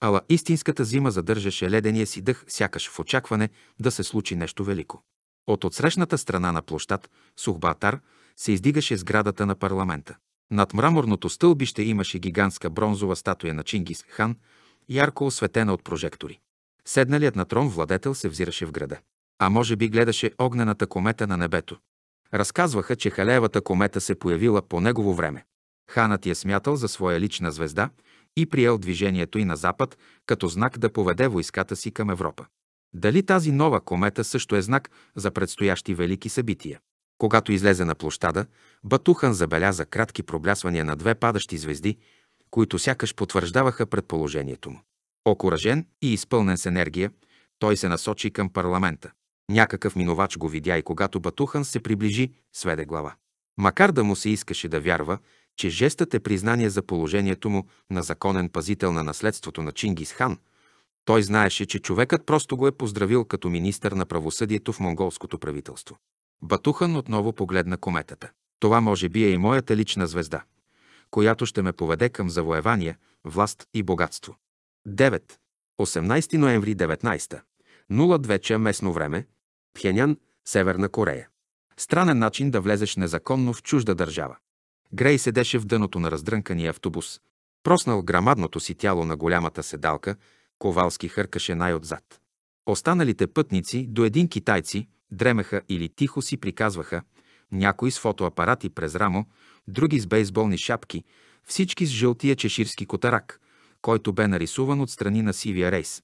ала истинската зима задържаше ледения си дъх, сякаш в очакване да се случи нещо велико. От отсрещната страна на площад Сухбатар се издигаше сградата на парламента. Над мраморното стълбище имаше гигантска бронзова статуя на Чингис Хан, ярко осветена от прожектори. Седналият на трон владетел се взираше в града. А може би гледаше огнената комета на небето. Разказваха, че Халеевата комета се появила по негово време. Ханът я смятал за своя лична звезда и приел движението и на запад като знак да поведе войската си към Европа. Дали тази нова комета също е знак за предстоящи велики събития? Когато излезе на площада, Батухан забеляза кратки проблясвания на две падащи звезди които сякаш потвърждаваха предположението му. Окоръжен и изпълнен с енергия, той се насочи към парламента. Някакъв минувач го видя и когато Батухан се приближи, сведе глава. Макар да му се искаше да вярва, че жестът е признание за положението му на законен пазител на наследството на Чингис хан, той знаеше, че човекът просто го е поздравил като министър на правосъдието в монголското правителство. Батухан отново погледна кометата. Това може би е и моята лична звезда, която ще ме поведе към завоевание, власт и богатство. 9. 18 ноември 19. 02 вечер местно време. Пхенян, Северна Корея. Странен начин да влезеш незаконно в чужда държава. Грей седеше в дъното на раздрънкания автобус. Проснал грамадното си тяло на голямата седалка, Ковалски хъркаше най-отзад. Останалите пътници, до един китайци, дремеха или тихо си приказваха – някои с фотоапарати през рамо, други с бейсболни шапки, всички с жълтия чеширски котарак, който бе нарисуван от страни на сивия рейс,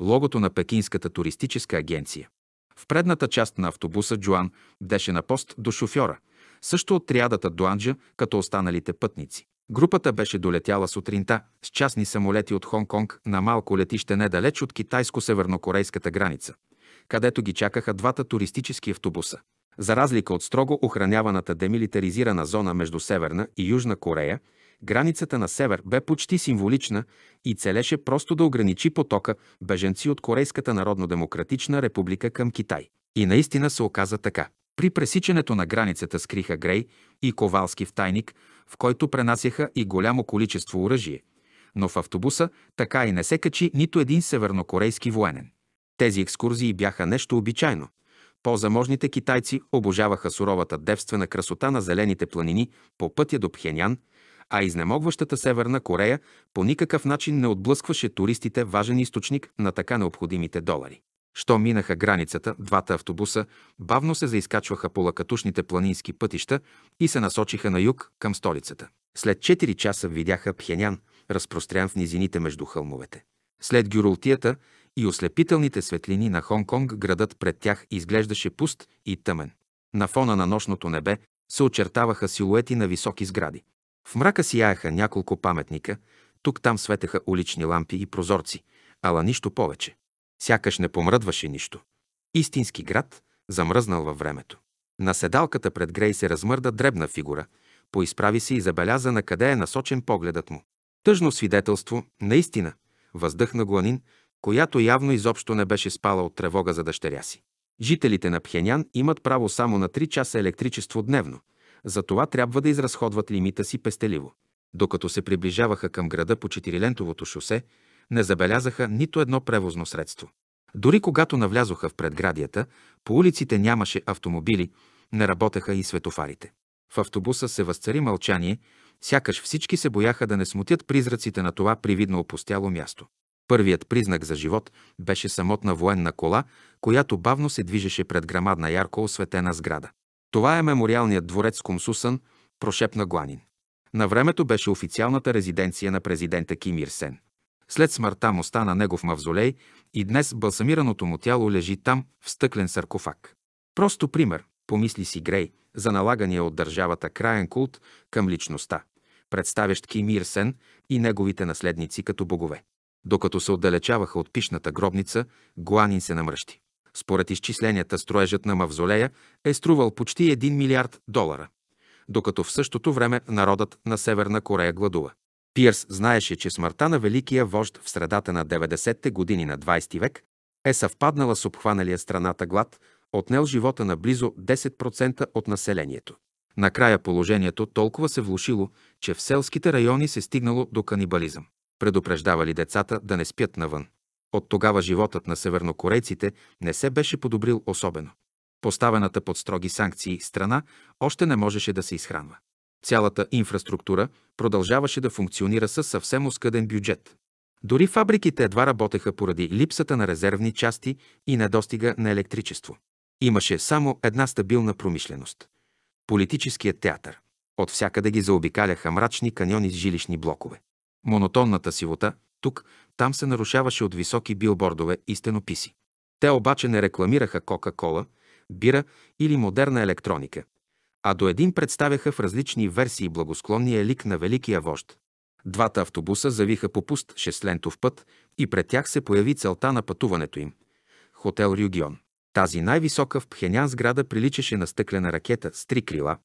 логото на Пекинската туристическа агенция. В предната част на автобуса Джоан беше на пост до шофьора, също от триадата Дуанджа, като останалите пътници. Групата беше долетяла сутринта с частни самолети от Хонг-Конг на малко летище недалеч от китайско-севернокорейската граница, където ги чакаха двата туристически автобуса. За разлика от строго охраняваната демилитаризирана зона между Северна и Южна Корея, границата на север бе почти символична и целеше просто да ограничи потока беженци от Корейската народно-демократична република към Китай. И наистина се оказа така. При пресичането на границата скриха Грей и Ковалски в тайник, в който пренасяха и голямо количество оръжие. Но в автобуса така и не се качи нито един севернокорейски военен. Тези екскурзии бяха нещо обичайно. По-заможните китайци обожаваха суровата девствена красота на зелените планини по пътя до Пхенян, а изнемогващата Северна Корея по никакъв начин не отблъскваше туристите важен източник на така необходимите долари. Що минаха границата, двата автобуса бавно се заискачваха по лакатушните планински пътища и се насочиха на юг към столицата. След 4 часа видяха Пхенян, разпрострян в низините между хълмовете. След гюрултията и ослепителните светлини на Хонконг градът пред тях изглеждаше пуст и тъмен. На фона на нощното небе се очертаваха силуети на високи сгради. В мрака сияеха няколко паметника, тук-там светеха улични лампи и прозорци, ала нищо повече. Сякаш не помръдваше нищо. Истински град, замръзнал във времето. На седалката пред Грей се размърда дребна фигура, поизправи се и забеляза на къде е насочен погледът му. Тъжно свидетелство, наистина, въздъхна Гуанин която явно изобщо не беше спала от тревога за дъщеря си. Жителите на Пхенян имат право само на 3 часа електричество дневно, затова трябва да изразходват лимита си пестеливо. Докато се приближаваха към града по четирилентовото шосе, не забелязаха нито едно превозно средство. Дори когато навлязоха в предградията, по улиците нямаше автомобили, не работеха и светофарите. В автобуса се възцари мълчание, сякаш всички се бояха да не смутят призраците на това привидно опустяло място. Първият признак за живот беше самотна военна кола, която бавно се движеше пред грамадна ярко осветена сграда. Това е мемориалният дворец Комсусън, прошепна Гланин. На времето беше официалната резиденция на президента Ким Ир Сен. След смъртта му стана негов мавзолей и днес балсамираното му тяло лежи там в стъклен саркофаг. Просто пример, помисли си Грей, за налагания от държавата краен култ към личността, представящ Ким Ир Сен и неговите наследници като богове. Докато се отдалечаваха от пишната гробница, Гуанин се намръщи. Според изчисленията, строежът на мавзолея е струвал почти 1 милиард долара, докато в същото време народът на Северна Корея гладува. Пиърс знаеше, че смъртта на великия вожд в средата на 90-те години на 20 век е съвпаднала с обхваналия страната глад, отнел живота на близо 10% от населението. Накрая положението толкова се влушило, че в селските райони се стигнало до канибализъм предупреждавали децата да не спят навън. От тогава животът на севернокорейците не се беше подобрил особено. Поставената под строги санкции страна още не можеше да се изхранва. Цялата инфраструктура продължаваше да функционира със съвсем оскъден бюджет. Дори фабриките едва работеха поради липсата на резервни части и недостига на електричество. Имаше само една стабилна промишленост – политическият театър. От всякъде ги заобикаляха мрачни каньони с жилищни блокове. Монотонната сивота тук, там се нарушаваше от високи билбордове и стенописи. Те обаче не рекламираха Кока-кола, бира или модерна електроника, а до един представяха в различни версии благосклонния лик на Великия вожд. Двата автобуса завиха по пуст шеслентов път и пред тях се появи целта на пътуването им – хотел Рюгион. Тази най-висока в Пхенян сграда приличаше на стъклена ракета с три крила,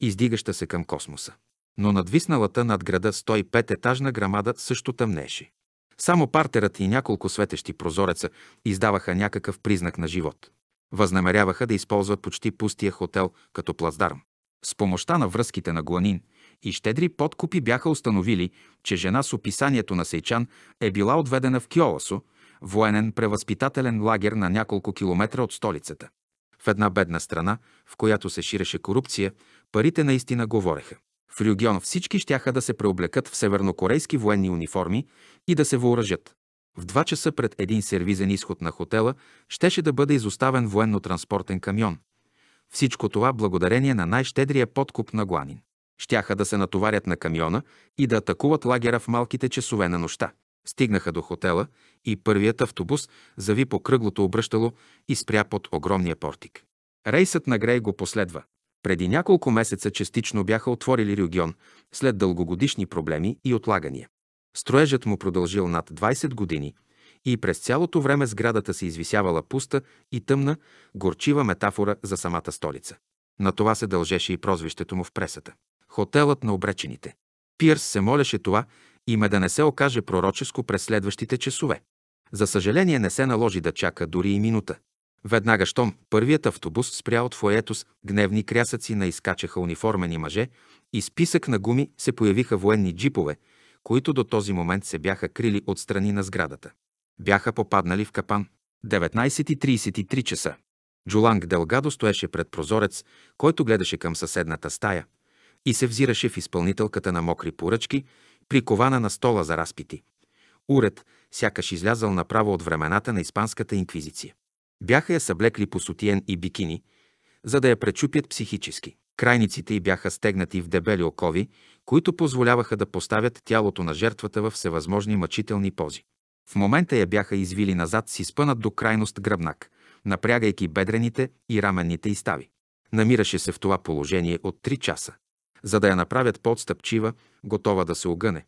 издигаща се към космоса но надвисналата над града 105-етажна грамада също тъмнеше. Само партерът и няколко светещи прозореца издаваха някакъв признак на живот. Възнамеряваха да използват почти пустия хотел като плаздарм. С помощта на връзките на Гланин и щедри подкупи бяха установили, че жена с описанието на Сейчан е била отведена в Киоласо, военен превъзпитателен лагер на няколко километра от столицата. В една бедна страна, в която се ширеше корупция, парите наистина говореха. В Рюгьон всички щяха да се преоблекат в севернокорейски военни униформи и да се въоръжат. В два часа пред един сервизен изход на хотела щеше да бъде изоставен военно-транспортен камион. Всичко това благодарение на най-щедрия подкуп на Гланин. Щяха да се натоварят на камиона и да атакуват лагера в малките часове на нощта. Стигнаха до хотела и първият автобус зави по кръглото обръщало и спря под огромния портик. Рейсът на Грей го последва. Преди няколко месеца частично бяха отворили регион след дългогодишни проблеми и отлагания. Строежът му продължил над 20 години и през цялото време сградата се извисявала пуста и тъмна, горчива метафора за самата столица. На това се дължеше и прозвището му в пресата. Хотелът на обречените. Пирс се молеше това име да не се окаже пророческо през следващите часове. За съжаление не се наложи да чака дори и минута. Веднага щом първият автобус спря от фоето с гневни крясъци изкачаха униформени мъже и списък на гуми се появиха военни джипове, които до този момент се бяха крили от страни на сградата. Бяха попаднали в капан. 19.33 часа. Джуланг Делгадо стоеше пред прозорец, който гледаше към съседната стая и се взираше в изпълнителката на мокри поръчки, прикована на стола за разпити. Уред, сякаш излязал направо от времената на Испанската инквизиция. Бяха я съблекли по сутиен и бикини, за да я пречупят психически. Крайниците й бяха стегнати в дебели окови, които позволяваха да поставят тялото на жертвата във всевъзможни мъчителни пози. В момента я бяха извили назад с изпънат до крайност гръбнак, напрягайки бедрените и раменните изстави. Намираше се в това положение от 3 часа. За да я направят подстъпчива, готова да се огъне,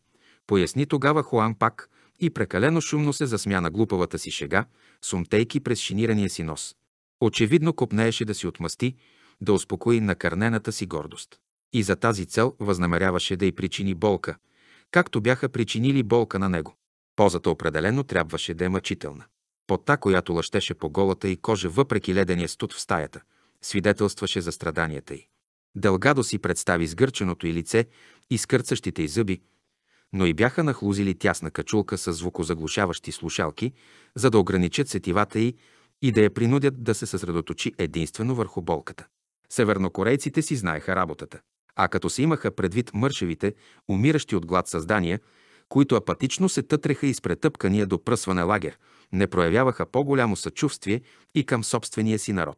поясни тогава Хуан пак, и прекалено шумно се засмя на глупавата си шега, сумтейки през шинирания си нос. Очевидно копнееше да си отмъсти, да успокои накърнената си гордост. И за тази цел възнамеряваше да й причини болка, както бяха причинили болка на него. Позата определено трябваше да е мъчителна. Пота, която лъщеше по голата и кожа въпреки ледения студ в стаята, свидетелстваше за страданията й. Дългадо си представи сгърченото й лице и скърцащите й зъби, но и бяха нахлузили тясна качулка с звукозаглушаващи слушалки, за да ограничат сетивата й и да я принудят да се съсредоточи единствено върху болката. Севернокорейците си знаеха работата. А като се имаха предвид мършевите, умиращи от глад създания, които апатично се тътреха из претъпкания до пръсване лагер, не проявяваха по-голямо съчувствие и към собствения си народ.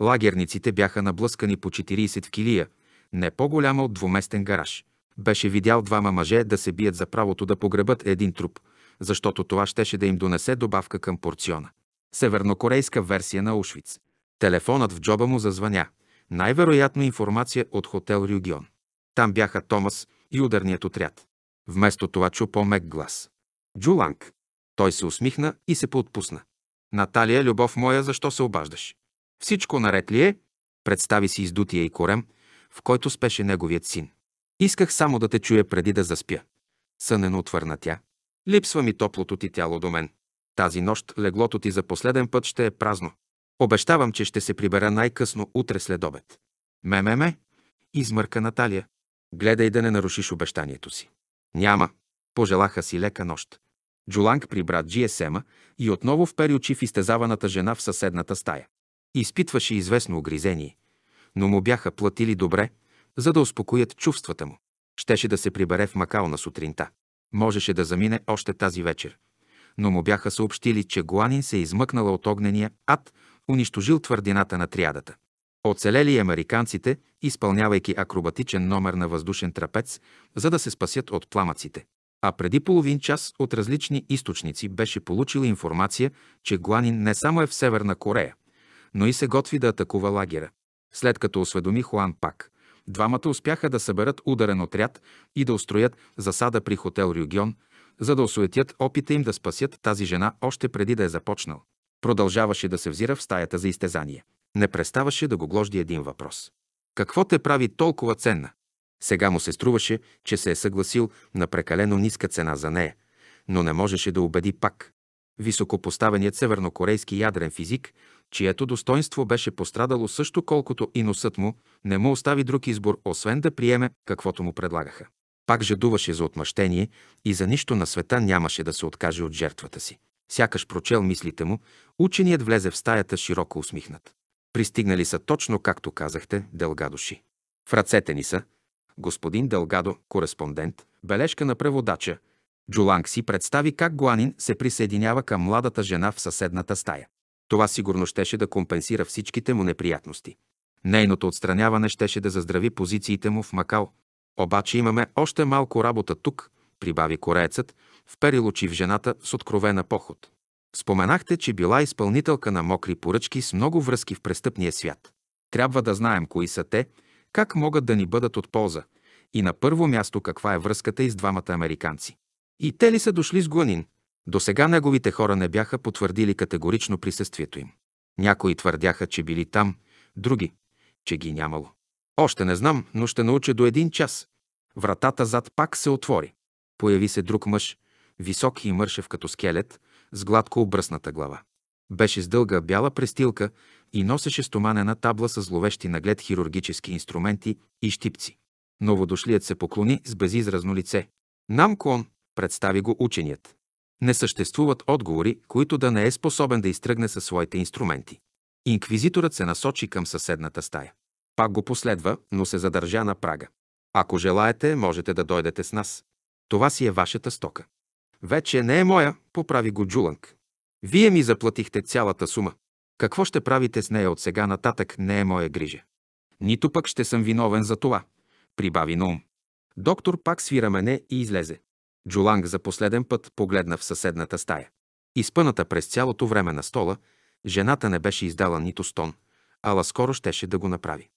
Лагерниците бяха наблъскани по 40 в килия, не по-голяма от двуместен гараж беше видял двама мъже да се бият за правото да погребат един труп, защото това щеше да им донесе добавка към порциона. Севернокорейска версия на Ушвиц. Телефонът в джоба му зазвъня. Най-вероятно информация от хотел Рюгион. Там бяха Томас и ударният отряд. Вместо това чу по-мек глас. Джуланг. Той се усмихна и се поотпусна. Наталия, любов моя, защо се обаждаш? Всичко наред ли е? Представи си издутия и корем, в който спеше неговият син. Исках само да те чуя преди да заспя. Сънено отвърна тя. Липсва ми топлото ти тяло до мен. Тази нощ леглото ти за последен път ще е празно. Обещавам, че ще се прибера най-късно утре след обед. Ме-ме-ме, измърка Наталия. Гледай да не нарушиш обещанието си. Няма. Пожелаха си лека нощ. Джуланг прибра Джиесема и отново впери очи в изтезаваната жена в съседната стая. Изпитваше известно огризение, но му бяха платили добре за да успокоят чувствата му. Щеше да се прибере в Макао на сутринта. Можеше да замине още тази вечер. Но му бяха съобщили, че Гуанин се е измъкнала от огнения ад, унищожил твърдината на триадата. Оцелели американците, изпълнявайки акробатичен номер на въздушен трапец, за да се спасят от пламъците. А преди половин час от различни източници беше получила информация, че Гуанин не само е в Северна Корея, но и се готви да атакува лагера. След като осведоми Хуан Пак, Двамата успяха да съберат ударен отряд и да устроят засада при хотел Рюгион, за да осуетят опита им да спасят тази жена още преди да е започнал. Продължаваше да се взира в стаята за изтезание. Не преставаше да го гложди един въпрос. Какво те прави толкова ценна? Сега му се струваше, че се е съгласил на прекалено ниска цена за нея, но не можеше да убеди пак. Високопоставеният севернокорейски ядрен физик чието достоинство беше пострадало също колкото и носът му, не му остави друг избор, освен да приеме каквото му предлагаха. Пак жадуваше за отмъщение и за нищо на света нямаше да се откаже от жертвата си. Сякаш прочел мислите му, ученият влезе в стаята широко усмихнат. Пристигнали са точно както казахте, Делгадоши. В ръцете ни са господин Делгадо, кореспондент, бележка на преводача. Джуланг си представи как Гуанин се присъединява към младата жена в съседната стая. Това сигурно щеше да компенсира всичките му неприятности. Нейното отстраняване щеше да заздрави позициите му в Макао. Обаче имаме още малко работа тук, прибави кореецът, вперил очи в жената с откровена поход. Споменахте, че била изпълнителка на мокри поръчки с много връзки в престъпния свят. Трябва да знаем кои са те, как могат да ни бъдат от полза и на първо място каква е връзката и с двамата американци. И те ли са дошли с Гланин? До сега неговите хора не бяха потвърдили категорично присъствието им. Някои твърдяха, че били там, други, че ги нямало. Още не знам, но ще науча до един час. Вратата зад пак се отвори. Появи се друг мъж, висок и мършев като скелет, с гладко обръсната глава. Беше с дълга бяла престилка и носеше стоманена табла с зловещи наглед хирургически инструменти и щипци. Новодошлият се поклони с безизразно лице. Намкон, представи го ученият. Не съществуват отговори, които да не е способен да изтръгне със своите инструменти. Инквизиторът се насочи към съседната стая. Пак го последва, но се задържа на прага. Ако желаете, можете да дойдете с нас. Това си е вашата стока. Вече не е моя, поправи го Джуланг. Вие ми заплатихте цялата сума. Какво ще правите с нея от сега нататък не е моя грижа. Нито пък ще съм виновен за това, прибави Наум. Доктор пак свира мене и излезе. Джуланг за последен път погледна в съседната стая. Изпъната през цялото време на стола, жената не беше издала нито стон, ала скоро щеше да го направи.